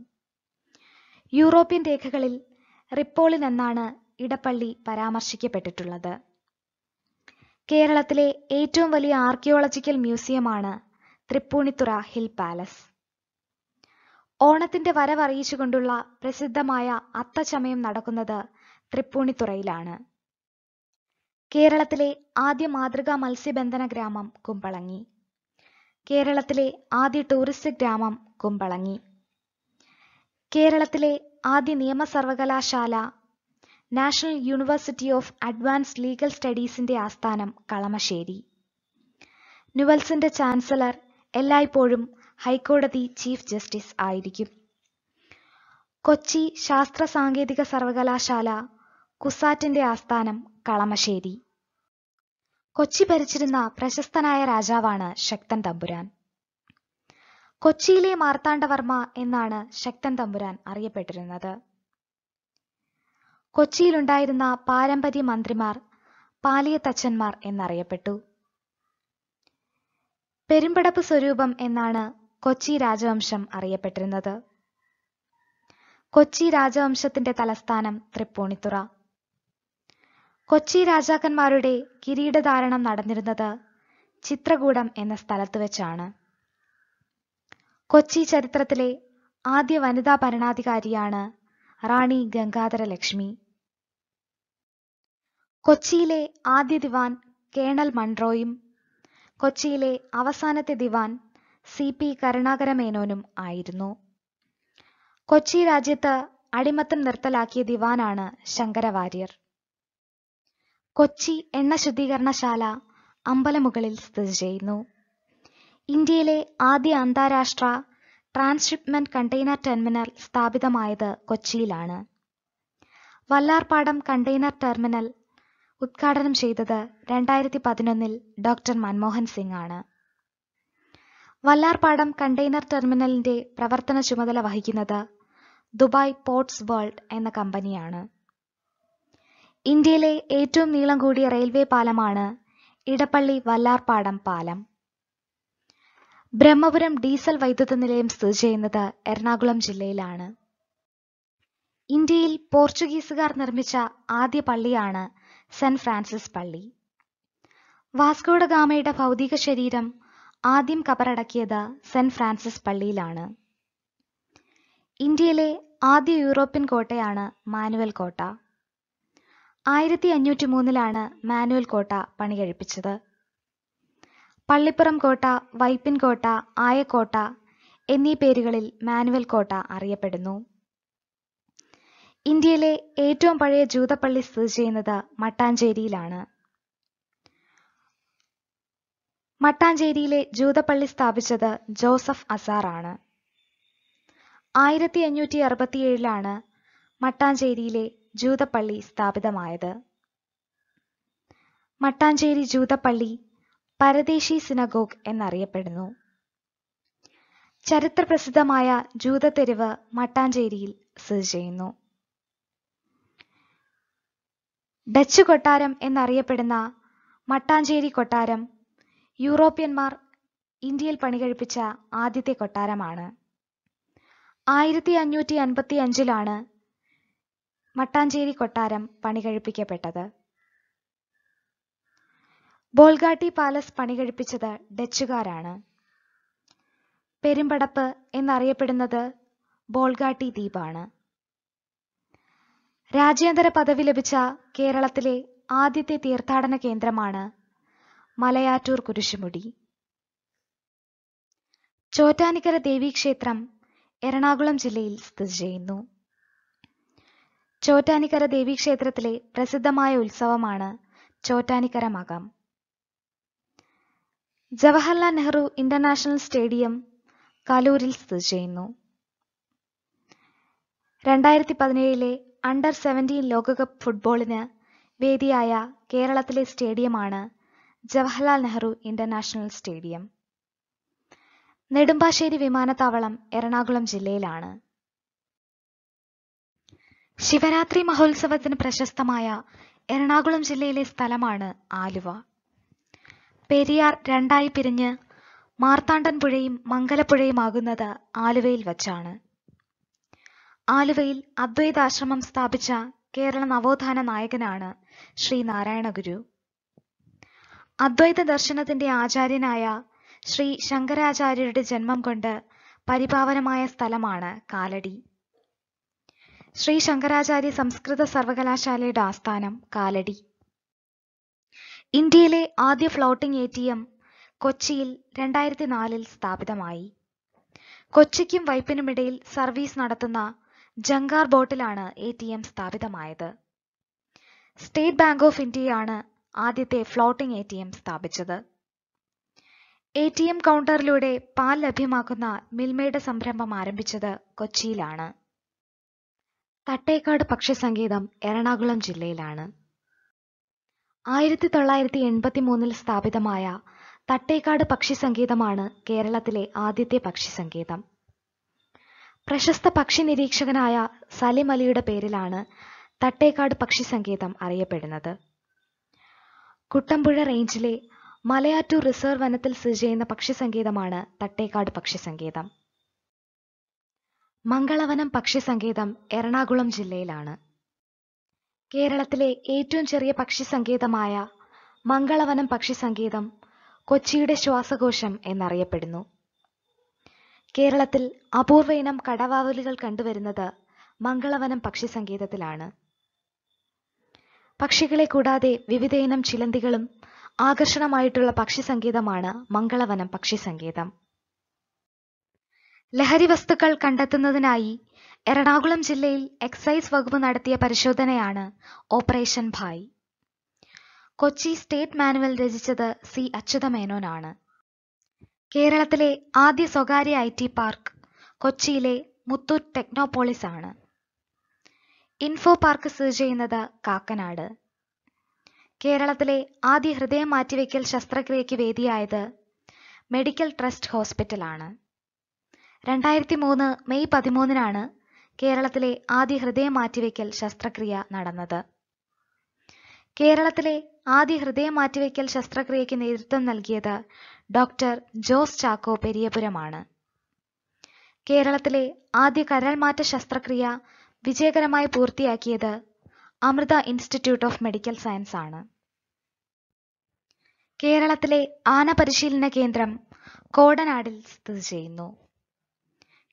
Speaker 1: യൂറോപ്യൻ രേഖകളിൽ റിപ്പോളിൻ എന്നാണ് ഇടപ്പള്ളി പരാമർശിക്കപ്പെട്ടിട്ടുള്ളത് കേരളത്തിലെ ഏറ്റവും വലിയ ആർക്കിയോളജിക്കൽ മ്യൂസിയമാണ് തൃപ്പൂണിത്തുറ ഹിൽ പാലസ് ഓണത്തിന്റെ വരവറിയിച്ചുകൊണ്ടുള്ള പ്രസിദ്ധമായ അത്തച്ചമയം നടക്കുന്നത് തൃപ്പൂണിത്തുറയിലാണ് കേരളത്തിലെ ആദ്യ മാതൃകാ മത്സ്യബന്ധന ഗ്രാമം കുമ്പളങ്ങി കേരളത്തിലെ ആദ്യ ടൂറിസ്റ്റ് ഗ്രാമം കുമ്പളങ്ങി കേരളത്തിലെ ആദ്യ നിയമ സർവകലാശാല national university of advanced legal സ്റ്റഡീസിന്റെ ആസ്ഥാനം കളമശ്ശേരി നുവൽസിന്റെ ചാൻസലർ എല്ലായ്പ്പോഴും ഹൈക്കോടതി ചീഫ് ജസ്റ്റിസ് ആയിരിക്കും കൊച്ചി ശാസ്ത്ര സാങ്കേതിക സർവകലാശാല കുസാറ്റിന്റെ ആസ്ഥാനം കളമശ്ശേരി കൊച്ചി ഭരിച്ചിരുന്ന പ്രശസ്തനായ രാജാവാണ് ശക്തൻ തമ്പുരാൻ കൊച്ചിയിലെ മാർത്താണ്ഡവർമ്മ എന്നാണ് ശക്തൻ തമ്പുരാൻ അറിയപ്പെട്ടിരുന്നത് കൊച്ചിയിലുണ്ടായിരുന്ന പാരമ്പര്യ മന്ത്രിമാർ പാലിയത്തച്ഛന്മാർ എന്നറിയപ്പെട്ടു പെരുമ്പടപ്പ് സ്വരൂപം എന്നാണ് കൊച്ചി രാജവംശം അറിയപ്പെട്ടിരുന്നത് കൊച്ചി രാജവംശത്തിന്റെ തലസ്ഥാനം തൃപ്പൂണിത്തുറ കൊച്ചി രാജാക്കന്മാരുടെ കിരീടധാരണം നടന്നിരുന്നത് ചിത്രകൂടം എന്ന സ്ഥലത്ത് വെച്ചാണ് കൊച്ചി ചരിത്രത്തിലെ ആദ്യ വനിതാ ഭരണാധികാരിയാണ് റാണി ഗംഗാധര ലക്ഷ്മി കൊച്ചിയിലെ ആദ്യ ദിവാൻ കേണൽ മൺറോയും കൊച്ചിയിലെ അവസാനത്തെ ദിവാൻ സി പി കരുണാകര മേനോനും ആയിരുന്നു കൊച്ചി രാജ്യത്ത് അടിമത്തം നിർത്തലാക്കിയ ദിവാനാണ് ശങ്കരവാര്യർ കൊച്ചി എണ്ണ ശുദ്ധീകരണശാല അമ്പലമുകളിൽ സ്ഥിതി ചെയ്യുന്നു ഇന്ത്യയിലെ ആദ്യ അന്താരാഷ്ട്ര ട്രാൻസ്ഷിപ്മെന്റ് കണ്ടെയ്നർ ടെർമിനൽ സ്ഥാപിതമായത് കൊച്ചിയിലാണ് വല്ലാർപാടം കണ്ടെയ്നർ ടെർമിനൽ ഉദ്ഘാടനം ചെയ്തത് രണ്ടായിരത്തി പതിനൊന്നിൽ ഡോക്ടർ മൻമോഹൻ സിംഗ് ആണ് വല്ലാർപാടം കണ്ടെയ്നർ ടെർമിനലിന്റെ പ്രവർത്തന ചുമതല വഹിക്കുന്നത് ദുബായ് പോർട്സ് വേൾഡ് എന്ന കമ്പനിയാണ് ഇന്ത്യയിലെ ഏറ്റവും നീളം കൂടിയ റെയിൽവേ പാലമാണ് ഇടപ്പള്ളി വല്ലാർപാടം പാലം ബ്രഹ്മപുരം ഡീസൽ വൈദ്യുത നിലയം സ്ഥിതി ചെയ്യുന്നത് എറണാകുളം ജില്ലയിലാണ് ഇന്ത്യയിൽ പോർച്ചുഗീസുകാർ നിർമ്മിച്ച ആദ്യ പള്ളിയാണ് സെന്റ് ഫ്രാൻസിസ് പള്ളി വാസ്കോഡ ഗാമയുടെ ഭൗതിക ശരീരം ആദ്യം കബറടക്കിയത് സെന്റ് ഫ്രാൻസിസ് പള്ളിയിലാണ് ഇന്ത്യയിലെ ആദ്യ യൂറോപ്യൻ കോട്ടയാണ് മാനുവൽ കോട്ട ആയിരത്തി അഞ്ഞൂറ്റി മൂന്നിലാണ് മാനുവൽ കോട്ട പണി കഴിപ്പിച്ചത് പള്ളിപ്പുറം കോട്ട വൈപ്പിൻ കോട്ട ആയക്കോട്ട എന്നീ പേരുകളിൽ മാനുവൽ കോട്ട അറിയപ്പെടുന്നു ഇന്ത്യയിലെ ഏറ്റവും പഴയ ജൂതപ്പള്ളി സ്ഥിതി ചെയ്യുന്നത് മട്ടാഞ്ചേരിയിലാണ് മട്ടാഞ്ചേരിയിലെ ജൂതപ്പള്ളി സ്ഥാപിച്ചത് ജോസഫ് അസാറാണ് ആയിരത്തി അഞ്ഞൂറ്റി അറുപത്തിയേഴിലാണ് മട്ടാഞ്ചേരിയിലെ ജൂതപ്പള്ളി സ്ഥാപിതമായത്. മട്ടാഞ്ചേരി ജൂതപ്പള്ളി പരദേശി സിനഗോഗ് എന്നറിയപ്പെടുന്നു. ചരിത്രപ്രസിദ്ധമായ ജൂതത്തെരുവ് മട്ടാഞ്ചേരിയിൽ സ്ഥിതിചെയ്യുന്നു. ഡച്ച് കൊട്ടാരം എന്നറിയപ്പെടുന്ന മട്ടാഞ്ചേരി കൊട്ടാരം യൂറോപ്യന്മാർ ഇന്ത്യയിൽ പണികഴിപ്പിച്ച ആദ്യത്തെ കൊട്ടാരമാണ്. ആയിരത്തി അഞ്ഞൂറ്റി അഞ്ചിലാണ് മട്ടാഞ്ചേരി കൊട്ടാരം പണികഴിപ്പിക്കപ്പെട്ടത് ബോൾഗാട്ടി പാലസ് പണികഴിപ്പിച്ചത് ഡച്ചുകാരാണ് പെരുമ്പടപ്പ് എന്നറിയപ്പെടുന്നത് ബോൾഗാട്ടി ദ്വീപാണ് രാജ്യാന്തര പദവി ലഭിച്ച കേരളത്തിലെ ആദ്യത്തെ തീർത്ഥാടന കേന്ദ്രമാണ് മലയാറ്റൂർ കുരിശുമുടി ചോറ്റാനിക്കര ദേവീക്ഷേത്രം എറണാകുളം ജില്ലയിൽ സ്ഥിതി ചെയ്യുന്നു ചോറ്റാനിക്കര ദേവീക്ഷേത്രത്തിലെ പ്രസിദ്ധമായ ഉത്സവമാണ് ചോറ്റാനിക്കര മകം ജവഹർലാൽ നെഹ്റു ഇന്റർനാഷണൽ സ്റ്റേഡിയം കലൂരിൽ സ്ഥിതി ചെയ്യുന്നു രണ്ടായിരത്തി പതിനേഴിലെ അണ്ടർ സെവൻറ്റീൻ ലോകകപ്പ് ഫുട്ബോളിന് വേദിയായ കേരളത്തിലെ സ്റ്റേഡിയമാണ് ജവഹർലാൽ നെഹ്റു ഇന്റർനാഷണൽ സ്റ്റേഡിയം നെടുമ്പാശ്ശേരി വിമാനത്താവളം എറണാകുളം ജില്ലയിലാണ് ശിവരാത്രി മഹോത്സവത്തിന് പ്രശസ്തമായ എറണാകുളം ജില്ലയിലെ സ്ഥലമാണ് ആലുവ പെരിയാർ രണ്ടായി പിരിഞ്ഞ് മാർത്താണ്ഡൻ പുഴയും മംഗലപ്പുഴയുമാകുന്നത് ആലുവയിൽ വച്ചാണ് ആലുവയിൽ അദ്വൈതാശ്രമം സ്ഥാപിച്ച കേരള നവോത്ഥാന നായകനാണ് ശ്രീ നാരായണ ഗുരു അദ്വൈത ദർശനത്തിന്റെ ആചാര്യനായ ശ്രീ ശങ്കരാചാര്യരുടെ ജന്മം കൊണ്ട് പരിപാവനമായ സ്ഥലമാണ് കാലടി ശ്രീ ശങ്കരാചാര്യ സംസ്കൃത സർവകലാശാലയുടെ ആസ്ഥാനം കാലടി ഇന്ത്യയിലെ ആദ്യ ഫ്ലോട്ടിംഗ് എ ടി എം കൊച്ചിയിൽ രണ്ടായിരത്തി നാലിൽ സ്ഥാപിതമായി കൊച്ചിക്കും വൈപ്പിനുമിടയിൽ സർവീസ് നടത്തുന്ന ജങ്കാർ ബോട്ടിലാണ് എ ടി എം സ്ഥാപിതമായത് സ്റ്റേറ്റ് ബാങ്ക് ഓഫ് ഇന്ത്യയാണ് ആദ്യത്തെ ഫ്ലോട്ടിംഗ് എ ടി എം സ്ഥാപിച്ചത് എ ടി എം കൗണ്ടറിലൂടെ പാൽ ലഭ്യമാക്കുന്ന മിൽമയുടെ സംരംഭം ആരംഭിച്ചത് കൊച്ചിയിലാണ് തട്ടേക്കാട് പക്ഷിസങ്കേതം എറണാകുളം ജില്ലയിലാണ് ആയിരത്തി തൊള്ളായിരത്തി എൺപത്തി മൂന്നിൽ സ്ഥാപിതമായ തട്ടേക്കാട് പക്ഷിസങ്കേതമാണ് കേരളത്തിലെ ആദ്യത്തെ പക്ഷിസങ്കേതം പ്രശസ്ത പക്ഷി നിരീക്ഷകനായ സലിം അലിയുടെ പേരിലാണ് തട്ടേക്കാട് പക്ഷിസങ്കേതം അറിയപ്പെടുന്നത് കുട്ടമ്പുഴ റേഞ്ചിലെ മലയാറ്റൂർ റിസർവ് വനത്തിൽ സ്ഥിതി ചെയ്യുന്ന പക്ഷിസങ്കേതമാണ് തട്ടേക്കാട് പക്ഷിസങ്കേതം മംഗളവനം പക്ഷിസങ്കേതം എറണാകുളം ജില്ലയിലാണ് കേരളത്തിലെ ഏറ്റവും ചെറിയ പക്ഷിസങ്കേതമായ മംഗളവനം പക്ഷിസങ്കേതം കൊച്ചിയുടെ ശ്വാസകോശം എന്നറിയപ്പെടുന്നു കേരളത്തിൽ അപൂർവ ഇനം കടവാവലുകൾ കണ്ടുവരുന്നത് മംഗളവനം പക്ഷിസങ്കേതത്തിലാണ് പക്ഷികളെ കൂടാതെ വിവിധ ഇനം ചിലന്തികളും ആകർഷണമായിട്ടുള്ള പക്ഷിസങ്കേതമാണ് മംഗളവനം പക്ഷിസങ്കേതം ലഹരി വസ്തുക്കൾ കണ്ടെത്തുന്നതിനായി എറണാകുളം ജില്ലയിൽ എക്സൈസ് വകുപ്പ് നടത്തിയ പരിശോധനയാണ് operation Bhai Kochi state manual രചിച്ചത് സി അച്യുതമേനോനാണ് കേരളത്തിലെ ആദ്യ സ്വകാര്യ ഐ ടി പാർക്ക് കൊച്ചിയിലെ മുത്തൂറ്റ് ടെക്നോപോളിസ് ആണ് ഇൻഫോ പാർക്ക് സ്ഥിതി ചെയ്യുന്നത് കാക്കനാട് കേരളത്തിലെ ആദ്യ ഹൃദയം മാറ്റിവെക്കൽ ശസ്ത്രക്രിയയ്ക്ക് വേദിയായത് മെഡിക്കൽ ട്രസ്റ്റ് ഹോസ്പിറ്റലാണ് രണ്ടായിരത്തി മൂന്ന് മെയ് പതിമൂന്നിനാണ് കേരളത്തിലെ ആദ്യ ഹൃദയം മാറ്റിവെക്കൽ ശസ്ത്രക്രിയ നടന്നത് കേരളത്തിലെ ആദ്യ ഹൃദയം മാറ്റിവെക്കൽ ശസ്ത്രക്രിയയ്ക്ക് നേതൃത്വം നൽകിയത് ഡോക്ടർ ജോസ് ചാക്കോ പെരിയപുരമാണ് കേരളത്തിലെ ആദ്യ കരൾമാറ്റ ശസ്ത്രക്രിയ വിജയകരമായി പൂർത്തിയാക്കിയത് Amrita institute of medical science ആണ് കേരളത്തിലെ ആന പരിശീലന കേന്ദ്രം കോടനാടിൽ സ്ഥിതി ചെയ്യുന്നു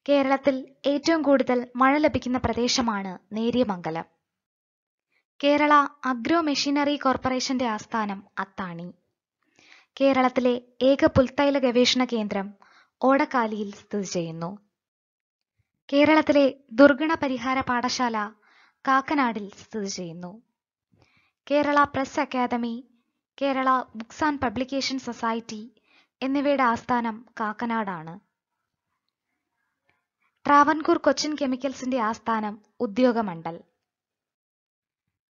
Speaker 1: കേരളത്തിൽ ഏറ്റവും കൂടുതൽ മഴ ലഭിക്കുന്ന പ്രദേശമാണ് നേര്യമംഗലം കേരള അഗ്രോ മെഷീനറി കോർപ്പറേഷന്റെ ആസ്ഥാനം അത്താണി കേരളത്തിലെ ഏക പുൽത്തൈല ഗവേഷണ കേന്ദ്രം ഓടക്കാലിയിൽ സ്ഥിതി ചെയ്യുന്നു കേരളത്തിലെ ദുർഗണ പരിഹാര പാഠശാല കാക്കനാടിൽ സ്ഥിതി ചെയ്യുന്നു Kerala press academy Kerala books and publication society എന്നിവയുടെ ആസ്ഥാനം കാക്കനാടാണ് ട്രാവൻകൂർ കൊച്ചിൻ കെമിക്കൽസിന്റെ ആസ്ഥാനം ഉദ്യോഗമണ്ഡൽ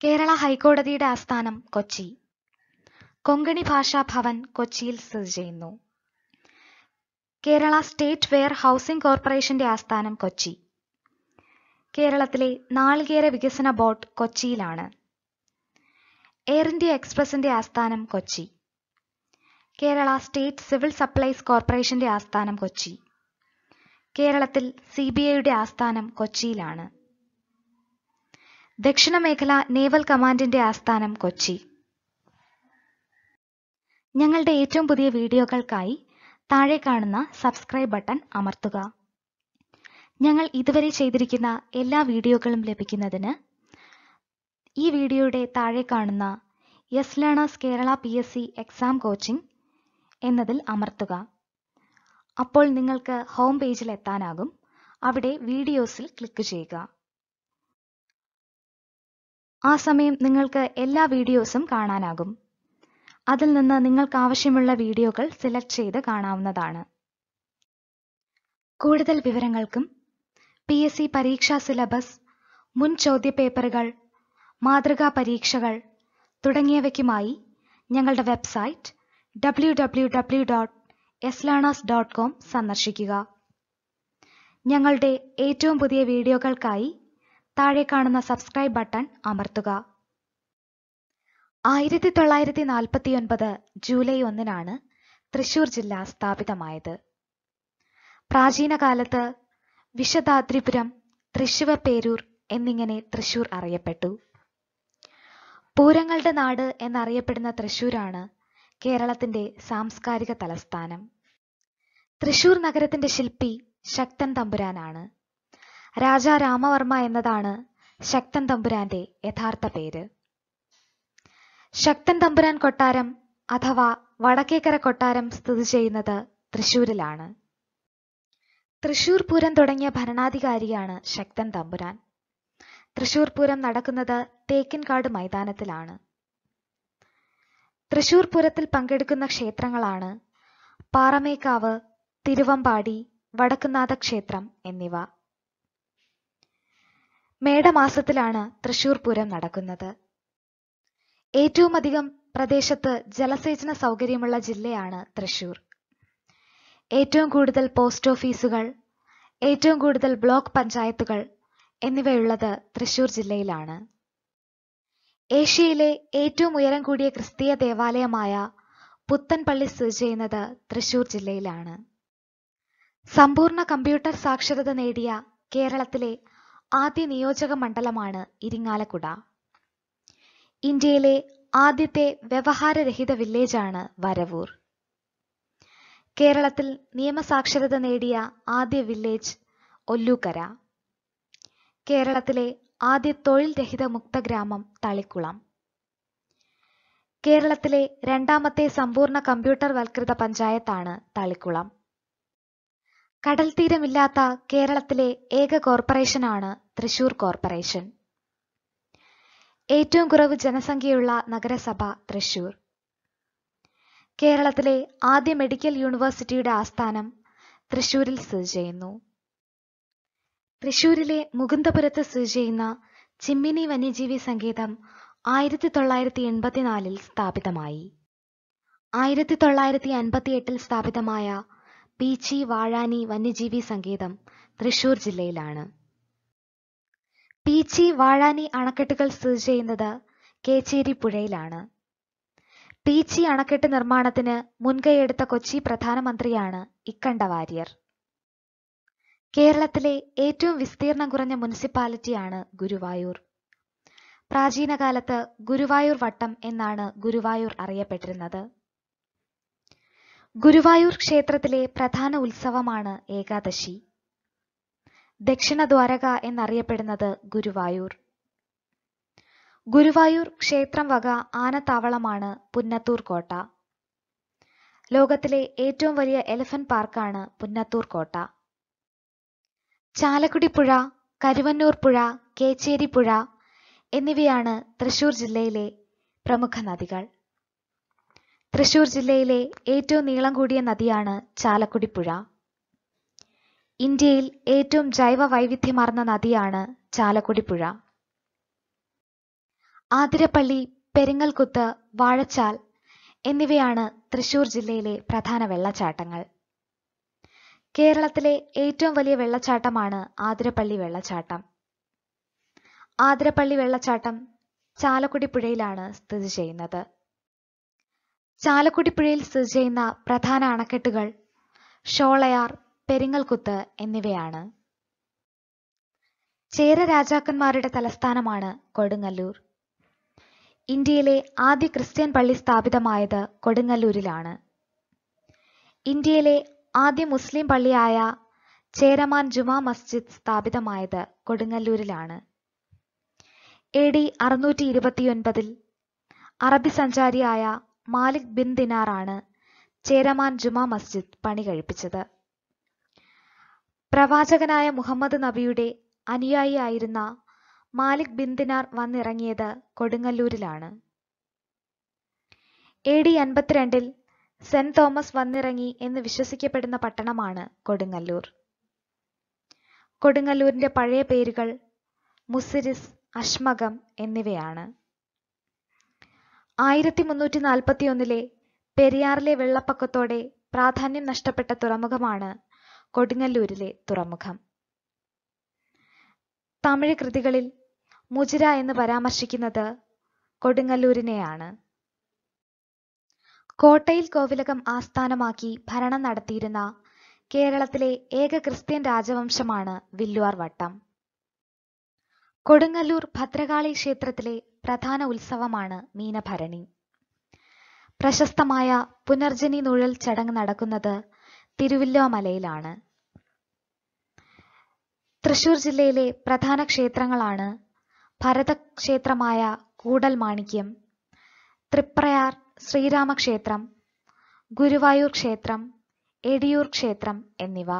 Speaker 1: കേരള ഹൈക്കോടതിയുടെ ആസ്ഥാനം കൊച്ചി കൊങ്കണി ഭാഷാ ഭവൻ കൊച്ചിയിൽ സ്ഥിതി ചെയ്യുന്നു കേരള സ്റ്റേറ്റ് വെയർ ഹൗസിംഗ് കോർപ്പറേഷന്റെ ആസ്ഥാനം കൊച്ചി കേരളത്തിലെ നാളികേര വികസന ബോർഡ് കൊച്ചിയിലാണ് എയർ ഇന്ത്യ എക്സ്പ്രസിന്റെ ആസ്ഥാനം Kochi Kerala state civil supplies കോർപ്പറേഷന്റെ ആസ്ഥാനം കൊച്ചി കേരളത്തിൽ സി ബി ഐയുടെ ആസ്ഥാനം കൊച്ചിയിലാണ് ദക്ഷിണ മേഖല നേവൽ കമാൻഡിന്റെ ആസ്ഥാനം കൊച്ചി ഞങ്ങളുടെ ഏറ്റവും പുതിയ വീഡിയോകൾക്കായി താഴെ കാണുന്ന സബ്സ്ക്രൈബ് ബട്ടൺ അമർത്തുക ഞങ്ങൾ ഇതുവരെ ചെയ്തിരിക്കുന്ന എല്ലാ വീഡിയോകളും ലഭിക്കുന്നതിന് ഈ വീഡിയോയുടെ താഴെ കാണുന്ന yes learners Kerala P S C exam coaching എന്നതിൽ അമർത്തുക അപ്പോൾ നിങ്ങൾക്ക് ഹോം പേജിൽ എത്താനാകും അവിടെ വീഡിയോസിൽ ക്ലിക്ക് ചെയ്യുക ആ സമയം നിങ്ങൾക്ക് എല്ലാ വീഡിയോസും കാണാനാകും അതിൽ നിന്ന് നിങ്ങൾക്ക് ആവശ്യമുള്ള വീഡിയോകൾ സെലക്ട് ചെയ്ത് കാണാവുന്നതാണ് കൂടുതൽ വിവരങ്ങൾക്കും പി എസ് സി പരീക്ഷാ സിലബസ് മുൻ ചോദ്യപേപ്പറുകൾ മാതൃകാ പരീക്ഷകൾ തുടങ്ങിയവയ്ക്കുമായി ഞങ്ങളുടെ website W W W dot S learners dot com സന്ദർശിക്കുക ഞങ്ങളുടെ ഏറ്റവും പുതിയ വീഡിയോകൾക്കായി താഴെ കാണുന്ന സബ്സ്ക്രൈബ് ബട്ടൺ അമർത്തുക ആയിരത്തി തൊള്ളായിരത്തി ഒൻപത് ജൂലൈ ഒന്നിനാണ് തൃശൂർ ജില്ല സ്ഥാപിതമായത് പ്രാചീന കാലത്ത് വിശദാദ്രിപുരം പേരൂർ എന്നിങ്ങനെ തൃശൂർ അറിയപ്പെട്ടു പൂരങ്ങളുടെ നാട് എന്നറിയപ്പെടുന്ന തൃശൂരാണ് കേരളത്തിന്റെ സാംസ്കാരിക തലസ്ഥാനം തൃശൂർ നഗരത്തിന്റെ ശില്പി ശക്തൻ തമ്പുരാനാണ് രാജാ രാമവർമ്മ എന്നതാണ് ശക്തൻ തമ്പുരാന്റെ യഥാർത്ഥ പേര് ശക്തൻ തമ്പുരാൻ കൊട്ടാരം അഥവാ വടക്കേക്കര കൊട്ടാരം സ്ഥിതി ചെയ്യുന്നത് തൃശൂരിലാണ് തൃശൂർ പൂരം തുടങ്ങിയ ഭരണാധികാരിയാണ് ശക്തൻ തമ്പുരാൻ തൃശൂർ പൂരം നടക്കുന്നത് തേക്കിൻകാട് മൈതാനത്തിലാണ് തൃശൂർ പൂരത്തിൽ പങ്കെടുക്കുന്ന ക്ഷേത്രങ്ങളാണ് പാറമേക്കാവ് തിരുവമ്പാടി വടക്കുന്നാഥ ക്ഷേത്രം എന്നിവ മേടമാസത്തിലാണ് തൃശൂർ പൂരം നടക്കുന്നത് ഏറ്റവുമധികം പ്രദേശത്ത് ജലസേചന സൗകര്യമുള്ള ജില്ലയാണ് തൃശൂർ ഏറ്റവും കൂടുതൽ പോസ്റ്റ് ഓഫീസുകൾ ഏറ്റവും കൂടുതൽ ബ്ലോക്ക് പഞ്ചായത്തുകൾ എന്നിവയുള്ളത് തൃശൂർ ജില്ലയിലാണ് ഏഷ്യയിലെ ഏറ്റവും ഉയരം കൂടിയ ക്രിസ്തീയ ദേവാലയമായ പുത്തൻപള്ളി സ്ഥിതി ചെയ്യുന്നത് തൃശൂർ ജില്ലയിലാണ് സമ്പൂർണ്ണ കമ്പ്യൂട്ടർ സാക്ഷരത നേടിയ കേരളത്തിലെ ആദ്യ നിയോജക മണ്ഡലമാണ് ഇരിങ്ങാലക്കുട ഇന്ത്യയിലെ ആദ്യത്തെ വ്യവഹാരരഹിത വില്ലേജാണ് വരവൂർ കേരളത്തിൽ നിയമസാക്ഷരത നേടിയ ആദ്യ വില്ലേജ് ഒല്ലൂക്കര കേരളത്തിലെ ആദ്യ തൊഴിൽ രഹിത മുക്ത ഗ്രാമം തളിക്കുളം കേരളത്തിലെ രണ്ടാമത്തെ സമ്പൂർണ്ണ കമ്പ്യൂട്ടർ വൽകൃത പഞ്ചായത്താണ് തളിക്കുളം കടൽ തീരമില്ലാത്ത കേരളത്തിലെ ഏക കോർപ്പറേഷനാണ് തൃശൂർ കോർപ്പറേഷൻ ഏറ്റവും കുറവ് ജനസംഖ്യയുള്ള നഗരസഭ തൃശൂർ കേരളത്തിലെ ആദ്യ മെഡിക്കൽ യൂണിവേഴ്സിറ്റിയുടെ ആസ്ഥാനം തൃശൂരിൽ സ്ഥിതി ചെയ്യുന്നു തൃശൂരിലെ മുകുന്ദപുരത്ത് സ്ഥിതി ചെയ്യുന്ന ചിമ്മിനി വന്യജീവി സങ്കേതം ആയിരത്തി തൊള്ളായിരത്തി എൺപത്തിനാലിൽ സ്ഥാപിതമായി ആയിരത്തി തൊള്ളായിരത്തി അൻപത്തി എട്ടിൽ സ്ഥാപിതമായ പീച്ചി വാഴാനി വന്യജീവി സങ്കേതം തൃശൂർ ജില്ലയിലാണ് പീച്ചി വാഴാനി അണക്കെട്ടുകൾ സ്ഥിതി ചെയ്യുന്നത് കേച്ചേരി പുഴയിലാണ് പീച്ചി അണക്കെട്ട് നിർമ്മാണത്തിന് മുൻകൈയെടുത്ത കൊച്ചി പ്രധാനമന്ത്രിയാണ് ഇക്കണ്ട വാര്യർ കേരളത്തിലെ ഏറ്റവും വിസ്തീർണം കുറഞ്ഞ മുനിസിപ്പാലിറ്റിയാണ് ഗുരുവായൂർ. പ്രാചീനകാലത്ത് ഗുരുവായൂർ വട്ടം എന്നാണ് ഗുരുവായൂർ അറിയപ്പെട്ടിരുന്നത്. ഗുരുവായൂർ ക്ഷേത്രത്തിലെ പ്രധാന ഉത്സവമാണ് ഏകാദശി. ദക്ഷിണദ്വാരക എന്നറിയപ്പെടുന്നത് ഗുരുവായൂർ. ഗുരുവായൂർ ക്ഷേത്രം വക ആനത്താവളമാണ് പുന്നത്തൂർ കോട്ട. ലോകത്തിലെ ഏറ്റവും വലിയ എലഫന്റ് പാർക്കാണ് പുന്നത്തൂർ കോട്ട. ചാലക്കുടി പുഴ കരുവന്നൂർ പുഴ കേച്ചേരി പുഴ എന്നിവയാണ് തൃശൂർ ജില്ലയിലെ പ്രമുഖ നദികൾ തൃശൂർ ജില്ലയിലെ ഏറ്റവും നീളം കൂടിയ നദിയാണ് ചാലക്കുടി പുഴ ഇന്ത്യയിൽ ഏറ്റവും ജൈവ വൈവിധ്യമാർന്ന നദിയാണ് ചാലക്കുടി പുഴ ആതിരപ്പള്ളി പെരിങ്ങൽകുത്ത് വാഴച്ചാൽ എന്നിവയാണ് തൃശൂർ ജില്ലയിലെ പ്രധാന വെള്ളച്ചാട്ടങ്ങൾ കേരളത്തിലെ ഏറ്റവും വലിയ വെള്ളച്ചാട്ടമാണ് ആതിരപ്പള്ളി വെള്ളച്ചാട്ടം ആതിരപ്പള്ളി വെള്ളച്ചാട്ടം ചാലക്കുടി പുഴയിലാണ് സ്ഥിതി ചെയ്യുന്നത് ചാലക്കുടി പുഴയിൽ സ്ഥിതി ചെയ്യുന്ന പ്രധാന അണക്കെട്ടുകൾ ഷോളയാർ പെരിങ്ങൽകുത്ത് എന്നിവയാണ് ചേര രാജാക്കന്മാരുടെ തലസ്ഥാനമാണ് കൊടുങ്ങല്ലൂർ ഇന്ത്യയിലെ ആദ്യ ക്രിസ്ത്യൻ പള്ളി സ്ഥാപിതമായത് കൊടുങ്ങല്ലൂരിലാണ് ഇന്ത്യയിലെ ആദ്യ മുസ്ലിം പള്ളിയായ ചേരമാൻ ജുമാ മസ്ജിദ് സ്ഥാപിതമായത് കൊടുങ്ങല്ലൂരിലാണ് എ ഡി അറുന്നൂറ്റി ഇരുപത്തിയൊൻപതിൽ അറബി സഞ്ചാരിയായ മാലിക് ബിൻ ദിനാറാണ് ചേരമാൻ ജുമാ മസ്ജിദ് പണി കഴിപ്പിച്ചത് പ്രവാചകനായ മുഹമ്മദ് നബിയുടെ അനുയായിയായിരുന്ന മാലിക് ബിൻ ദിനാർ വന്നിറങ്ങിയത് കൊടുങ്ങല്ലൂരിലാണ് എ ഡി അൻപത്തിരണ്ടിൽ സെന്റ് തോമസ് വന്നിറങ്ങി എന്ന് വിശ്വസിക്കപ്പെടുന്ന പട്ടണമാണ് കൊടുങ്ങല്ലൂർ കൊടുങ്ങല്ലൂരിന്റെ പഴയ പേരുകൾ മുസിരിസ് അശ്മകം എന്നിവയാണ് ആയിരത്തി മുന്നൂറ്റി നാൽപ്പത്തി ഒന്നിലെ പെരിയാറിലെ വെള്ളപ്പൊക്കത്തോടെ പ്രാധാന്യം നഷ്ടപ്പെട്ട തുറമുഖമാണ് കൊടുങ്ങല്ലൂരിലെ തുറമുഖം തമിഴ് കൃതികളിൽ മുജിര എന്ന് പരാമർശിക്കുന്നത് കൊടുങ്ങല്ലൂരിനെയാണ് കോട്ടയിൽ കോവിലകം ആസ്ഥാനമാക്കി ഭരണം നടത്തിയിരുന്ന കേരളത്തിലെ ഏക ക്രിസ്ത്യൻ രാജവംശമാണ് വില്ലുവാർ വട്ടം കൊടുങ്ങല്ലൂർ ഭദ്രകാളി ക്ഷേത്രത്തിലെ പ്രധാന ഉത്സവമാണ് മീനഭരണി പ്രശസ്തമായ പുനർജനി നുഴൽ ചടങ്ങ് നടക്കുന്നത് തിരുവില്ലോമലയിലാണ് തൃശൂർ ജില്ലയിലെ പ്രധാന ക്ഷേത്രങ്ങളാണ് ഭരതക്ഷേത്രമായ കൂടൽ മാണിക്യം തൃപ്രയാർ ശ്രീരാമക്ഷേത്രം ഗുരുവായൂർ ക്ഷേത്രം എടിയൂർ ക്ഷേത്രം എന്നിവ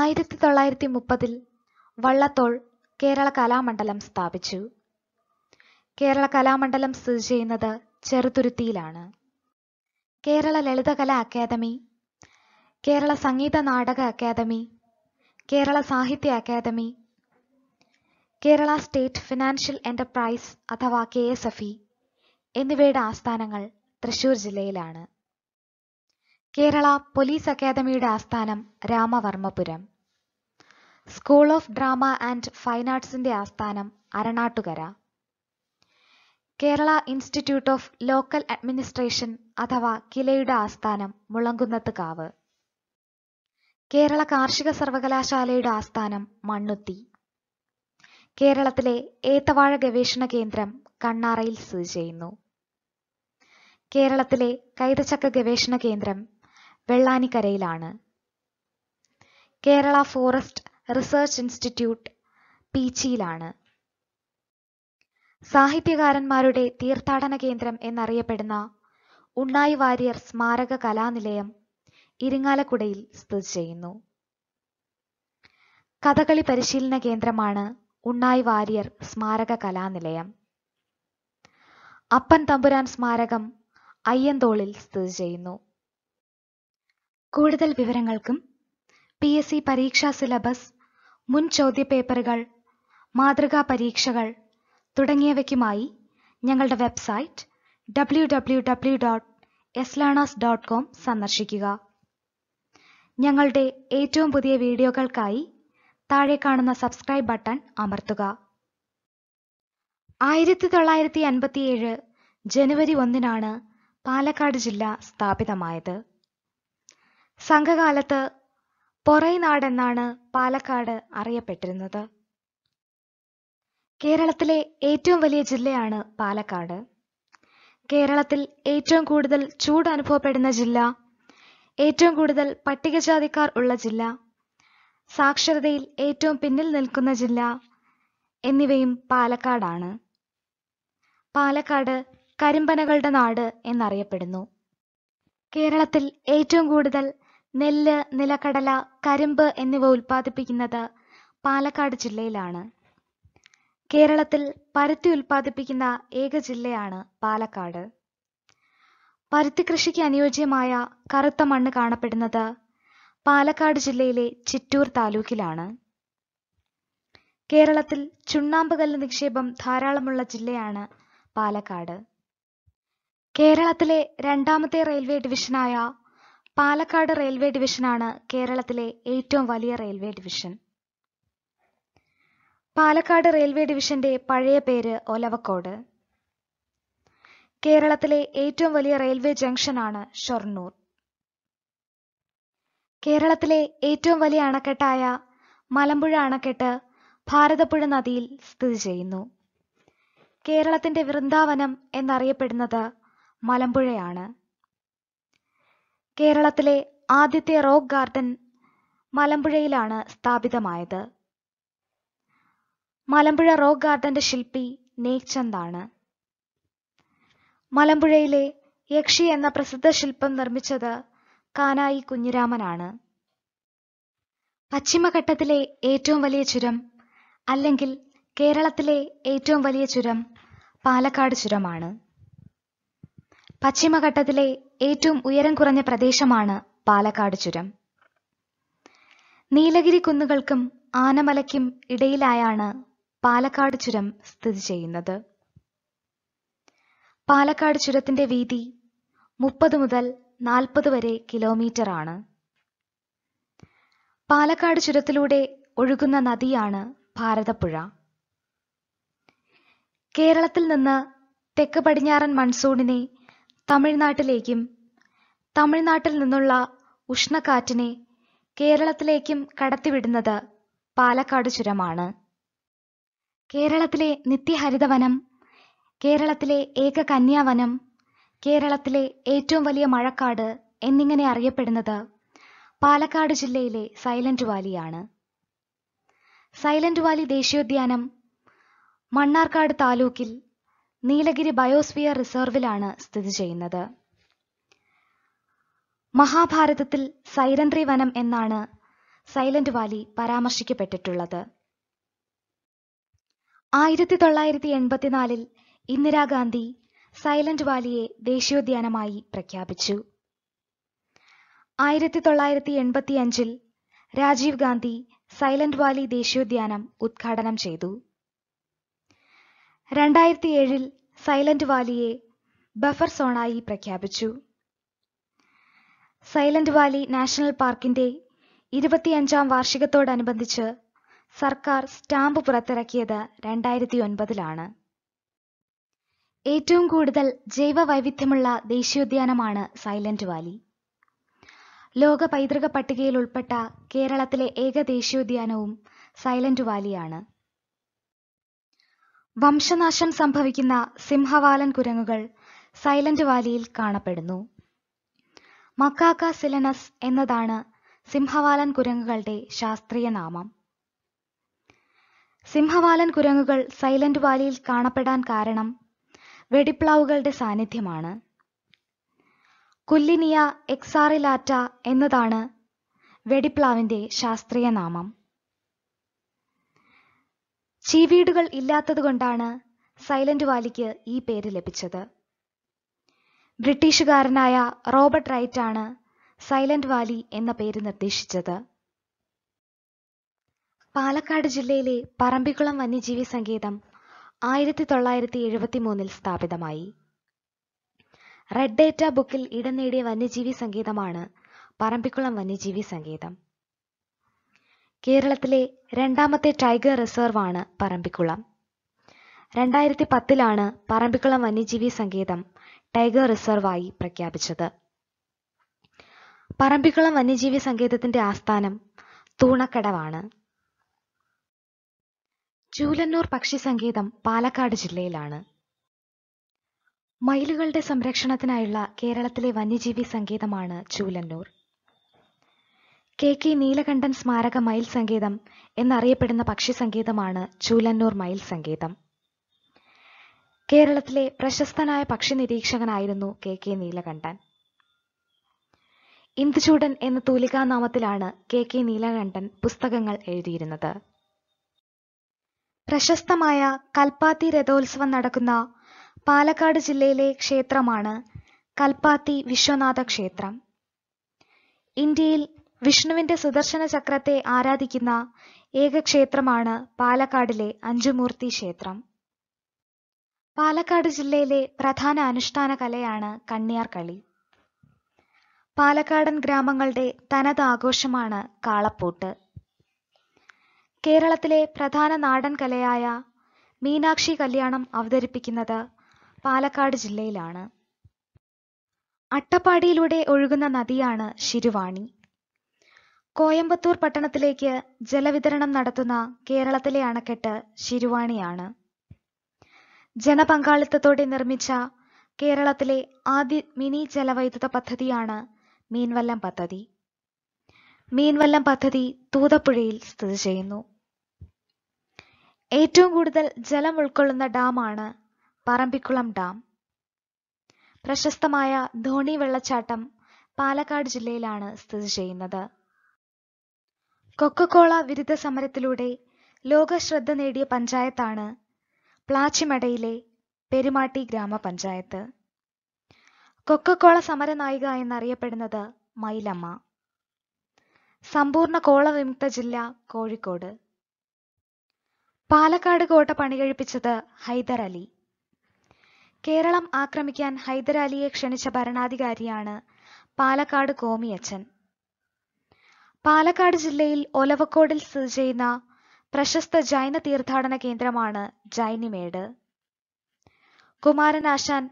Speaker 1: ആയിരത്തി തൊള്ളായിരത്തി മുപ്പതിൽ വള്ളത്തോൾ കേരള കലാമണ്ഡലം സ്ഥാപിച്ചു കേരള കലാമണ്ഡലം സ്ഥിതി ചെയ്യുന്നത് ചെറുതുരുത്തിയിലാണ് Kerala Lalithakala academy Kerala Sangeetha Nataka academy Kerala Sahitya academy Kerala state financial enterprise അഥവാ കെ എസ് എഫ് ഇ എന്നിവയുടെ ആസ്ഥാനങ്ങൾ തൃശൂർ ജില്ലയിലാണ് കേരള പോലീസ് അക്കാദമിയുടെ ആസ്ഥാനം Ramavarmapuram school of drama and fine ആർട്സിന്റെ ആസ്ഥാനം Aranattukara Kerala institute of local administration അഥവാ കിലയുടെ ആസ്ഥാനം മുളങ്കുന്നത്ത് കാവ് കേരള കാർഷിക സർവകലാശാലയുടെ ആസ്ഥാനം മണ്ണുത്തി കേരളത്തിലെ ഏത്തവാഴ ഗവേഷണ കേന്ദ്രം കണ്ണാറയിൽ സ്ഥിതി ചെയ്യുന്നു കേരളത്തിലെ കൈതച്ചക്ക ഗവേഷണ കേന്ദ്രം വെള്ളാനിക്കരയിലാണ് കേരള ഫോറസ്റ്റ് റിസർച്ച് ഇൻസ്റ്റിറ്റ്യൂട്ട് പീച്ചിയിലാണ് സാഹിത്യകാരന്മാരുടെ തീർത്ഥാടന കേന്ദ്രം എന്നറിയപ്പെടുന്ന ഉണ്ണായി വാര്യർ സ്മാരക കലാനിലയം ഇരിങ്ങാലക്കുടയിൽ സ്ഥിതി ചെയ്യുന്നു കഥകളി പരിശീലന കേന്ദ്രമാണ് ഉണ്ണായി വാര്യർ സ്മാരക കലാനിലയം അപ്പൻ തമ്പുരാൻ സ്മാരകം അയ്യന്തോളിൽ സ്ഥിതി ചെയ്യുന്നു കൂടുതൽ വിവരങ്ങൾക്കും പി എസ് സി പരീക്ഷാ സിലബസ് മുൻ ചോദ്യപേപ്പറുകൾ മാതൃകാ പരീക്ഷകൾ തുടങ്ങിയവയ്ക്കുമായി ഞങ്ങളുടെ website W W W dot S learners dot com സന്ദർശിക്കുക ഞങ്ങളുടെ ഏറ്റവും പുതിയ വീഡിയോകൾക്കായി താഴെ കാണുന്ന സബ്സ്ക്രൈബ് ബട്ടൺ അമർത്തുക ആയിരത്തി തൊള്ളായിരത്തി അൻപത്തിയേഴ് ജനുവരി ഒന്നിനാണ് പാലക്കാട് ജില്ല സ്ഥാപിതമായത് സംഘകാലത്ത് പൊറൈനാടെന്നാണ് പാലക്കാട് അറിയപ്പെട്ടിരുന്നത് കേരളത്തിലെ ഏറ്റവും വലിയ ജില്ലയാണ് പാലക്കാട് കേരളത്തിൽ ഏറ്റവും കൂടുതൽ ചൂട് അനുഭവപ്പെടുന്ന ജില്ല ഏറ്റവും കൂടുതൽ പട്ടികജാതിക്കാർ ഉള്ള ജില്ല സാക്ഷരതയിൽ ഏറ്റവും പിന്നിൽ നിൽക്കുന്ന ജില്ല എന്നിവയും പാലക്കാടാണ് പാലക്കാട് കരിമ്പനകളുടെ നാട് എന്നറിയപ്പെടുന്നു കേരളത്തിൽ ഏറ്റവും കൂടുതൽ നെല്ല് നിലക്കടല കരിമ്പ് എന്നിവ ഉൽപ്പാദിപ്പിക്കുന്നത് പാലക്കാട് ജില്ലയിലാണ് കേരളത്തിൽ പരുത്തി ഉൽപ്പാദിപ്പിക്കുന്ന ഏക ജില്ലയാണ് പാലക്കാട് പരുത്തി കൃഷിക്ക് അനുയോജ്യമായ കറുത്ത മണ്ണ് കാണപ്പെടുന്നത് പാലക്കാട് ജില്ലയിലെ ചിറ്റൂർ താലൂക്കിലാണ് കേരളത്തിൽ ചുണ്ണാമ്പുകല്ല് നിക്ഷേപം ധാരാളമുള്ള ജില്ലയാണ് പാലക്കാട് കേരളത്തിലെ രണ്ടാമത്തെ റെയിൽവേ ഡിവിഷനായ പാലക്കാട് റെയിൽവേ ഡിവിഷനാണ് കേരളത്തിലെ ഏറ്റവും വലിയ റെയിൽവേ ഡിവിഷൻ പാലക്കാട് റെയിൽവേ ഡിവിഷന്റെ പഴയ പേര് ഒലവക്കോട് കേരളത്തിലെ ഏറ്റവും വലിയ റെയിൽവേ ജംഗ്ഷനാണ് ഷൊർണൂർ കേരളത്തിലെ ഏറ്റവും വലിയ അണക്കെട്ടായ മലമ്പുഴ അണക്കെട്ട് ഭാരതപ്പുഴ നദിയിൽ സ്ഥിതി ചെയ്യുന്നു കേരളത്തിന്റെ വൃന്ദാവനം എന്നറിയപ്പെടുന്നത് മലമ്പുഴയാണ് കേരളത്തിലെ ആദ്യത്തെ റോക്ക് ഗാർഡൻ മലമ്പുഴയിലാണ് സ്ഥാപിതമായത് മലമ്പുഴ റോക്ക് ഗാർഡന്റെ ശില്പി നേക്ചന്ദാണ് മലമ്പുഴയിലെ യക്ഷി എന്ന പ്രസിദ്ധ ശില്പം നിർമ്മിച്ചത് കാനായി കുഞ്ഞിരാമനാണ് പശ്ചിമഘട്ടത്തിലെ ഏറ്റവും വലിയ ചുരം അല്ലെങ്കിൽ കേരളത്തിലെ ഏറ്റവും വലിയ ചുരം പാലക്കാട് ചുരമാണ് പശ്ചിമഘട്ടത്തിലെ ഏറ്റവും ഉയരം കുറഞ്ഞ പ്രദേശമാണ് പാലക്കാട് ചുരം നീലഗിരി കുന്നുകൾക്കും ആനമലയ്ക്കും ഇടയിലായാണ് പാലക്കാട് ചുരം സ്ഥിതി ചെയ്യുന്നത് പാലക്കാട് ചുരത്തിന്റെ വീതി മുപ്പത് മുതൽ നാൽപ്പത് വരെ കിലോമീറ്റർ ആണ് പാലക്കാട് ചുരത്തിലൂടെ ഒഴുകുന്ന നദിയാണ് ഭാരതപ്പുഴ കേരളത്തിൽ നിന്ന് തെക്ക് പടിഞ്ഞാറൻ മൺസൂണിനെ തമിഴ്നാട്ടിലേക്കും തമിഴ്നാട്ടിൽ നിന്നുള്ള ഉഷ്ണക്കാറ്റിനെ കേരളത്തിലേക്കും കടത്തിവിടുന്നത് പാലക്കാട് ചുരമാണ് കേരളത്തിലെ നിത്യഹരിതവനം കേരളത്തിലെ ഏക കന്യാവനം കേരളത്തിലെ ഏറ്റവും വലിയ മഴക്കാട് എന്നിങ്ങനെ അറിയപ്പെടുന്നത് പാലക്കാട് ജില്ലയിലെ സൈലന്റ് വാലിയാണ് സൈലന്റ് വാലി ദേശീയോദ്യാനം മണ്ണാർക്കാട് താലൂക്കിൽ നീലഗിരി ബയോസ്ഫിയർ റിസർവിലാണ് സ്ഥിതി ചെയ്യുന്നത് മഹാഭാരതത്തിൽ സൈലന്ത്രി വനം എന്നാണ് സൈലന്റ് വാലി പരാമർശിക്കപ്പെട്ടിട്ടുള്ളത് ആയിരത്തി തൊള്ളായിരത്തി എൺപത്തിനാലിൽ ഇന്ദിരാഗാന്ധി സൈലന്റ് വാലിയെ ദേശീയോദ്യാനമായി പ്രഖ്യാപിച്ചു ആയിരത്തി തൊള്ളായിരത്തി എൺപത്തിയഞ്ചിൽ രാജീവ് ഗാന്ധി സൈലന്റ് വാലി ദേശീയോദ്യാനം ഉദ്ഘാടനം ചെയ്തു രണ്ടായിരത്തി ഏഴിൽ സൈലന്റ് വാലിയെ ബഫർ സോണായി പ്രഖ്യാപിച്ചു സൈലന്റ് വാലി നാഷണൽ പാർക്കിന്റെ ഇരുപത്തിയഞ്ചാം വാർഷികത്തോടനുബന്ധിച്ച് സർക്കാർ സ്റ്റാമ്പ് പുറത്തിറക്കിയത് രണ്ടായിരത്തി ഒൻപതിലാണ് ഏറ്റവും കൂടുതൽ ജൈവ വൈവിധ്യമുള്ള ദേശീയോദ്യാനമാണ് സൈലന്റ് വാലി ലോക പൈതൃക പട്ടികയിൽ ഉൾപ്പെട്ട കേരളത്തിലെ ഏക ദേശീയോദ്യാനവും സൈലന്റ് വാലിയാണ് വംശനാശം സംഭവിക്കുന്ന സിംഹവാലൻ കുരങ്ങുകൾ സൈലന്റ് വാലിയിൽ കാണപ്പെടുന്നു മക്കാക്ക സിലനസ് എന്നതാണ് സിംഹവാലൻ കുരങ്ങുകളുടെ ശാസ്ത്രീയ നാമം സിംഹവാലൻ കുരങ്ങുകൾ സൈലന്റ് വാലിയിൽ കാണപ്പെടാൻ കാരണം വെടിപ്ലാവുകളുടെ സാന്നിധ്യമാണ് കുല്ലിനിയ എക്സാറിലാറ്റ എന്നതാണ് വെടിപ്ലാവിന്റെ ശാസ്ത്രീയ നാമം ചീവീടുകൾ ഇല്ലാത്തതുകൊണ്ടാണ് സൈലന്റ് വാലിക്ക് ഈ പേര് ലഭിച്ചത് ബ്രിട്ടീഷുകാരനായ റോബർട്ട് റൈറ്റ് ആണ് സൈലന്റ് വാലി എന്ന പേര് നിർദ്ദേശിച്ചത് പാലക്കാട് ജില്ലയിലെ പറമ്പിക്കുളം വന്യജീവി സങ്കേതം ആയിരത്തി തൊള്ളായിരത്തി എഴുപത്തി മൂന്നിൽ സ്ഥാപിതമായി റെഡ് ഡേറ്റ ബുക്കിൽ ഇടം നേടിയ വന്യജീവി സങ്കേതമാണ് പറമ്പിക്കുളം വന്യജീവി സങ്കേതം കേരളത്തിലെ രണ്ടാമത്തെ ടൈഗർ റിസർവ് ആണ് പറമ്പിക്കുളം രണ്ടായിരത്തി പത്തിലാണ് പറമ്പിക്കുളം വന്യജീവി സങ്കേതം ടൈഗർ റിസർവായി പ്രഖ്യാപിച്ചത് പറമ്പിക്കുളം വന്യജീവി സങ്കേതത്തിന്റെ ആസ്ഥാനം തൂണക്കടവാണ് ചൂലന്നൂർ പക്ഷി സങ്കേതം പാലക്കാട് ജില്ലയിലാണ് മയിലുകളുടെ സംരക്ഷണത്തിനായുള്ള കേരളത്തിലെ വന്യജീവി സങ്കേതമാണ് ചൂലന്നൂർ കെ കെ നീലകണ്ഠൻ സ്മാരക മയിൽ സംഗീതം എന്നറിയപ്പെടുന്ന പക്ഷി സംഗീതമാണ് ചൂലന്നൂർ മയിൽ സംഗീതം കേരളത്തിലെ പ്രശസ്തനായ പക്ഷി നിരീക്ഷകനായിരുന്നു കെ കെ നീലകണ്ഠൻ ഇന്ദുചൂടൻ എന്ന തൂലികാനാമത്തിലാണ് കെ കെ നീലകണ്ഠൻ പുസ്തകങ്ങൾ എഴുതിയിരുന്നത് പ്രശസ്തമായ കൽപ്പാത്തി രഥോത്സവം നടക്കുന്ന പാലക്കാട് ജില്ലയിലെ ക്ഷേത്രമാണ് കൽപ്പാത്തി വിശ്വനാഥ ക്ഷേത്രം ഇന്ത്യയിൽ വിഷ്ണുവിന്റെ സുദർശന ചക്രത്തെ ആരാധിക്കുന്ന ഏക ക്ഷേത്രമാണ് പാലക്കാടിലെ അഞ്ചുമൂർത്തി ക്ഷേത്രം പാലക്കാട് ജില്ലയിലെ പ്രധാന അനുഷ്ഠാന കലയാണ് കണ്ണിയാർ കളി പാലക്കാടൻ ഗ്രാമങ്ങളുടെ തനത് ആഘോഷമാണ് കാളപ്പൂട്ട് കേരളത്തിലെ പ്രധാന നാടൻ കലയായ മീനാക്ഷി കല്യാണം അവതരിപ്പിക്കുന്നത് പാലക്കാട് ജില്ലയിലാണ് അട്ടപ്പാടിയിലൂടെ ഒഴുകുന്ന നദിയാണ് ശിരുവാണി കോയമ്പത്തൂർ പട്ടണത്തിലേക്ക് ജലവിതരണം നടത്തുന്ന കേരളത്തിലെ അണക്കെട്ട് ശിരുവാണിയാണ് ജനപങ്കാളിത്തത്തോടെ നിർമ്മിച്ച കേരളത്തിലെ ആദ്യ മിനി ജലവൈദ്യുത പദ്ധതിയാണ് മീൻവല്ലം പദ്ധതി മീൻവല്ലം പദ്ധതി തൂതപ്പുഴയിൽ സ്ഥിതി ചെയ്യുന്നു ഏറ്റവും കൂടുതൽ ജലം ഉൾക്കൊള്ളുന്ന ഡാമാണ് പറമ്പിക്കുളം ഡാം പ്രശസ്തമായ ധോണി വെള്ളച്ചാട്ടം പാലക്കാട് ജില്ലയിലാണ് സ്ഥിതി ചെയ്യുന്നത് കൊക്കക്കോള വിരുദ്ധ സമരത്തിലൂടെ ലോകശ്രദ്ധ നേടിയ പഞ്ചായത്താണ് പ്ലാച്ചിമടയിലെ പെരുമാട്ടി ഗ്രാമപഞ്ചായത്ത് കൊക്കക്കോള സമരനായിക എന്നറിയപ്പെടുന്നത് മൈലമ്മ സമ്പൂർണ്ണ കോളവിമുക്ത ജില്ല കോഴിക്കോട് പാലക്കാട് കോട്ട പണികഴിപ്പിച്ചത് കഴിപ്പിച്ചത് ഹൈദരലി കേരളം ആക്രമിക്കാൻ ഹൈദരാലിയെ ക്ഷണിച്ച ഭരണാധികാരിയാണ് പാലക്കാട് കോമിയച്ചൻ പാലക്കാട് ജില്ലയിൽ ഒലവക്കോടിൽ സ്ഥിതി ചെയ്യുന്ന പ്രശസ്ത ജൈന തീർത്ഥാടന കേന്ദ്രമാണ് ജൈനിമേട് കുമാരനാശാൻ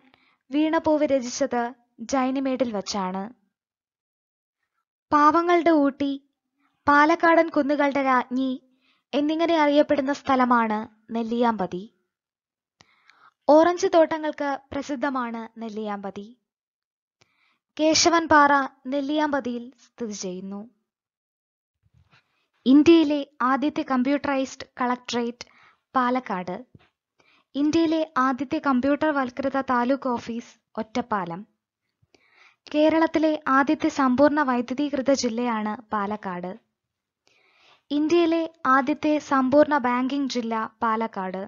Speaker 1: വീണപൂവ് രചിച്ചത് ജൈനിമേടിൽ വച്ചാണ് പാവങ്ങളുടെ ഊട്ടി പാലക്കാടൻ കുന്നുകളുടെ രാജ്ഞി എന്നിങ്ങനെ അറിയപ്പെടുന്ന സ്ഥലമാണ് നെല്ലിയാമ്പതി ഓറഞ്ച് തോട്ടങ്ങൾക്ക് പ്രസിദ്ധമാണ് നെല്ലിയാമ്പതി കേശവൻപാറ നെല്ലിയാമ്പതിയിൽ സ്ഥിതി ചെയ്യുന്നു ഇന്ത്യയിലെ ആദ്യത്തെ കമ്പ്യൂട്ടറൈസ്ഡ് കളക്ടറേറ്റ് പാലക്കാട് ഇന്ത്യയിലെ ആദ്യത്തെ കമ്പ്യൂട്ടർവൽകൃത താലൂക്ക് ഓഫീസ് ഒറ്റപ്പാലം കേരളത്തിലെ ആദ്യത്തെ സമ്പൂർണ്ണ വൈദ്യുതീകൃത ജില്ലയാണ് പാലക്കാട് ഇന്ത്യയിലെ ആദ്യത്തെ സമ്പൂർണ്ണ ബാങ്കിംഗ് ജില്ല പാലക്കാട്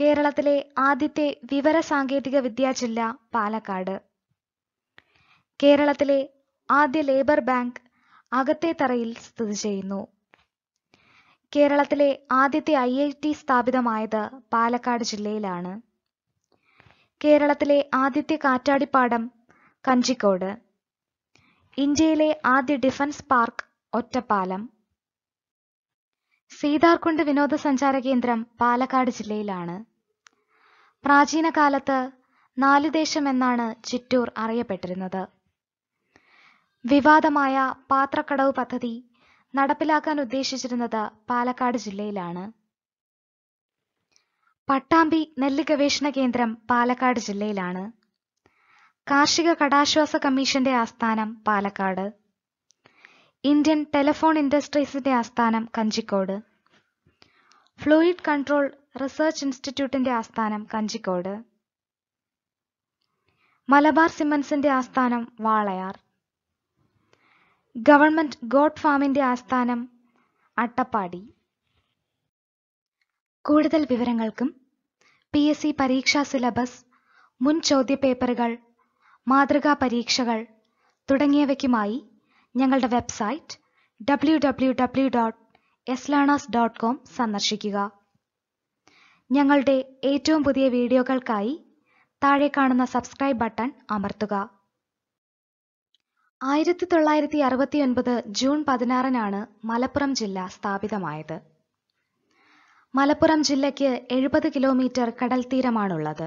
Speaker 1: കേരളത്തിലെ ആദ്യത്തെ വിവര സാങ്കേതിക വിദ്യാ ജില്ല പാലക്കാട് കേരളത്തിലെ ആദ്യ ലേബർ ബാങ്ക് അകത്തെ തറയിൽ സ്ഥിതി ചെയ്യുന്നു കേരളത്തിലെ ആദ്യത്തെ ഐ ഐ ടി സ്ഥാപിതമായത് പാലക്കാട് ജില്ലയിലാണ് കേരളത്തിലെ ആദ്യത്തെ കാറ്റാടിപ്പാടം കഞ്ചിക്കോട് ഇന്ത്യയിലെ ആദ്യ ഡിഫൻസ് പാർക്ക് ഒറ്റപ്പാലം സീതാർകുണ്ട് വിനോദസഞ്ചാര കേന്ദ്രം പാലക്കാട് ജില്ലയിലാണ് പ്രാചീന കാലത്ത് നാലുദേശം എന്നാണ് ചിറ്റൂർ അറിയപ്പെട്ടിരുന്നത് വിവാദമായ പാത്രക്കടവ് പദ്ധതി നടപ്പിലാക്കാൻ ഉദ്ദേശിച്ചിരുന്നത് പാലക്കാട് ജില്ലയിലാണ് പട്ടാമ്പി നെല്ല് ഗവേഷണ കേന്ദ്രം പാലക്കാട് ജില്ലയിലാണ് കാർഷിക കടാശ്വാസ കമ്മീഷന്റെ ആസ്ഥാനം പാലക്കാട് ഇന്ത്യൻ ടെലിഫോൺ ഇൻഡസ്ട്രീസിന്റെ ആസ്ഥാനം കഞ്ചിക്കോട് ഫ്ലൂയിഡ് കൺട്രോൾ റിസർച്ച് ഇൻസ്റ്റിറ്റ്യൂട്ടിന്റെ ആസ്ഥാനം കഞ്ചിക്കോട് മലബാർ സിമൻസിന്റെ ആസ്ഥാനം വാളയാർ ഗവൺമെന്റ് ഗോട്ട് ഫാമിന്റെ ആസ്ഥാനം അട്ടപ്പാടി കൂടുതൽ വിവരങ്ങൾക്കും പി എസ് സി പരീക്ഷാ സിലബസ് മുൻ ചോദ്യപേപ്പറുകൾ മാതൃകാ പരീക്ഷകൾ തുടങ്ങിയവയ്ക്കുമായി ഞങ്ങളുടെ website W dot S learners dot com സന്ദർശിക്കുക ഞങ്ങളുടെ ഏറ്റവും പുതിയ വീഡിയോകൾക്കായി താഴെ കാണുന്ന സബ്സ്ക്രൈബ് ബട്ടൺ അമർത്തുക ആയിരത്തി തൊള്ളായിരത്തി അറുപത്തിയൊൻപത് ജൂൺ പതിനാറിനാണ് മലപ്പുറം ജില്ല സ്ഥാപിതമായത് മലപ്പുറം ജില്ലയ്ക്ക് എഴുപത് കിലോമീറ്റർ കടൽത്തീരമാണുള്ളത്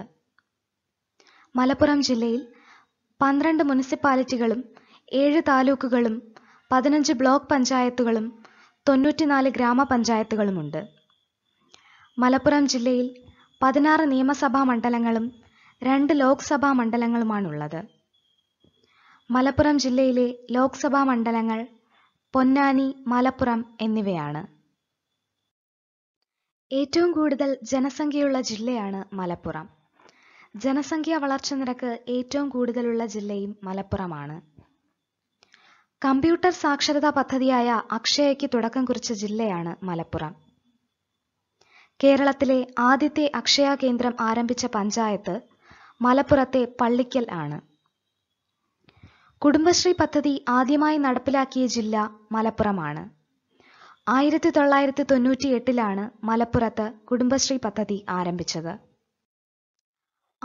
Speaker 1: മലപ്പുറം ജില്ലയിൽ പന്ത്രണ്ട് മുനിസിപ്പാലിറ്റികളും ഏഴ് താലൂക്കുകളും പതിനഞ്ച് ബ്ലോക്ക് പഞ്ചായത്തുകളും തൊണ്ണൂറ്റിനാല് ഗ്രാമപഞ്ചായത്തുകളുമുണ്ട് മലപ്പുറം ജില്ലയിൽ പതിനാറ് നിയമസഭാ മണ്ഡലങ്ങളും രണ്ട് ലോക്സഭാ മണ്ഡലങ്ങളുമാണുള്ളത് മലപ്പുറം ജില്ലയിലെ ലോക്സഭാ മണ്ഡലങ്ങൾ പൊന്നാനി മലപ്പുറം എന്നിവയാണ് ഏറ്റവും കൂടുതൽ ജനസംഖ്യയുള്ള ജില്ലയാണ് മലപ്പുറം ജനസംഖ്യ വളർച്ച നിരക്ക് ഏറ്റവും കൂടുതലുള്ള ജില്ലയും മലപ്പുറമാണ് കമ്പ്യൂട്ടർ സാക്ഷരതാ പദ്ധതിയായ അക്ഷയയ്ക്ക് തുടക്കം കുറിച്ച ജില്ലയാണ് മലപ്പുറം കേരളത്തിലെ ആദ്യത്തെ അക്ഷയ കേന്ദ്രം ആരംഭിച്ച പഞ്ചായത്ത് മലപ്പുറത്തെ പള്ളിക്കൽ ആണ് കുടുംബശ്രീ പദ്ധതി ആദ്യമായി നടപ്പിലാക്കിയ ജില്ല മലപ്പുറമാണ് ആയിരത്തി തൊള്ളായിരത്തി തൊണ്ണൂറ്റി എട്ടിലാണ് മലപ്പുറത്ത് കുടുംബശ്രീ പദ്ധതി ആരംഭിച്ചത്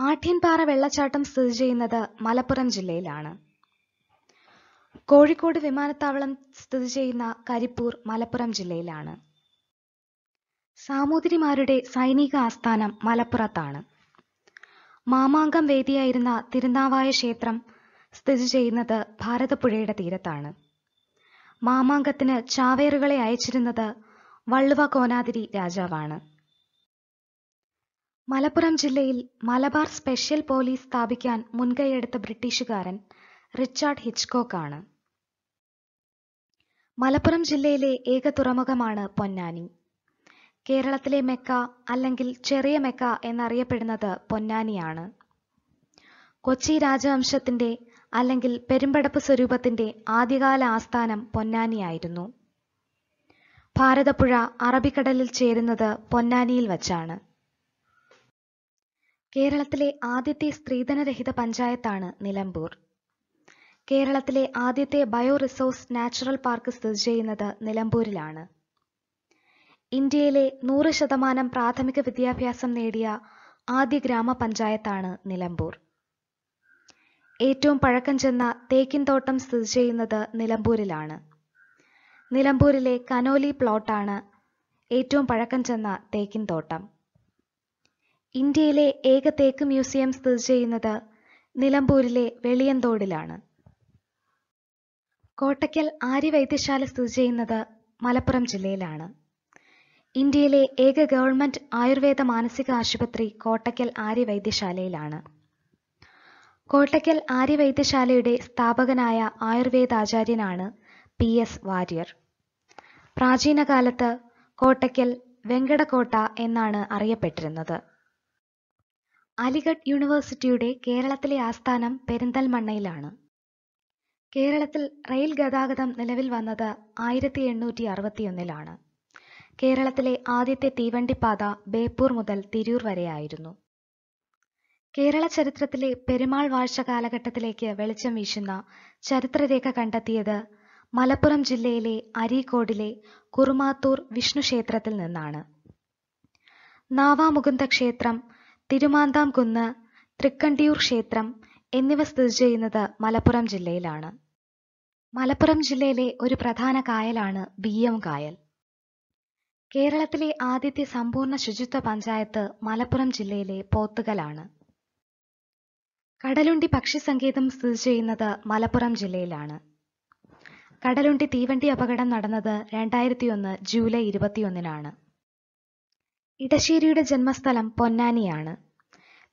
Speaker 1: ആഠ്യൻപാറ വെള്ളച്ചാട്ടം സ്ഥിതി ചെയ്യുന്നത് മലപ്പുറം ജില്ലയിലാണ് കോഴിക്കോട് വിമാനത്താവളം സ്ഥിതി ചെയ്യുന്ന കരിപ്പൂർ മലപ്പുറം ജില്ലയിലാണ് സാമൂതിരിമാരുടെ സൈനിക ആസ്ഥാനം മലപ്പുറത്താണ് മാമാങ്കം വേദിയായിരുന്ന തിരുനാവായ ക്ഷേത്രം സ്ഥിതി ചെയ്യുന്നത് ഭാരതപ്പുഴയുടെ തീരത്താണ് മാമാങ്കത്തിന് ചാവേറുകളെ അയച്ചിരുന്നത് വള്ളുവ കോനാതിരി രാജാവാണ് മലപ്പുറം ജില്ലയിൽ മലബാർ സ്പെഷ്യൽ പോലീസ് സ്ഥാപിക്കാൻ മുൻകൈയെടുത്ത ബ്രിട്ടീഷുകാരൻ റിച്ചാർഡ് ഹിച്ച്കോക്ക് ആണ് മലപ്പുറം ജില്ലയിലെ ഏക തുറമുഖമാണ് പൊന്നാനി കേരളത്തിലെ മെക്ക അല്ലെങ്കിൽ ചെറിയ മെക്ക എന്നറിയപ്പെടുന്നത് പൊന്നാനിയാണ് കൊച്ചി രാജവംശത്തിന്റെ അല്ലെങ്കിൽ പെരുമ്പടപ്പ് സ്വരൂപത്തിന്റെ ആദ്യകാല ആസ്ഥാനം പൊന്നാനിയായിരുന്നു ഭാരതപ്പുഴ അറബിക്കടലിൽ ചേരുന്നത് പൊന്നാനിയിൽ വച്ചാണ് കേരളത്തിലെ ആദ്യത്തെ സ്ത്രീധനരഹിത പഞ്ചായത്താണ് നിലമ്പൂർ കേരളത്തിലെ ആദ്യത്തെ ബയോ റിസോഴ്സ് നാച്ചുറൽ പാർക്ക് സ്ഥിതി ചെയ്യുന്നത് നിലമ്പൂരിലാണ് ഇന്ത്യയിലെ നൂറ് ശതമാനം പ്രാഥമിക വിദ്യാഭ്യാസം നേടിയ ആദ്യ ഗ്രാമപഞ്ചായത്താണ് നിലമ്പൂർ ഏറ്റവും പഴക്കം ചെന്ന തേക്കിൻതോട്ടം സ്ഥിതി ചെയ്യുന്നത് നിലമ്പൂരിലാണ് നിലമ്പൂരിലെ കനോലി പ്ലോട്ടാണ് ഏറ്റവും പഴക്കം ചെന്ന തേക്കിൻതോട്ടം ഇന്ത്യയിലെ ഏക തേക്ക് മ്യൂസിയം സ്ഥിതി ചെയ്യുന്നത് നിലമ്പൂരിലെ വെളിയന്തോടിലാണ് കോട്ടയ്ക്കൽ ആര്യവൈദ്യശാല സ്ഥിതി ചെയ്യുന്നത് മലപ്പുറം ജില്ലയിലാണ് ഇന്ത്യയിലെ ഏക ഗവൺമെന്റ് ആയുർവേദ മാനസിക ആശുപത്രി കോട്ടയ്ക്കൽ ആര്യവൈദ്യശാലയിലാണ് കോട്ടയ്ക്കൽ ആര്യവൈദ്യശാലയുടെ സ്ഥാപകനായ ആയുർവേദാചാര്യനാണ് പി എസ് വാര്യർ പ്രാചീനകാലത്ത് കോട്ടയ്ക്കൽ വെങ്കടകോട്ട എന്നാണ് അറിയപ്പെട്ടിരുന്നത് അലിഗഡ് യൂണിവേഴ്സിറ്റിയുടെ കേരളത്തിലെ ആസ്ഥാനം പെരിന്തൽമണ്ണയിലാണ് കേരളത്തിൽ റെയിൽ ഗതാഗതം നിലവിൽ വന്നത് ആയിരത്തി എണ്ണൂറ്റി അറുപത്തിയൊന്നിലാണ് കേരളത്തിലെ ആദ്യത്തെ തീവണ്ടിപ്പാത ബേപ്പൂർ മുതൽ തിരൂർ വരെയായിരുന്നു കേരള ചരിത്രത്തിലെ പെരുമാൾ വാഴ്ച കാലഘട്ടത്തിലേക്ക് വെളിച്ചം വീശുന്ന ചരിത്രരേഖ കണ്ടെത്തിയത് മലപ്പുറം ജില്ലയിലെ അരീക്കോടിലെ കുറുമാത്തൂർ വിഷ്ണു ക്ഷേത്രത്തിൽ നിന്നാണ് നാവാമുകുന്ദ ക്ഷേത്രം തിരുമാന്താംകുന്ന് തൃക്കണ്ടിയൂർ ക്ഷേത്രം എന്നിവ സ്ഥിതി ചെയ്യുന്നത് മലപ്പുറം ജില്ലയിലാണ് മലപ്പുറം ജില്ലയിലെ ഒരു പ്രധാന കായലാണ് ബിയ്യം കായൽ കേരളത്തിലെ ആദ്യത്തെ സമ്പൂർണ്ണ ശുചിത്വ പഞ്ചായത്ത് മലപ്പുറം ജില്ലയിലെ പോത്തുകലാണ് കടലുണ്ടി പക്ഷിസങ്കേതം സ്ഥിതി ചെയ്യുന്നത് മലപ്പുറം ജില്ലയിലാണ് കടലുണ്ടി തീവണ്ടി അപകടം നടന്നത് രണ്ടായിരത്തി ഒന്ന് ജൂലൈ ഇരുപത്തിയൊന്നിനാണ് ഇടശ്ശേരിയുടെ ജന്മസ്ഥലം പൊന്നാനിയാണ്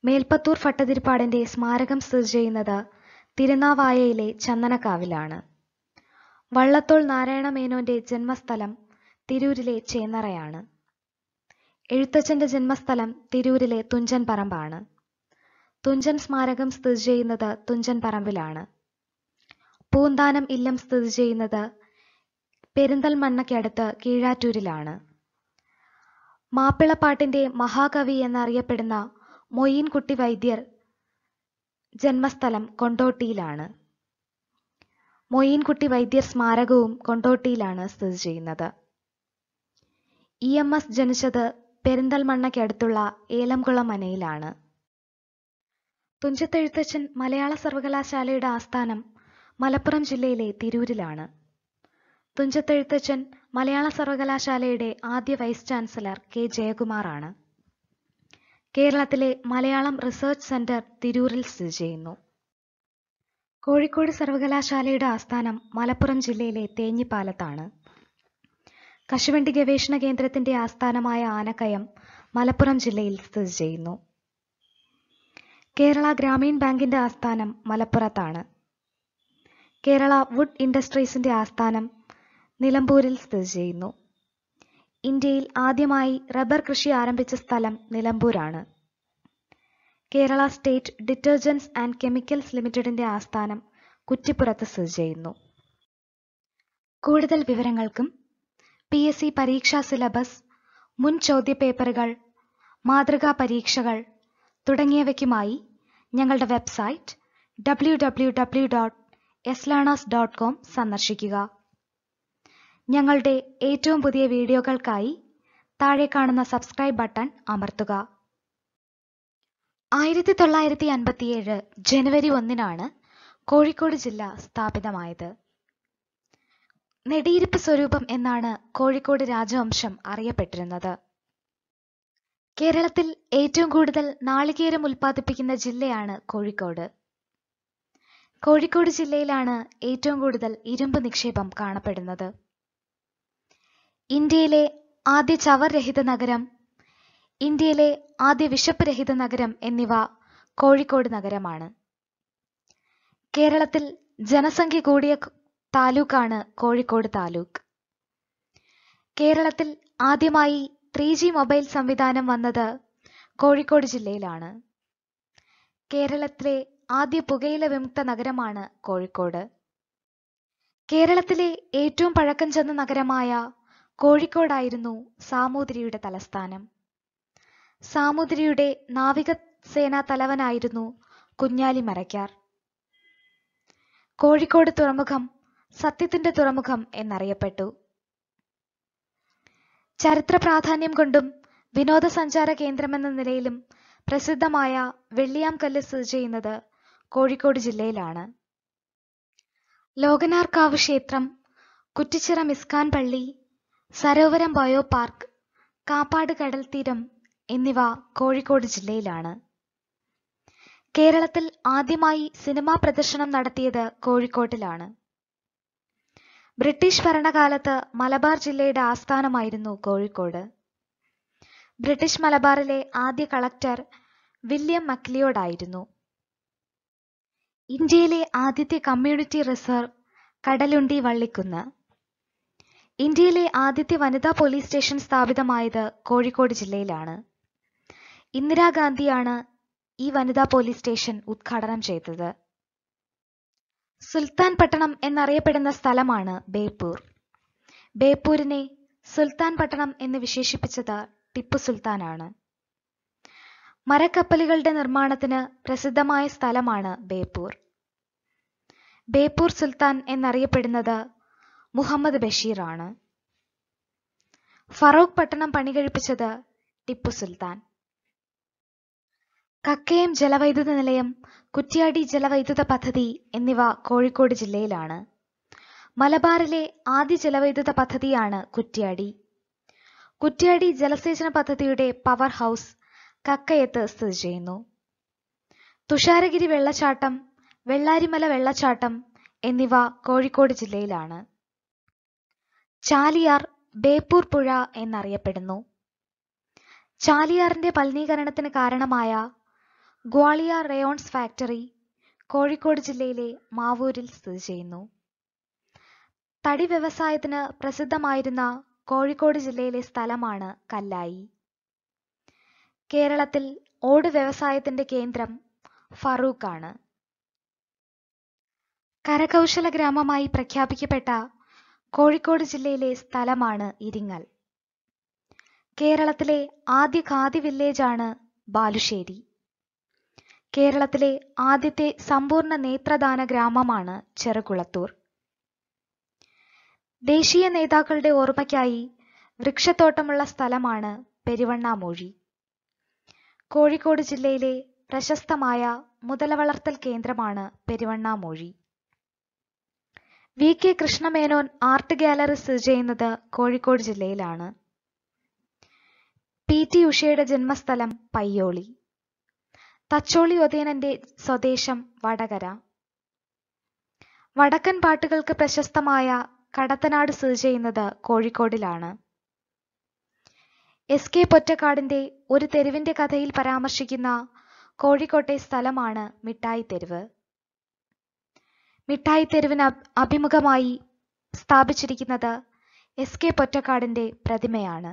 Speaker 1: മേൽപ്പത്തൂർ ഭട്ടതിരിപ്പാടിന്റെ സ്മാരകം സ്ഥിതി ചെയ്യുന്നത് തിരുനാവായയിലെ ചന്ദനക്കാവിലാണ് വള്ളത്തോൾ നാരായണ മേനോന്റെ ജന്മസ്ഥലം തിരൂരിലെ ചേന്നറയാണ് എഴുത്തച്ഛന്റെ ജന്മസ്ഥലം തിരൂരിലെ തുഞ്ചൻ പറമ്പാണ് തുഞ്ചൻ സ്മാരകം സ്ഥിതി ചെയ്യുന്നത് തുഞ്ചൻ പറമ്പിലാണ് പൂന്താനം ഇല്ലം സ്ഥിതി ചെയ്യുന്നത് പെരിന്തൽമണ്ണയ്ക്കടുത്ത് കീഴാറ്റൂരിലാണ് മാപ്പിളപ്പാട്ടിന്റെ മഹാകവി എന്നറിയപ്പെടുന്ന മൊയ്യൻകുട്ടി വൈദ്യർ ജന്മസ്ഥലം കൊണ്ടോട്ടിയിലാണ് മൊയ്യൻകുട്ടി വൈദ്യർ സ്മാരകവും കൊണ്ടോട്ടിയിലാണ് സ്ഥിതി ചെയ്യുന്നത് ഇ എം എസ് ജനിച്ചത് പെരിന്തൽമണ്ണയ്ക്കടുത്തുള്ള ഏലംകുളം മനയിലാണ് തുഞ്ചത്തെഴുത്തച്ഛൻ മലയാള സർവകലാശാലയുടെ ആസ്ഥാനം മലപ്പുറം ജില്ലയിലെ തിരൂരിലാണ് തുഞ്ചത്തെഴുത്തച്ഛൻ മലയാള സർവകലാശാലയുടെ ആദ്യ വൈസ് ചാൻസലർ കെ ജയകുമാറാണ് കേരളത്തിലെ മലയാളം റിസർച്ച് സെന്റർ തിരൂരിൽ സ്ഥിതി ചെയ്യുന്നു കോഴിക്കോട് സർവകലാശാലയുടെ ആസ്ഥാനം മലപ്പുറം ജില്ലയിലെ തേഞ്ഞിപ്പാലത്താണ് കശുവണ്ടി ഗവേഷണ കേന്ദ്രത്തിന്റെ ആസ്ഥാനമായ ആനക്കയം മലപ്പുറം ജില്ലയിൽ സ്ഥിതി ചെയ്യുന്നു കേരള ഗ്രാമീൺ ബാങ്കിന്റെ ആസ്ഥാനം മലപ്പുറത്താണ് കേരള വുഡ് ഇൻഡസ്ട്രീസിന്റെ ആസ്ഥാനം നിലമ്പൂരിൽ സ്ഥിതി ചെയ്യുന്നു ഇന്ത്യയിൽ ആദ്യമായി റബ്ബർ കൃഷി ആരംഭിച്ച സ്ഥലം നിലമ്പൂരാണ് Kerala state detergents and chemicals ലിമിറ്റഡിന്റെ ആസ്ഥാനം കുറ്റിപ്പുറത്ത് സ്ഥിതി ചെയ്യുന്നു കൂടുതൽ വിവരങ്ങൾക്കും പി എസ് സി പരീക്ഷാ സിലബസ് മുൻ ചോദ്യപേപ്പറുകൾ മാതൃകാ പരീക്ഷകൾ തുടങ്ങിയവയ്ക്കുമായി ഞങ്ങളുടെ website W W W dot S learners dot com സന്ദർശിക്കുക ഞങ്ങളുടെ ഏറ്റവും പുതിയ വീഡിയോകൾക്കായി താഴെ കാണുന്ന സബ്സ്ക്രൈബ് ബട്ടൺ അമർത്തുക ആയിരത്തി തൊള്ളായിരത്തി അൻപത്തിയേഴ് ജനുവരി ഒന്നിനാണ് കോഴിക്കോട് ജില്ല സ്ഥാപിതമായത് നെടിയിരുപ്പ് സ്വരൂപം എന്നാണ് കോഴിക്കോട് രാജവംശം അറിയപ്പെട്ടിരുന്നത് കേരളത്തിൽ ഏറ്റവും കൂടുതൽ നാളികേരം ഉൽപ്പാദിപ്പിക്കുന്ന ജില്ലയാണ് കോഴിക്കോട് കോഴിക്കോട് ജില്ലയിലാണ് ഏറ്റവും കൂടുതൽ ഇരുമ്പ് നിക്ഷേപം കാണപ്പെടുന്നത് ഇന്ത്യയിലെ ആദ്യ ചവർരഹിത നഗരം ഇന്ത്യയിലെ ആദ്യ വിശപ്പ് രഹിത നഗരം എന്നിവ കോഴിക്കോട് നഗരമാണ് കേരളത്തിൽ ജനസംഖ്യ കൂടിയ താലൂക്കാണ് കോഴിക്കോട് താലൂക്ക് കേരളത്തിൽ ആദ്യമായി ത്രീ ജി മൊബൈൽ സംവിധാനം വന്നത് കോഴിക്കോട് ജില്ലയിലാണ് കേരളത്തിലെ ആദ്യ പുകയില വിമുക്ത നഗരമാണ് കോഴിക്കോട് കേരളത്തിലെ ഏറ്റവും പഴക്കം ചെന്ന നഗരമായ കോഴിക്കോടായിരുന്നു സാമൂതിരിയുടെ തലസ്ഥാനം സാമൂതിരിയുടെ സേനാ തലവനായിരുന്നു കുഞ്ഞാലി മരക്കാർ കോഴിക്കോട് തുറമുഖം സത്യത്തിന്റെ തുറമുഖം എന്നറിയപ്പെട്ടു ചരിത്ര പ്രാധാന്യം കൊണ്ടും വിനോദസഞ്ചാര കേന്ദ്രമെന്ന നിലയിലും പ്രസിദ്ധമായ വെള്ളിയാംകല്ല് സ്ഥിതി ചെയ്യുന്നത് കോഴിക്കോട് ജില്ലയിലാണ് ലോകനാർക്കാവ് ക്ഷേത്രം കുറ്റിച്ചിറ മിസ്കാൻ പള്ളി സരോവരം ബയോ പാർക്ക് കാപ്പാട് കടൽ തീരം എന്നിവ കോഴിക്കോട് ജില്ലയിലാണ് കേരളത്തിൽ ആദ്യമായി സിനിമാ പ്രദർശനം നടത്തിയത് കോഴിക്കോട്ടിലാണ് ബ്രിട്ടീഷ് ഭരണകാലത്ത് മലബാർ ജില്ലയുടെ ആസ്ഥാനമായിരുന്നു കോഴിക്കോട് ബ്രിട്ടീഷ് മലബാറിലെ ആദ്യ കളക്ടർ വില്യം മക്ലിയോഡായിരുന്നു ഇന്ത്യയിലെ ആദ്യത്തെ കമ്മ്യൂണിറ്റി റിസർവ് കടലുണ്ടി വള്ളിക്കുന്ന് ഇന്ത്യയിലെ ആദ്യത്തെ വനിതാ പോലീസ് സ്റ്റേഷൻ സ്ഥാപിതമായത് കോഴിക്കോട് ജില്ലയിലാണ് ഇന്ദിരാഗാന്ധിയാണ് ഈ വനിതാ പോലീസ് സ്റ്റേഷൻ ഉദ്ഘാടനം ചെയ്തത് സുൽത്താൻ പട്ടണം എന്നറിയപ്പെടുന്ന സ്ഥലമാണ് ബേപ്പൂർ ബേപ്പൂരിനെ സുൽത്താൻ പട്ടണം എന്ന് വിശേഷിപ്പിച്ചത് ടിപ്പു സുൽത്താനാണ് മരക്കപ്പലുകളുടെ നിർമ്മാണത്തിന് പ്രസിദ്ധമായ സ്ഥലമാണ് ബേപ്പൂർ ബേപ്പൂർ സുൽത്താൻ എന്നറിയപ്പെടുന്നത് മുഹമ്മദ് ബഷീറാണ് ഫറോക്ക് പട്ടണം പണികഴിപ്പിച്ചത് ടിപ്പു സുൽത്താൻ കക്കയം ജലവൈദ്യുത നിലയം കുറ്റ്യാടി ജലവൈദ്യുത പദ്ധതി എന്നിവ കോഴിക്കോട് ജില്ലയിലാണ് മലബാറിലെ ആദ്യ ജലവൈദ്യുത പദ്ധതിയാണ് കുറ്റ്യാടി കുറ്റ്യാടി ജലസേചന പദ്ധതിയുടെ പവർ ഹൗസ് കക്കയത്ത് സ്ഥിതി ചെയ്യുന്നു തുഷാരഗിരി വെള്ളച്ചാട്ടം വെള്ളാരിമല വെള്ളച്ചാട്ടം എന്നിവ കോഴിക്കോട് ജില്ലയിലാണ് ചാലിയാർ ബേപ്പൂർ പുഴ എന്നറിയപ്പെടുന്നു ചാലിയാറിന്റെ മലിനീകരണത്തിന് കാരണമായ ഗ്വാളിയ റയോൺസ് ഫാക്ടറി കോഴിക്കോട് ജില്ലയിലെ മാവൂരിൽ സ്ഥിതി ചെയ്യുന്നു തടി വ്യവസായത്തിന് പ്രസിദ്ധമായിരുന്ന കോഴിക്കോട് ജില്ലയിലെ സ്ഥലമാണ് കല്ലായി കേരളത്തിൽ ഓട് വ്യവസായത്തിന്റെ കേന്ദ്രം ഫറൂഖാണ് കരകൗശല ഗ്രാമമായി പ്രഖ്യാപിക്കപ്പെട്ട കോഴിക്കോട് ജില്ലയിലെ സ്ഥലമാണ് ഇരിങ്ങൽ കേരളത്തിലെ ആദ്യ ഖാദി വില്ലേജാണ് ബാലുശ്ശേരി കേരളത്തിലെ ആദ്യത്തെ സമ്പൂർണ്ണ നേത്രദാന ഗ്രാമമാണ് ചെറുകുളത്തൂർ ദേശീയ നേതാക്കളുടെ ഓർമ്മയ്ക്കായി വൃക്ഷത്തോട്ടമുള്ള സ്ഥലമാണ് പെരുവണ്ണാമൂഴി കോഴിക്കോട് ജില്ലയിലെ പ്രശസ്തമായ മുതലവളർത്തൽ കേന്ദ്രമാണ് Peruvannamuzhi V K Krishna Menon art gallery സ്ഥിതി ചെയ്യുന്നത് കോഴിക്കോട് ജില്ലയിലാണ് പി ടി ഉഷയുടെ ജന്മസ്ഥലം പയ്യോളി തച്ചോളി ഒതേനന്റെ സ്വദേശം വടകര വടക്കൻ പാട്ടുകൾക്ക് പ്രശസ്തമായ കടത്തനാട് സ്ഥിതി ചെയ്യുന്നത് കോഴിക്കോടിലാണ് എസ് കെ പൊറ്റക്കാടിന്റെ ഒരു തെരുവിന്റെ കഥയിൽ പരാമർശിക്കുന്ന കോഴിക്കോട്ടെ സ്ഥലമാണ് മിഠായി തെരുവ് മിഠായി തെരുവിന് അഭിമുഖമായി സ്ഥാപിച്ചിരിക്കുന്നത് എസ് കെ പൊറ്റക്കാടിന്റെ പ്രതിമയാണ്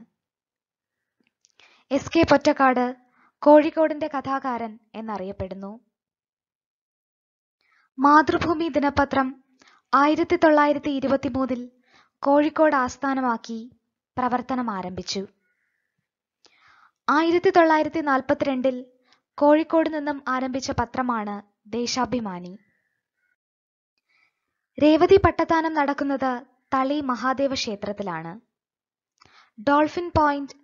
Speaker 1: എസ് കെ പൊറ്റക്കാട് കോഴിക്കോടിന്റെ കഥാകാരൻ എന്നറിയപ്പെടുന്നു മാതൃഭൂമി ദിനപത്രം ആയിരത്തി തൊള്ളായിരത്തി ഇരുപത്തിമൂന്നിൽ കോഴിക്കോട് ആസ്ഥാനമാക്കി പ്രവർത്തനം ആരംഭിച്ചു ആയിരത്തി തൊള്ളായിരത്തി നാൽപ്പത്തിരണ്ടിൽ കോഴിക്കോട് നിന്നും ആരംഭിച്ച പത്രമാണ് ദേശാഭിമാനി രേവതി പട്ടത്താനം നടക്കുന്നത് തളി മഹാദേവ ക്ഷേത്രത്തിലാണ് ഡോൾഫിൻ പോയിന്റ്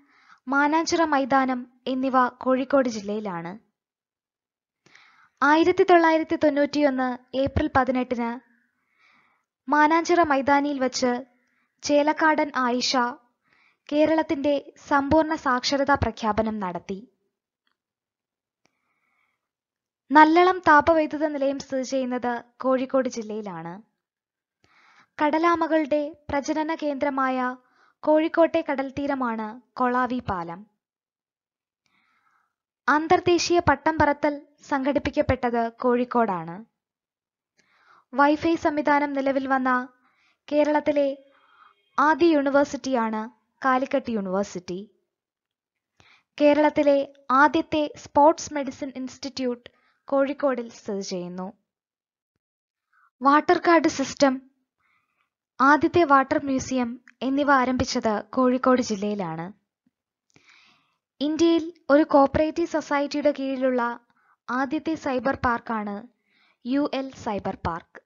Speaker 1: മാനാഞ്ചിറ മൈതാനം എന്നിവ കോഴിക്കോട് ജില്ലയിലാണ് ആയിരത്തി തൊള്ളായിരത്തി തൊണ്ണൂറ്റിയൊന്ന് ഏപ്രിൽ പതിനെട്ടിന് മാനാഞ്ചിറ മൈതാനിയിൽ വച്ച് ചേലക്കാടൻ ആയിഷ കേരളത്തിന്റെ സമ്പൂർണ്ണ സാക്ഷരതാ പ്രഖ്യാപനം നടത്തി നല്ലളം താപവൈദ്യുത നിലയം സ്ഥിതി ചെയ്യുന്നത് കോഴിക്കോട് ജില്ലയിലാണ് കടലാമകളുടെ പ്രജനന കേന്ദ്രമായ കോഴിക്കോട്ടെ കടൽത്തീരമാണ് കൊളാവി പാലം അന്തർദേശീയ പട്ടം പറത്തൽ സംഘടിപ്പിക്കപ്പെട്ടത് കോഴിക്കോടാണ് വൈഫൈ സംവിധാനം നിലവിൽ വന്ന കേരളത്തിലെ ആദ്യ യൂണിവേഴ്സിറ്റിയാണ് കാലിക്കറ്റ് യൂണിവേഴ്സിറ്റി കേരളത്തിലെ ആദ്യത്തെ സ്പോർട്സ് മെഡിസിൻ ഇൻസ്റ്റിറ്റ്യൂട്ട് കോഴിക്കോടിൽ സ്ഥിതി ചെയ്യുന്നു വാട്ടർ കാർഡ് സിസ്റ്റം ആദ്യത്തെ വാട്ടർ മ്യൂസിയം എന്നിവ ആരംഭിച്ചത് കോഴിക്കോട് ജില്ലയിലാണ് ഇന്ത്യയിൽ ഒരു കോപ്പറേറ്റീവ് സൊസൈറ്റിയുടെ കീഴിലുള്ള ആദ്യത്തെ സൈബർ പാർക്കാണ് യു എൽ സൈബർ പാർക്ക്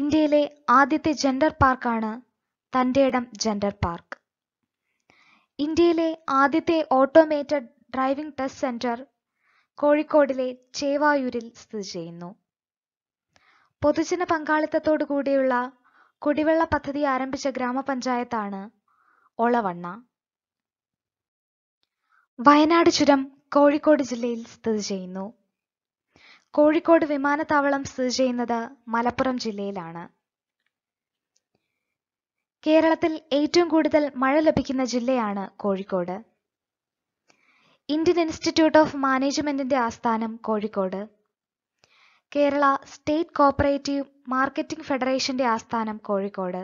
Speaker 1: ഇന്ത്യയിലെ ആദ്യത്തെ ജെൻഡർ പാർക്കാണ് തൻ്റെ ഇടം ജെൻഡർ പാർക്ക് ഇന്ത്യയിലെ ആദ്യത്തെ ഓട്ടോമേറ്റഡ് ഡ്രൈവിംഗ് ടെസ്റ്റ് സെന്റർ കോഴിക്കോടിലെ ചേവായൂരിൽ സ്ഥിതി ചെയ്യുന്നു പൊതുജന പങ്കാളിത്തത്തോടു കൂടിയുള്ള കുടിവെള്ള പദ്ധതി ആരംഭിച്ച ഗ്രാമപഞ്ചായത്താണ് ഒളവണ്ണ. വയനാട് ചുരം കോഴിക്കോട് ജില്ലയിൽ സ്ഥിതി ചെയ്യുന്നു. കോഴിക്കോട് വിമാനത്താവളം സ്ഥിതി ചെയ്യുന്നത് മലപ്പുറം ജില്ലയിലാണ്. കേരളത്തിൽ ഏറ്റവും കൂടുതൽ മഴ ലഭിക്കുന്ന ജില്ലയാണ് കോഴിക്കോട്. ഇന്ത്യൻ ഇൻസ്റ്റിറ്റ്യൂട്ട് ഓഫ് മാനേജ്മെന്റിന്റെ ആസ്ഥാനം Kozhikode. Kerala state cooperative marketing ഫെഡറേഷന്റെ ആസ്ഥാനം കോഴിക്കോട്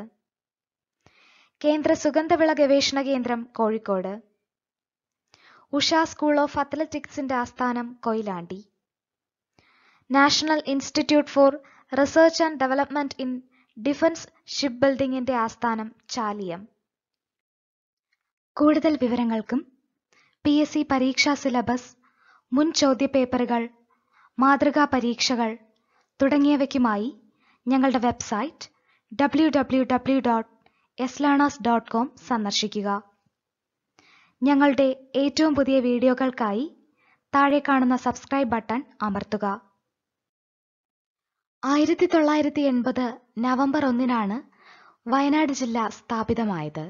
Speaker 1: കേന്ദ്ര സുഗന്ധവിള ഗവേഷണ കേന്ദ്രം കോഴിക്കോട് ഉഷ സ്കൂൾ ഓഫ് അത്ലറ്റിക്സിന്റെ ആസ്ഥാനം Koyilandy national institute for research and development in defence ship ബിൽഡിംഗിന്റെ ആസ്ഥാനം ചാലിയം കൂടുതൽ വിവരങ്ങൾക്കും പി എസ് സി പരീക്ഷാ സിലബസ് മുൻ ചോദ്യപേപ്പറുകൾ മാതൃകാ പരീക്ഷകൾ തുടങ്ങിയവയ്ക്കുമായി ഞങ്ങളുടെ website W W W dot S learners dot com സന്ദർശിക്കുക ഞങ്ങളുടെ ഏറ്റവും പുതിയ വീഡിയോകൾക്കായി താഴെ കാണുന്ന സബ്സ്ക്രൈബ് ബട്ടൺ അമർത്തുക ആയിരത്തി തൊള്ളായിരത്തി എൺപത് നവംബർ ഒന്നിനാണ് വയനാട് ജില്ല സ്ഥാപിതമായത്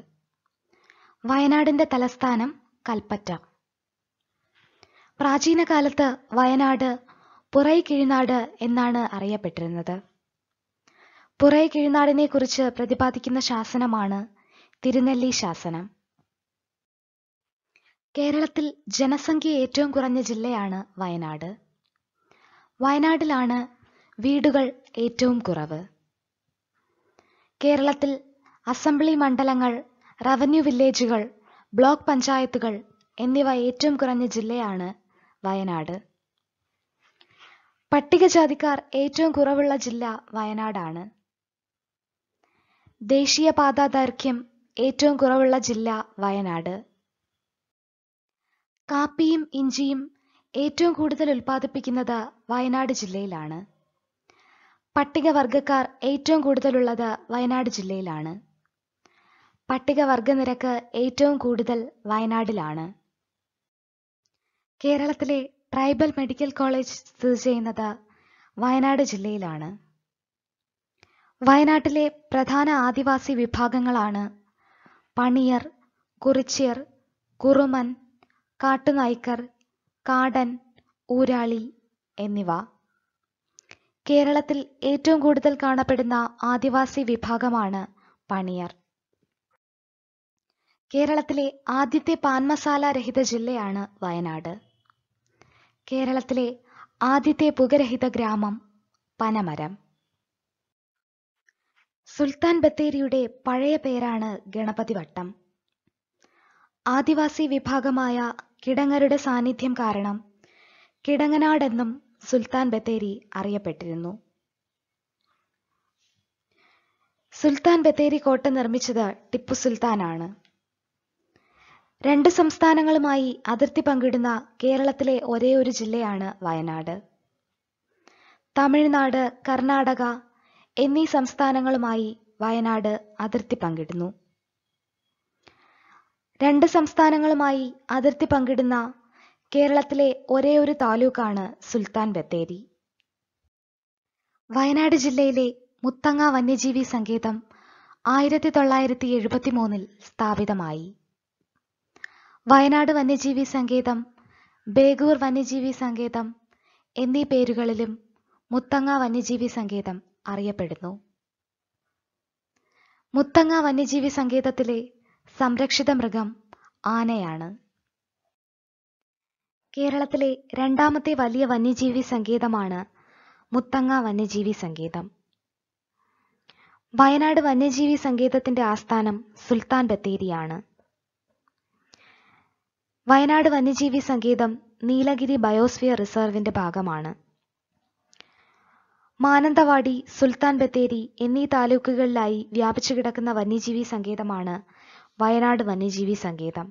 Speaker 1: വയനാടിന്റെ തലസ്ഥാനം കൽപ്പറ്റ പ്രാചീന കാലത്ത് വയനാട് പുറൈ കിഴിനാട് എന്നാണ് അറിയപ്പെട്ടിരുന്നത് പുറേ കുറിച്ച് പ്രതിപാദിക്കുന്ന ശാസനമാണ് തിരുനെല്ലി ശാസനം കേരളത്തിൽ ജനസംഖ്യ ഏറ്റവും കുറഞ്ഞ ജില്ലയാണ് വയനാട് വയനാടിലാണ് വീടുകൾ ഏറ്റവും കുറവ് കേരളത്തിൽ അസംബ്ലി മണ്ഡലങ്ങൾ റവന്യൂ വില്ലേജുകൾ ബ്ലോക്ക് പഞ്ചായത്തുകൾ എന്നിവ ഏറ്റവും കുറഞ്ഞ ജില്ലയാണ് വയനാട് പട്ടികജാതിക്കാർ ഏറ്റവും കുറവുള്ള ജില്ല വയനാടാണ് ദേശീയപാതാ ദൈർഘ്യം ഏറ്റവും കുറവുള്ള ജില്ല വയനാട് കാപ്പിയും ഇഞ്ചിയും ഏറ്റവും കൂടുതൽ ഉൽപ്പാദിപ്പിക്കുന്നത് വയനാട് ജില്ലയിലാണ് പട്ടികവർഗക്കാർ ഏറ്റവും കൂടുതലുള്ളത് വയനാട് ജില്ലയിലാണ് പട്ടികവർഗ നിരക്ക് ഏറ്റവും കൂടുതൽ വയനാടിലാണ് കേരളത്തിലെ ട്രൈബൽ മെഡിക്കൽ കോളേജ് സ്ഥിതി ചെയ്യുന്നത് വയനാട് ജില്ലയിലാണ് വയനാട്ടിലെ പ്രധാന ആദിവാസി വിഭാഗങ്ങളാണ് പണിയർ കുറിച്യർ കുറുമൻ കാട്ടുനായ്ക്കർ കാടൻ ഊരാളി എന്നിവ കേരളത്തിൽ ഏറ്റവും കൂടുതൽ കാണപ്പെടുന്ന ആദിവാസി വിഭാഗമാണ് പണിയർ കേരളത്തിലെ ആദ്യത്തെ പാൻമസാല രഹിത ജില്ലയാണ് വയനാട് കേരളത്തിലെ ആദ്യത്തെ പുകരഹിത ഗ്രാമം പനമരം സുൽത്താൻ ബത്തേരിയുടെ പഴയ പേരാണ് ഗണപതി വട്ടം ആദിവാസി വിഭാഗമായ കിടങ്ങരുടെ സാന്നിധ്യം കാരണം കിടങ്ങനാടെന്നും സുൽത്താൻ ബത്തേരി അറിയപ്പെട്ടിരുന്നു സുൽത്താൻ ബത്തേരി കോട്ട നിർമ്മിച്ചത് ടിപ്പു സുൽത്താനാണ് രണ്ട് സംസ്ഥാനങ്ങളുമായി അതിർത്തി പങ്കിടുന്ന കേരളത്തിലെ ഒരേ ഒരു ജില്ലയാണ് വയനാട് തമിഴ്നാട് കർണാടക എന്നീ സംസ്ഥാനങ്ങളുമായി വയനാട് അതിർത്തി പങ്കിടുന്നു രണ്ട് സംസ്ഥാനങ്ങളുമായി അതിർത്തി പങ്കിടുന്ന കേരളത്തിലെ ഒരേ ഒരു താലൂക്കാണ് സുൽത്താൻ ബത്തേരി വയനാട് ജില്ലയിലെ മുത്തങ്ങ വന്യജീവി സങ്കേതം ആയിരത്തി തൊള്ളായിരത്തി എഴുപത്തി മൂന്നിൽ സ്ഥാപിതമായി വയനാട് വന്യജീവി സങ്കേതം ബേഗൂർ വന്യജീവി സങ്കേതം എന്നീ പേരുകളിലും മുത്തങ്ങ വന്യജീവി സങ്കേതം അറിയപ്പെടുന്നു മുത്തങ്ങ വന്യജീവി സങ്കേതത്തിലെ സംരക്ഷിത മൃഗം ആനയാണ് കേരളത്തിലെ രണ്ടാമത്തെ വലിയ വന്യജീവി സങ്കേതമാണ് മുത്തങ്ങ വന്യജീവി സങ്കേതം വയനാട് വന്യജീവി സങ്കേതത്തിന്റെ ആസ്ഥാനം സുൽത്താൻ ബത്തേരിയാണ് വയനാട് വന്യജീവി സങ്കേതം നീലഗിരി ബയോസ്ഫിയർ റിസർവിന്റെ ഭാഗമാണ് മാനന്തവാടി സുൽത്താൻ ബത്തേരി എന്നീ താലൂക്കുകളിലായി വ്യാപിച്ചുകിടക്കുന്ന വന്യജീവി സങ്കേതമാണ് വയനാട് വന്യജീവി സങ്കേതം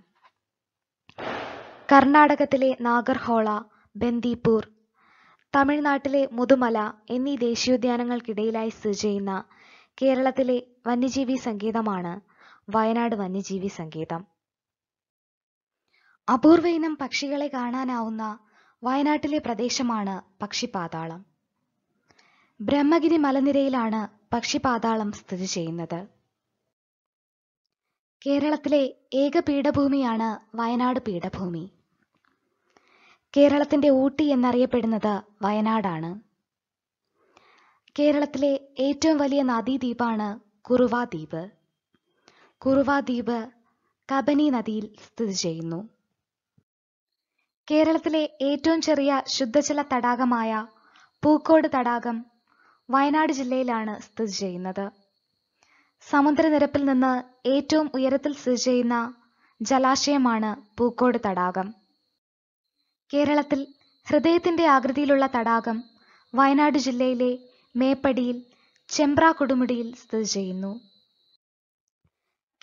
Speaker 1: കർണാടകത്തിലെ നാഗർഹോള ബന്ദിപ്പൂർ തമിഴ്നാട്ടിലെ മുതുമല എന്നീ ദേശീയോദ്യാനങ്ങൾക്കിടയിലായി സ്ഥിതി ചെയ്യുന്ന കേരളത്തിലെ വന്യജീവി സങ്കേതമാണ് വയനാട് വന്യജീവി സങ്കേതം അപൂർവയിനം പക്ഷികളെ കാണാനാവുന്ന വയനാട്ടിലെ പ്രദേശമാണ് പക്ഷിപാതാളം ബ്രഹ്മഗിരി മലനിരയിലാണ് പക്ഷിപാതാളം സ്ഥിതി ചെയ്യുന്നത് കേരളത്തിലെ ഏക പീഠഭൂമിയാണ് വയനാട് പീഠഭൂമി കേരളത്തിന്റെ ഊട്ടി എന്നറിയപ്പെടുന്നത് വയനാടാണ് കേരളത്തിലെ ഏറ്റവും വലിയ നദീദ്വീപാണ് കുറുവ ദ്വീപ് കുറുവ ദ്വീപ് കബനി നദിയിൽ സ്ഥിതി ചെയ്യുന്നു കേരളത്തിലെ ഏറ്റവും ചെറിയ ശുദ്ധജല തടാകമായ പൂക്കോട് തടാകം വയനാട് ജില്ലയിലാണ് സ്ഥിതി ചെയ്യുന്നത് സമുദ്രനിരപ്പിൽ നിന്ന് ഏറ്റവും ഉയരത്തിൽ സ്ഥിതി ചെയ്യുന്ന ജലാശയമാണ് പൂക്കോട് തടാകം കേരളത്തിൽ ഹൃദയത്തിന്റെ ആകൃതിയിലുള്ള തടാകം വയനാട് ജില്ലയിലെ മേപ്പടിയിൽ ചെമ്പ്ര കൊടുമുടിയിൽ സ്ഥിതി ചെയ്യുന്നു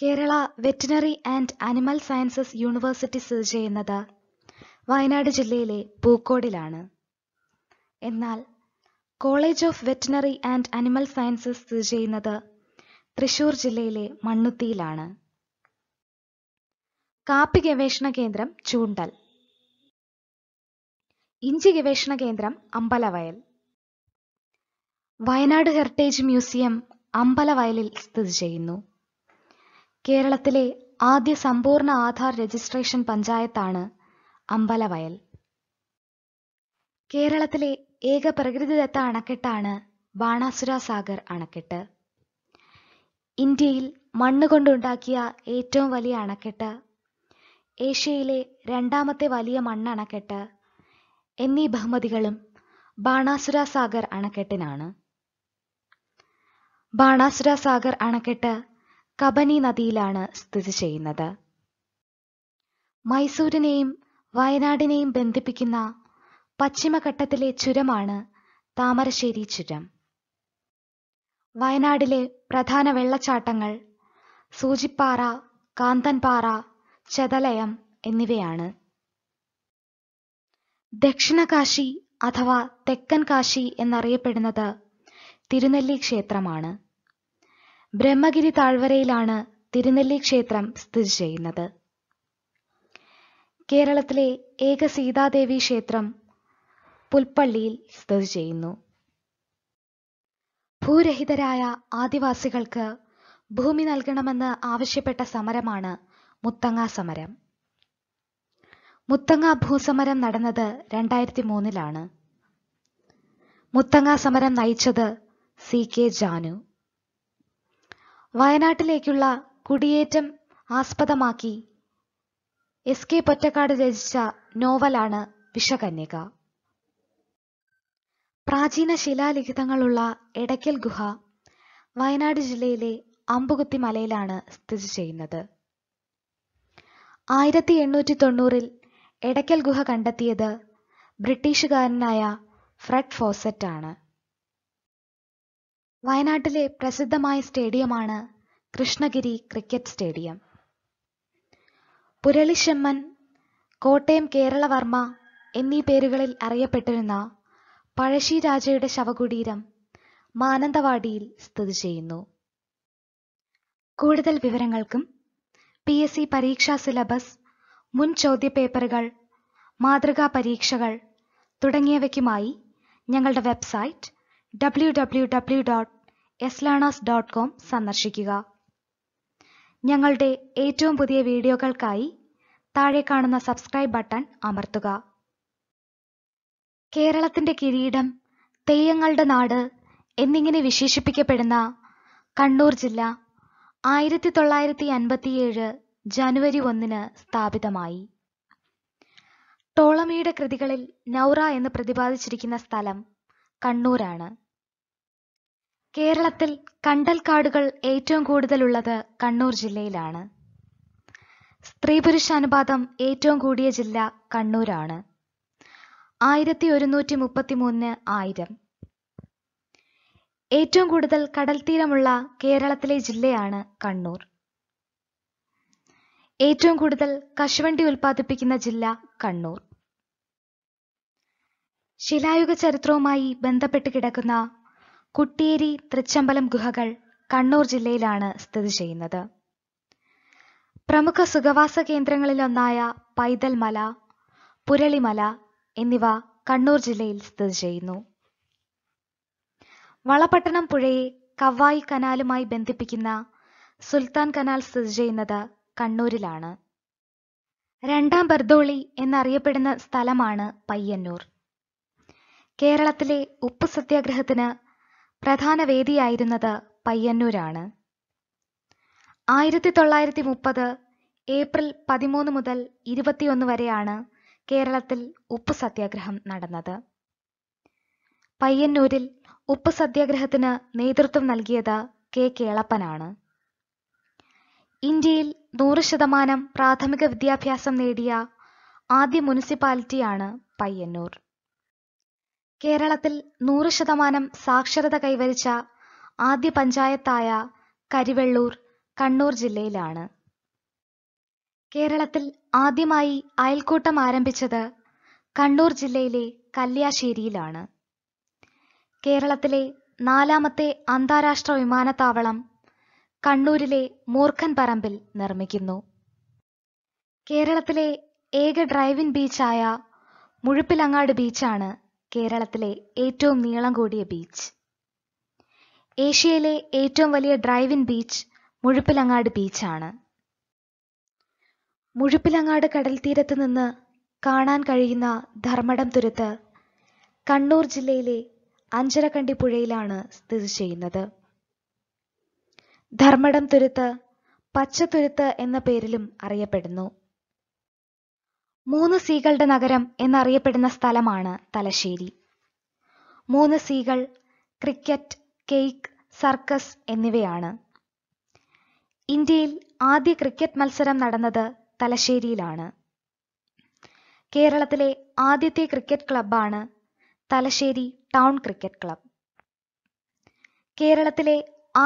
Speaker 1: Kerala veterinary and animal sciences university സ്ഥിതി ചെയ്യുന്നത് വയനാട് ജില്ലയിലെ പൂക്കോടിലാണ് എന്നാൽ college of veterinary and animal sciences സ്ഥിതി ചെയ്യുന്നത് തൃശൂർ ജില്ലയിലെ മണ്ണുത്തിയിലാണ് കാപ്പി ഗവേഷണ കേന്ദ്രം ചൂണ്ടൽ ഇഞ്ചി ഗവേഷണ കേന്ദ്രം അമ്പലവയൽ വയനാട് ഹെറിറ്റേജ് മ്യൂസിയം അമ്പലവയലിൽ സ്ഥിതി ചെയ്യുന്നു കേരളത്തിലെ ആദ്യ സമ്പൂർണ്ണ ആധാർ രജിസ്ട്രേഷൻ പഞ്ചായത്താണ് അമ്പലവയൽ കേരളത്തിലെ ഏക പ്രകൃതിദത്ത അണക്കെട്ടാണ് ബാണാസുര സാഗർ അണക്കെട്ട് ഇന്ത്യയിൽ മണ്ണ് കൊണ്ടുണ്ടാക്കിയ ഏറ്റവും വലിയ അണക്കെട്ട് ഏഷ്യയിലെ രണ്ടാമത്തെ വലിയ മണ്ണണക്കെട്ട് എന്നീ ബഹുമതികളും ബാണാസുര സാഗർ അണക്കെട്ടിനാണ് ബാണാസുര സാഗർ അണക്കെട്ട് കബനി നദിയിലാണ് സ്ഥിതി ചെയ്യുന്നത് മൈസൂരിനെയും വയനാടിനെയും ബന്ധിപ്പിക്കുന്ന പശ്ചിമഘട്ടത്തിലെ ചുരമാണ് താമരശ്ശേരി ചുരം വയനാടിലെ പ്രധാന വെള്ളച്ചാട്ടങ്ങൾ സൂചിപ്പാറ കാന്തൻപാറ ചെതലയം എന്നിവയാണ് ദക്ഷിണകാശി അഥവാ തെക്കൻ കാശി എന്നറിയപ്പെടുന്നത് തിരുനെല്ലി ക്ഷേത്രമാണ് ബ്രഹ്മഗിരി താഴ്വരയിലാണ് തിരുനെല്ലി ക്ഷേത്രം സ്ഥിതി ചെയ്യുന്നത് കേരളത്തിലെ ഏക സീതാദേവി ക്ഷേത്രം പുൽപ്പള്ളിയിൽ സ്ഥിതി ചെയ്യുന്നു ഭൂരഹിതരായ ആദിവാസികൾക്ക് ഭൂമി നൽകണമെന്ന് ആവശ്യപ്പെട്ട സമരമാണ് മുത്തങ്ങ സമരം മുത്തങ്ങ ഭൂസമരം നടന്നത് രണ്ടായിരത്തി മൂന്നിലാണ് മുത്തങ്ങ സമരം നയിച്ചത് സി കെ ജാനു വയനാട്ടിലേക്കുള്ള കുടിയേറ്റം ആസ്പദമാക്കി എസ് കെ പൊറ്റക്കാട് രചിച്ച നോവലാണ് വിഷകന്യക പ്രാചീന ശിലാലിഖിതങ്ങളുള്ള എടയ്ക്കൽ ഗുഹ വയനാട് ജില്ലയിലെ അമ്പുകുത്തി മലയിലാണ് സ്ഥിതി ചെയ്യുന്നത് ആയിരത്തി എണ്ണൂറ്റി തൊണ്ണൂറിൽ എടയ്ക്കൽ ഗുഹ കണ്ടെത്തിയത് ബ്രിട്ടീഷുകാരനായ ഫ്രെഡ് ഫോസറ്റ് ആണ് വയനാട്ടിലെ പ്രസിദ്ധമായ സ്റ്റേഡിയമാണ് കൃഷ്ണഗിരി ക്രിക്കറ്റ് സ്റ്റേഡിയം പുരളിശെമ്മൻ കോട്ടയം കേരളവർമ്മ എന്നീ പേരുകളിൽ അറിയപ്പെട്ടിരുന്ന പഴശ്ശി രാജയുടെ ശവകുടീരം മാനന്തവാടിയിൽ സ്ഥിതി ചെയ്യുന്നു കൂടുതൽ വിവരങ്ങൾക്കും പി എസ് സി പരീക്ഷാ സിലബസ് മുൻ ചോദ്യപേപ്പറുകൾ മാതൃകാ പരീക്ഷകൾ തുടങ്ങിയവയ്ക്കുമായി ഞങ്ങളുടെ website W W W dot S learners dot com സന്ദർശിക്കുക ഞങ്ങളുടെ ഏറ്റവും പുതിയ വീഡിയോകൾക്കായി താഴെ കാണുന്ന സബ്സ്ക്രൈബ് ബട്ടൺ അമർത്തുക കേരളത്തിന്റെ കിരീടം തെയ്യങ്ങളുടെ നാട് എന്നിങ്ങനെ വിശേഷിപ്പിക്കപ്പെടുന്ന കണ്ണൂർ ജില്ല ആയിരത്തി തൊള്ളായിരത്തി അൻപത്തിയേഴ് ജനുവരി ഒന്നിന് സ്ഥാപിതമായി ടോളമിയുടെ കൃതികളിൽ നൗറ എന്ന് പ്രതിപാദിച്ചിരിക്കുന്ന സ്ഥലം കണ്ണൂരാണ് കേരളത്തിൽ കണ്ടൽക്കാടുകൾ ഏറ്റവും കൂടുതലുള്ളത് കണ്ണൂർ ജില്ലയിലാണ് സ്ത്രീ പുരുഷ അനുപാതം ഏറ്റവും കൂടിയ ജില്ല കണ്ണൂരാണ് ആയിരത്തി ഒരുന്നൂറ്റി മൂന്ന് ആയിരം ഏറ്റവും കൂടുതൽ കടൽത്തീരമുള്ള കേരളത്തിലെ ജില്ലയാണ് കണ്ണൂർ ഏറ്റവും കൂടുതൽ കശുവണ്ടി ഉൽപ്പാദിപ്പിക്കുന്ന ജില്ല കണ്ണൂർ ശിലായുഗ ചരിത്രവുമായി ബന്ധപ്പെട്ട് കിടക്കുന്ന കുട്ടിയേരി തൃച്ചമ്പലം ഗുഹകൾ കണ്ണൂർ ജില്ലയിലാണ് സ്ഥിതി ചെയ്യുന്നത് പ്രമുഖ സുഖവാസ കേന്ദ്രങ്ങളിലൊന്നായ പൈതൽമല പുരളിമല എന്നിവ കണ്ണൂർ ജില്ലയിൽ സ്ഥിതി ചെയ്യുന്നു വളപട്ടണം പുഴയെ കവായി കനാലുമായി ബന്ധിപ്പിക്കുന്ന സുൽത്താൻ കനാൽ സ്ഥിതി ചെയ്യുന്നത് കണ്ണൂരിലാണ് രണ്ടാം ബർദോളി എന്നറിയപ്പെടുന്ന സ്ഥലമാണ് പയ്യന്നൂർ കേരളത്തിലെ ഉപ്പ് സത്യാഗ്രഹത്തിന് പ്രധാന വേദിയായിരുന്നത് പയ്യന്നൂരാണ് ആയിരത്തി തൊള്ളായിരത്തി മുപ്പത് ഏപ്രിൽ പതിമൂന്ന് മുതൽ ഇരുപത്തിയൊന്ന് വരെയാണ് കേരളത്തിൽ ഉപ്പ് സത്യാഗ്രഹം നടന്നത് പയ്യന്നൂരിൽ ഉപ്പ് സത്യാഗ്രഹത്തിന് നേതൃത്വം നൽകിയത് കെ കേളപ്പനാണ് ഇന്ത്യയിൽ നൂറ് ശതമാനം പ്രാഥമിക വിദ്യാഭ്യാസം നേടിയ ആദ്യ മുനിസിപ്പാലിറ്റിയാണ് പയ്യന്നൂർ കേരളത്തിൽ നൂറ് ശതമാനം സാക്ഷരത കൈവരിച്ച ആദ്യ പഞ്ചായത്തായ കരിവെള്ളൂർ കണ്ണൂർ ജില്ലയിലാണ് കേരളത്തിൽ ആദ്യമായി അയൽക്കൂട്ടം ആരംഭിച്ചത് കണ്ണൂർ ജില്ലയിലെ കല്യാശ്ശേരിയിലാണ് കേരളത്തിലെ നാലാമത്തെ അന്താരാഷ്ട്ര വിമാനത്താവളം കണ്ണൂരിലെ മൂർഖൻ പറമ്പിൽ നിർമ്മിക്കുന്നു കേരളത്തിലെ ഏക ഡ്രൈവിൻ ബീച്ചായ മുഴുപ്പിലങ്ങാട് ബീച്ചാണ് കേരളത്തിലെ ഏറ്റവും നീളം കൂടിയ ബീച്ച് ഏഷ്യയിലെ ഏറ്റവും വലിയ ഡ്രൈവിൻ ബീച്ച് മുഴുപ്പിലങ്ങാട് ബീച്ചാണ് മുഴുപ്പിലങ്ങാട് കടൽത്തീരത്ത് നിന്ന് കാണാൻ കഴിയുന്ന ധർമ്മടം തുരുത്ത് കണ്ണൂർ ജില്ലയിലെ അഞ്ചരക്കണ്ടി പുഴയിലാണ് സ്ഥിതി ചെയ്യുന്നത് ധർമ്മടം തുരുത്ത് തുരുത്ത് എന്ന പേരിലും അറിയപ്പെടുന്നു മൂന്ന് സീകളുടെ നഗരം എന്നറിയപ്പെടുന്ന സ്ഥലമാണ് തലശ്ശേരി മൂന്ന് സീകൾ ക്രിക്കറ്റ് കേക്ക് സർക്കസ് എന്നിവയാണ് ഇന്ത്യയിൽ ആദ്യ ക്രിക്കറ്റ് മത്സരം നടന്നത് തലശ്ശേരിയിലാണ് കേരളത്തിലെ ആദ്യത്തെ ക്രിക്കറ്റ് ക്ലബ്ബാണ് തലശ്ശേരി ടൗൺ ക്രിക്കറ്റ് ക്ലബ് കേരളത്തിലെ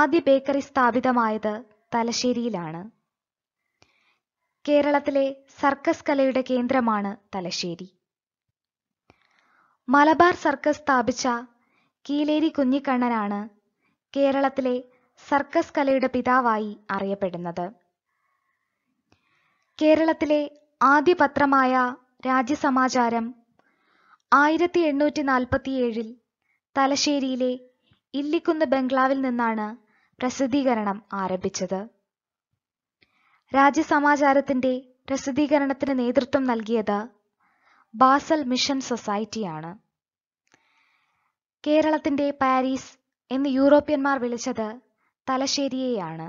Speaker 1: ആദ്യ ബേക്കറി സ്ഥാപിതമായത് തലശ്ശേരിയിലാണ് കേരളത്തിലെ സർക്കസ് കലയുടെ കേന്ദ്രമാണ് തലശ്ശേരി മലബാർ സർക്കസ് സ്ഥാപിച്ച കീലേരി കുഞ്ഞിക്കണ്ണനാണ് കേരളത്തിലെ സർക്കസ് കലയുടെ പിതാവായി അറിയപ്പെടുന്നത് കേരളത്തിലെ ആദ്യ പത്രമായ രാജ്യസമാചാരം ആയിരത്തി എണ്ണൂറ്റി നാൽപ്പത്തിയേഴിൽ തലശ്ശേരിയിലെ ഇല്ലിക്കുന്ന് ബംഗ്ലാവിൽ നിന്നാണ് പ്രസിദ്ധീകരണം ആരംഭിച്ചത് രാജ്യസമാചാരത്തിന്റെ പ്രസിദ്ധീകരണത്തിന് നേതൃത്വം നൽകിയത് ബാസൽ മിഷൻ സൊസൈറ്റിയാണ് കേരളത്തിന്റെ പാരീസ് എന്ന് യൂറോപ്യന്മാർ വിളിച്ചത് തലശ്ശേരിയെയാണ്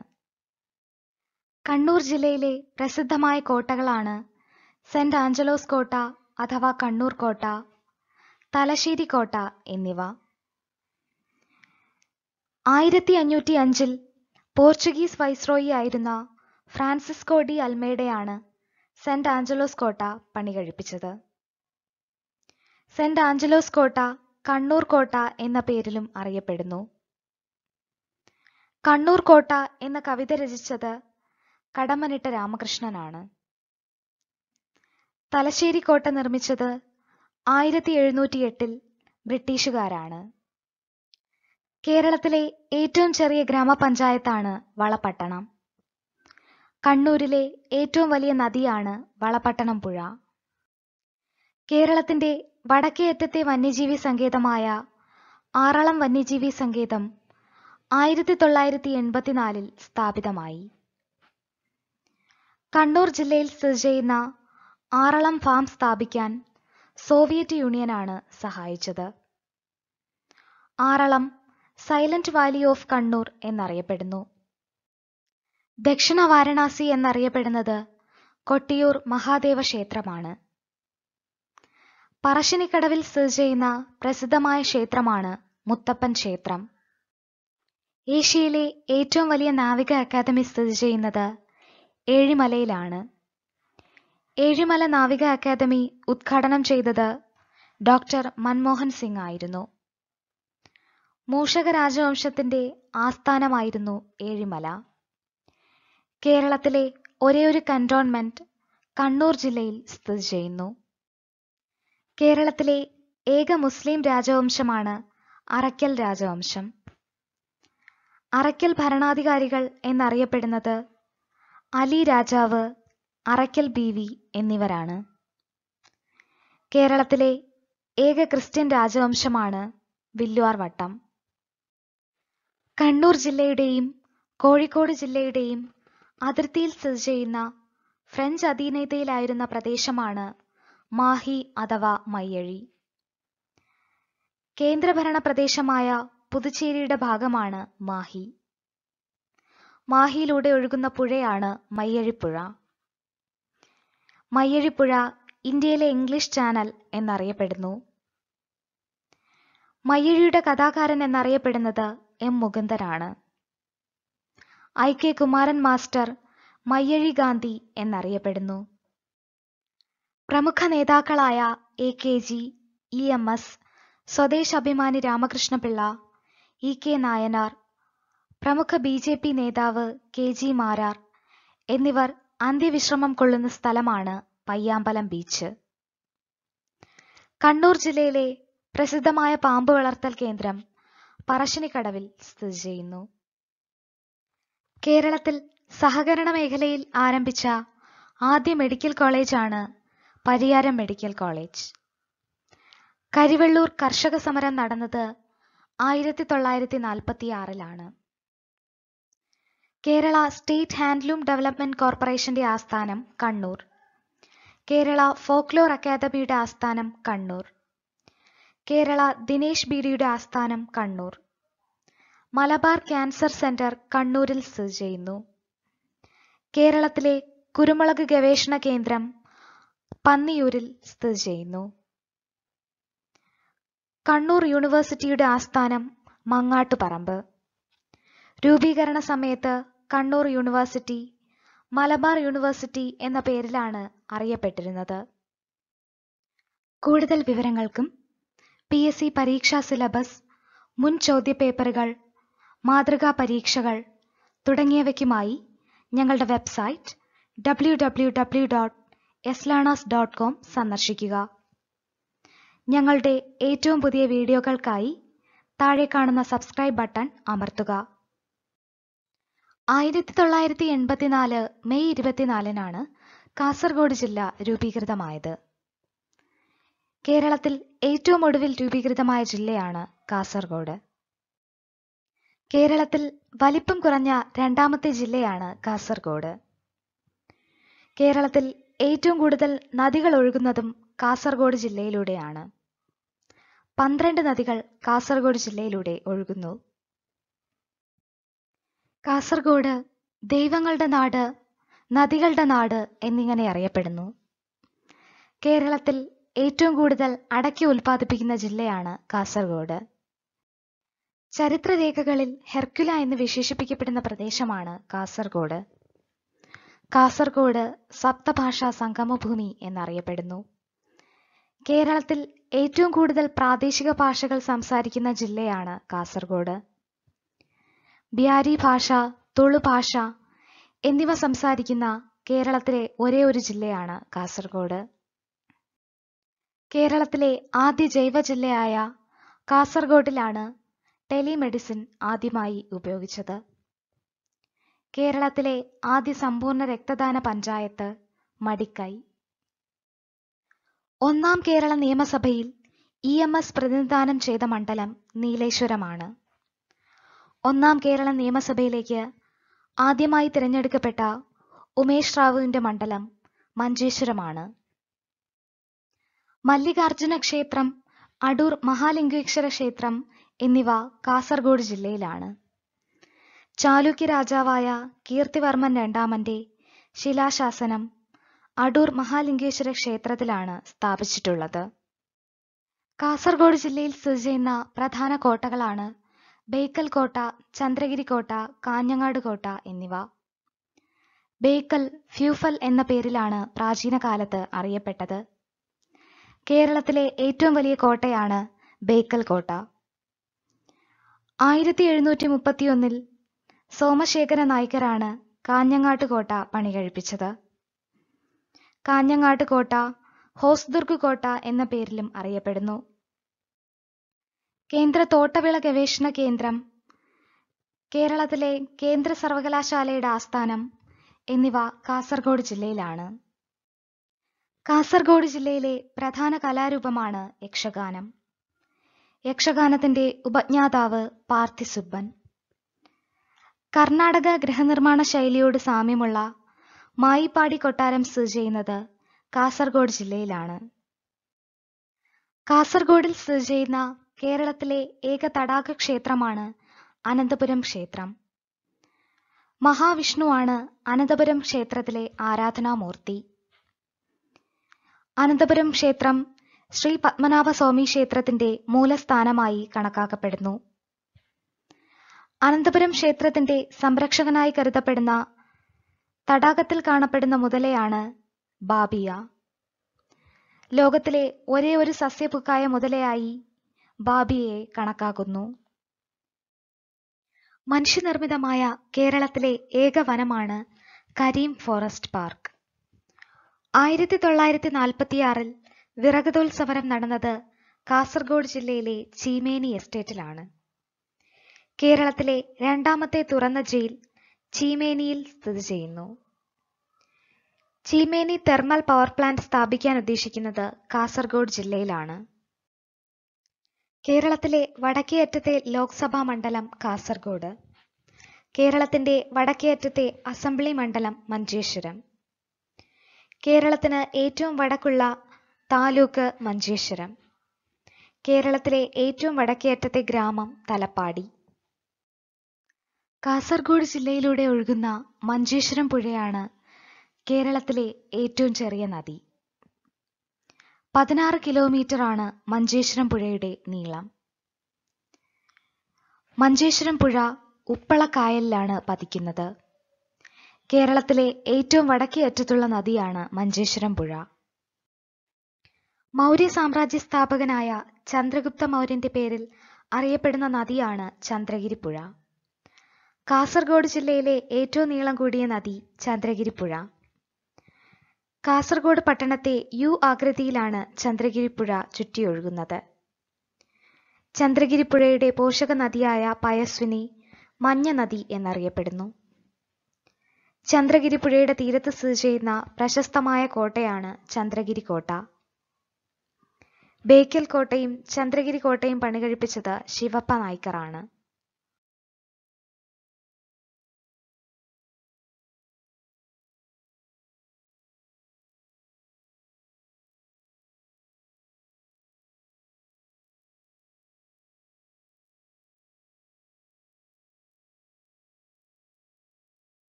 Speaker 1: കണ്ണൂർ ജില്ലയിലെ പ്രസിദ്ധമായ കോട്ടകളാണ് സെന്റ് ആഞ്ചലോസ് കോട്ട അഥവാ കണ്ണൂർ കോട്ട തലശ്ശേരി കോട്ട എന്നിവ ആയിരത്തി അഞ്ഞൂറ്റി അഞ്ചിൽ പോർച്ചുഗീസ് വൈസ്രോയി ആയിരുന്ന ഫ്രാൻസിസ്കോ ഡി അൽമേഡയാണ് സെന്റ് ആഞ്ചലോസ് കോട്ട പണി കഴിപ്പിച്ചത് സെന്റ് ആഞ്ചലോസ് കോട്ട കണ്ണൂർ കോട്ട എന്ന പേരിലും അറിയപ്പെടുന്നു കണ്ണൂർ കോട്ട എന്ന കവിത രചിച്ചത് കടമ്മനിട്ട രാമകൃഷ്ണനാണ് തലശ്ശേരി കോട്ട നിർമ്മിച്ചത് ആയിരത്തി എഴുന്നൂറ്റി എട്ടിൽ ബ്രിട്ടീഷുകാരാണ് കേരളത്തിലെ ഏറ്റവും ചെറിയ ഗ്രാമപഞ്ചായത്താണ് വളപട്ടണം കണ്ണൂരിലെ ഏറ്റവും വലിയ നദിയാണ് വളപട്ടണം പുഴ കേരളത്തിന്റെ വടക്കേയറ്റത്തെ വന്യജീവി സങ്കേതമായ ആറളം വന്യജീവി സങ്കേതം ആയിരത്തി തൊള്ളായിരത്തി എൺപത്തിനാലിൽ സ്ഥാപിതമായി കണ്ണൂർ ജില്ലയിൽ സ്ഥിതി ചെയ്യുന്ന ആറളം ഫാം സ്ഥാപിക്കാൻ സോവിയറ്റ് യൂണിയനാണ് സഹായിച്ചത് Aralam Silent Valley of Kannur എന്നറിയപ്പെടുന്നു ദക്ഷിണ വാരണാസി എന്നറിയപ്പെടുന്നത് കൊട്ടിയൂർ മഹാദേവ ക്ഷേത്രമാണ് പറശ്ശിനിക്കടവിൽ സ്ഥിതി ചെയ്യുന്ന പ്രസിദ്ധമായ ക്ഷേത്രമാണ് മുത്തപ്പൻ ക്ഷേത്രം ഏഷ്യയിലെ ഏറ്റവും വലിയ നാവിക അക്കാദമി സ്ഥിതി ചെയ്യുന്നത് ഏഴിമലയിലാണ് ഏഴിമല നാവിക അക്കാദമി ഉദ്ഘാടനം ചെയ്തത് ഡോക്ടർ മൻമോഹൻ സിംഗ് ആയിരുന്നു മൂഷക രാജവംശത്തിന്റെ ആസ്ഥാനമായിരുന്നു ഏഴിമല കേരളത്തിലെ ഒരേയൊരു കന്റോൺമെന്റ് കണ്ണൂർ ജില്ലയിൽ സ്ഥിതി ചെയ്യുന്നു കേരളത്തിലെ ഏക മുസ്ലിം രാജവംശമാണ് അറയ്ക്കൽ രാജവംശം അറയ്ക്കൽ ഭരണാധികാരികൾ എന്നറിയപ്പെടുന്നത് അലി രാജാവ് അറയ്ക്കൽ ബീവി എന്നിവരാണ് കേരളത്തിലെ ഏക ക്രിസ്ത്യൻ രാജവംശമാണ് വില്ലുവാർ വട്ടം കണ്ണൂർ ജില്ലയുടെയും കോഴിക്കോട് ജില്ലയുടെയും അതിർത്തിയിൽ സ്ഥിതി ചെയ്യുന്ന ഫ്രഞ്ച് അധീനതയിലായിരുന്ന പ്രദേശമാണ് മാഹി അഥവാ മയ്യഴി കേന്ദ്രഭരണ പ്രദേശമായ പുതുച്ചേരിയുടെ ഭാഗമാണ് മാഹി മാഹിയിലൂടെ ഒഴുകുന്ന പുഴയാണ് മയ്യഴിപ്പുഴ. മയ്യഴിപ്പുഴ ഇന്ത്യയിലെ ഇംഗ്ലീഷ് ചാനൽ എന്നറിയപ്പെടുന്നു. മയ്യഴിയുടെ കഥാകാരൻ എന്നറിയപ്പെടുന്നത് എം മുകുന്ദനാണ്. I. K. Kumaran master Mayyazhi Gandhi എന്നറിയപ്പെടുന്നു. പ്രമുഖ നേതാക്കളായ A. K. G, E. M. S, Swadeshabhimani Ramakrishna Pillai, E. K. Nayanar പ്രമുഖ ബി ജെ പി നേതാവ് കെ ജി മാരാർ എന്നിവർ അന്ത്യവിശ്രമം കൊള്ളുന്ന സ്ഥലമാണ് പയ്യാമ്പലം ബീച്ച് കണ്ണൂർ ജില്ലയിലെ പ്രസിദ്ധമായ പാമ്പ് വളർത്തൽ കേന്ദ്രം പറശ്ശിനിക്കടവിൽ സ്ഥിതി ചെയ്യുന്നു കേരളത്തിൽ സഹകരണ മേഖലയിൽ ആരംഭിച്ച ആദ്യ മെഡിക്കൽ കോളേജാണ് പരിയാരം മെഡിക്കൽ കോളേജ് കരിവെള്ളൂർ കർഷക സമരം നടന്നത് ആയിരത്തി തൊള്ളായിരത്തി നാൽപ്പത്തി ആറിലാണ് കേരള സ്റ്റേറ്റ് ഹാൻഡ്ലൂം ഡെവലപ്മെന്റ് കോർപ്പറേഷന്റെ ആസ്ഥാനം കണ്ണൂർ കേരള ഫോക്ലോർ അക്കാദമിയുടെ ആസ്ഥാനം കണ്ണൂർ കേരള ദിനേശ് ബീഡിയുടെ ആസ്ഥാനം കണ്ണൂർ മലബാർ ക്യാൻസർ സെന്റർ കണ്ണൂരിൽ സ്ഥിതി ചെയ്യുന്നു കേരളത്തിലെ കുരുമുളക് ഗവേഷണ കേന്ദ്രം പന്നിയൂരിൽ സ്ഥിതി ചെയ്യുന്നു കണ്ണൂർ യൂണിവേഴ്സിറ്റിയുടെ ആസ്ഥാനം മങ്ങാട്ടുപറമ്പ് രൂപീകരണ സമയത്ത് കണ്ണൂർ യൂണിവേഴ്സിറ്റി മലബാർ യൂണിവേഴ്സിറ്റി എന്ന പേരിലാണ് അറിയപ്പെട്ടിരുന്നത് കൂടുതൽ വിവരങ്ങൾക്കും പി എസ് സി പരീക്ഷാ സിലബസ് മുൻ ചോദ്യപേപ്പറുകൾ മാതൃകാ പരീക്ഷകൾ തുടങ്ങിയവയ്ക്കുമായി ഞങ്ങളുടെ website W dot dot com സന്ദർശിക്കുക ഞങ്ങളുടെ ഏറ്റവും പുതിയ വീഡിയോകൾക്കായി താഴെ കാണുന്ന സബ്സ്ക്രൈബ് ബട്ടൺ അമർത്തുക ആയിരത്തി തൊള്ളായിരത്തി എൺപത്തിനാല് മെയ് ഇരുപത്തിനാലിനാണ് കാസർഗോഡ് ജില്ല രൂപീകൃതമായത് കേരളത്തിൽ ഏറ്റവും ഒടുവിൽ രൂപീകൃതമായ ജില്ലയാണ് കാസർഗോഡ് കേരളത്തിൽ വലിപ്പം കുറഞ്ഞ രണ്ടാമത്തെ ജില്ലയാണ് കാസർഗോഡ് കേരളത്തിൽ ഏറ്റവും കൂടുതൽ നദികൾ ഒഴുകുന്നതും കാസർഗോഡ് ജില്ലയിലൂടെയാണ് പന്ത്രണ്ട് നദികൾ കാസർഗോഡ് ജില്ലയിലൂടെ ഒഴുകുന്നു കാസർഗോഡ് ദൈവങ്ങളുടെ നാട് നദികളുടെ നാട് എന്നിങ്ങനെ അറിയപ്പെടുന്നു കേരളത്തിൽ ഏറ്റവും കൂടുതൽ അടക്കി ഉൽപ്പാദിപ്പിക്കുന്ന ജില്ലയാണ് കാസർഗോഡ് ചരിത്രരേഖകളിൽ ഹെർക്കുല എന്ന് വിശേഷിപ്പിക്കപ്പെടുന്ന പ്രദേശമാണ് കാസർഗോഡ് കാസർഗോഡ് സപ്തഭാഷാ സംഗമഭൂമി എന്നറിയപ്പെടുന്നു കേരളത്തിൽ ഏറ്റവും കൂടുതൽ പ്രാദേശിക ഭാഷകൾ സംസാരിക്കുന്ന ജില്ലയാണ് കാസർഗോഡ് ബിഹാരി ഭാഷ തുളു ഭാഷ എന്നിവ സംസാരിക്കുന്ന കേരളത്തിലെ ഒരേ ഒരു ജില്ലയാണ് കാസർഗോഡ് കേരളത്തിലെ ആദ്യ ജൈവ ജില്ലയായ കാസർഗോഡിലാണ് ടെലിമെഡിസിൻ ആദ്യമായി ഉപയോഗിച്ചത് കേരളത്തിലെ ആദ്യ സമ്പൂർണ്ണ രക്തദാന പഞ്ചായത്ത് മടിക്കൈ ഒന്നാം കേരള നിയമസഭയിൽ ഇ എം എസ് പ്രതിനിധാനം ചെയ്ത മണ്ഡലം നീലേശ്വരമാണ് ഒന്നാം കേരള നിയമസഭയിലേക്ക് ആദ്യമായി തിരഞ്ഞെടുക്കപ്പെട്ട ഉമേഷ് റാവുവിന്റെ മണ്ഡലം മഞ്ചേശ്വരമാണ് മല്ലികാർജുന ക്ഷേത്രം അടൂർ മഹാലിംഗേശ്വര ക്ഷേത്രം എന്നിവ കാസർഗോഡ് ജില്ലയിലാണ് ചാലുക്യ രാജാവായ കീർത്തിവർമ്മൻ രണ്ടാമന്റെ ശിലാശാസനം അടൂർ മഹാലിംഗേശ്വര ക്ഷേത്രത്തിലാണ് സ്ഥാപിച്ചിട്ടുള്ളത് കാസർഗോഡ് ജില്ലയിൽ സ്ഥിതി ചെയ്യുന്ന പ്രധാന കോട്ടകളാണ് ബേക്കൽ കോട്ട ചന്ദ്രഗിരി കോട്ട കാഞ്ഞങ്ങാട് കോട്ട എന്നിവ ബേക്കൽ ഫ്യൂഫൽ എന്ന പേരിലാണ് പ്രാചീന കാലത്ത് അറിയപ്പെട്ടത് കേരളത്തിലെ ഏറ്റവും വലിയ കോട്ടയാണ് ബേക്കൽ കോട്ട ആയിരത്തി എഴുന്നൂറ്റി മുപ്പത്തിയൊന്നിൽ സോമശേഖര നായ്ക്കരാണ് കാഞ്ഞങ്ങാട്ട് കോട്ട പണി കഴിപ്പിച്ചത് കാഞ്ഞങ്ങാട്ട് കോട്ട ഹോസ്ദുർഗ് കോട്ട എന്ന പേരിലും അറിയപ്പെടുന്നു കേന്ദ്ര തോട്ടവിള ഗവേഷണ കേന്ദ്രം കേരളത്തിലെ കേന്ദ്ര സർവകലാശാലയുടെ ആസ്ഥാനം എന്നിവ കാസർഗോഡ് ജില്ലയിലാണ് കാസർഗോഡ് ജില്ലയിലെ പ്രധാന കലാരൂപമാണ് യക്ഷഗാനം യക്ഷഗാനത്തിന്റെ ഉപജ്ഞാതാവ് പാർത്ഥിസുബൻ കർണാടക ഗൃഹനിർമ്മാണ ശൈലിയോട് സാമ്യമുള്ള മായിപ്പാടി കൊട്ടാരം സ്ഥിതി ചെയ്യുന്നത് കാസർഗോഡ് ജില്ലയിലാണ് കാസർഗോഡിൽ സ്ഥിതി ചെയ്യുന്ന കേരളത്തിലെ ഏക തടാക ക്ഷേത്രമാണ് അനന്തപുരം ക്ഷേത്രം മഹാവിഷ്ണുവാണ് അനന്തപുരം ക്ഷേത്രത്തിലെ ആരാധനാമൂർത്തി അനന്തപുരം ക്ഷേത്രം ശ്രീ പത്മനാഭസ്വാമി ക്ഷേത്രത്തിന്റെ മൂലസ്ഥാനമായി കണക്കാക്കപ്പെടുന്നു അനന്തപുരം ക്ഷേത്രത്തിന്റെ സംരക്ഷകനായി കരുതപ്പെടുന്ന തടാകത്തിൽ കാണപ്പെടുന്ന മുതലയാണ് ബാബിയ ലോകത്തിലെ ഒരേ ഒരു സസ്യപുക്കായ മുതലയായി ബാബിയെ കണക്കാക്കുന്നു മനുഷ്യനിർമ്മിതമായ കേരളത്തിലെ ഏക വനമാണ് കരീം ഫോറസ്റ്റ് പാർക്ക് ആയിരത്തി തൊള്ളായിരത്തി നാൽപ്പത്തിയാറിൽ വിറകതോത്സവനം നടന്നത് കാസർഗോഡ് ജില്ലയിലെ ചീമേനി എസ്റ്റേറ്റിലാണ് കേരളത്തിലെ രണ്ടാമത്തെ തുറന്ന ജയിൽ ചീമേനിയിൽ സ്ഥിതി ചെയ്യുന്നു ചീമേനി തെർമൽ പവർ പ്ലാന്റ് സ്ഥാപിക്കാൻ ഉദ്ദേശിക്കുന്നത് കാസർഗോഡ് ജില്ലയിലാണ് കേരളത്തിലെ വടക്കേയറ്റത്തെ ലോക്സഭാ മണ്ഡലം കാസർഗോഡ് കേരളത്തിന്റെ വടക്കേയറ്റത്തെ അസംബ്ലി മണ്ഡലം മഞ്ചേശ്വരം കേരളത്തിന് ഏറ്റവും വടക്കുള്ള താലൂക്ക് മഞ്ചേശ്വരം കേരളത്തിലെ ഏറ്റവും വടക്കേയറ്റത്തെ ഗ്രാമം തലപ്പാടി കാസർഗോഡ് ജില്ലയിലൂടെ ഒഴുകുന്ന മഞ്ചേശ്വരം പുഴയാണ് കേരളത്തിലെ ഏറ്റവും ചെറിയ നദി പതിനാറ് കിലോമീറ്ററാണ് മഞ്ചേശ്വരം പുഴയുടെ നീളം മഞ്ചേശ്വരം പുഴ ഉപ്പളക്കായലിലാണ് പതിക്കുന്നത് കേരളത്തിലെ ഏറ്റവും വടക്കേ അറ്റത്തുള്ള നദിയാണ് മഞ്ചേശ്വരം പുഴ മൗര്യ സാമ്രാജ്യ സ്ഥാപകനായ ചന്ദ്രഗുപ്ത മൗര്യന്റെ പേരിൽ അറിയപ്പെടുന്ന നദിയാണ് ചന്ദ്രഗിരി പുഴ കാസർഗോഡ് ജില്ലയിലെ ഏറ്റവും നീളം കൂടിയ നദി ചന്ദ്രഗിരി പുഴ കാസർഗോഡ് പട്ടണത്തെ യു ആകൃതിയിലാണ് ചന്ദ്രഗിരിപ്പുഴ ചുറ്റിയൊഴുകുന്നത് ചന്ദ്രഗിരിപ്പുഴയുടെ പോഷക നദിയായ പയസ്വിനി മഞ്ഞ നദി എന്നറിയപ്പെടുന്നു ചന്ദ്രഗിരിപ്പുഴയുടെ തീരത്ത് സ്ഥിതി ചെയ്യുന്ന പ്രശസ്തമായ കോട്ടയാണ് ചന്ദ്രഗിരി കോട്ട ബേക്കൽ കോട്ടയും ചന്ദ്രഗിരി കോട്ടയും പണികഴിപ്പിച്ചത് ശിവപ്പ നായ്ക്കറാണ്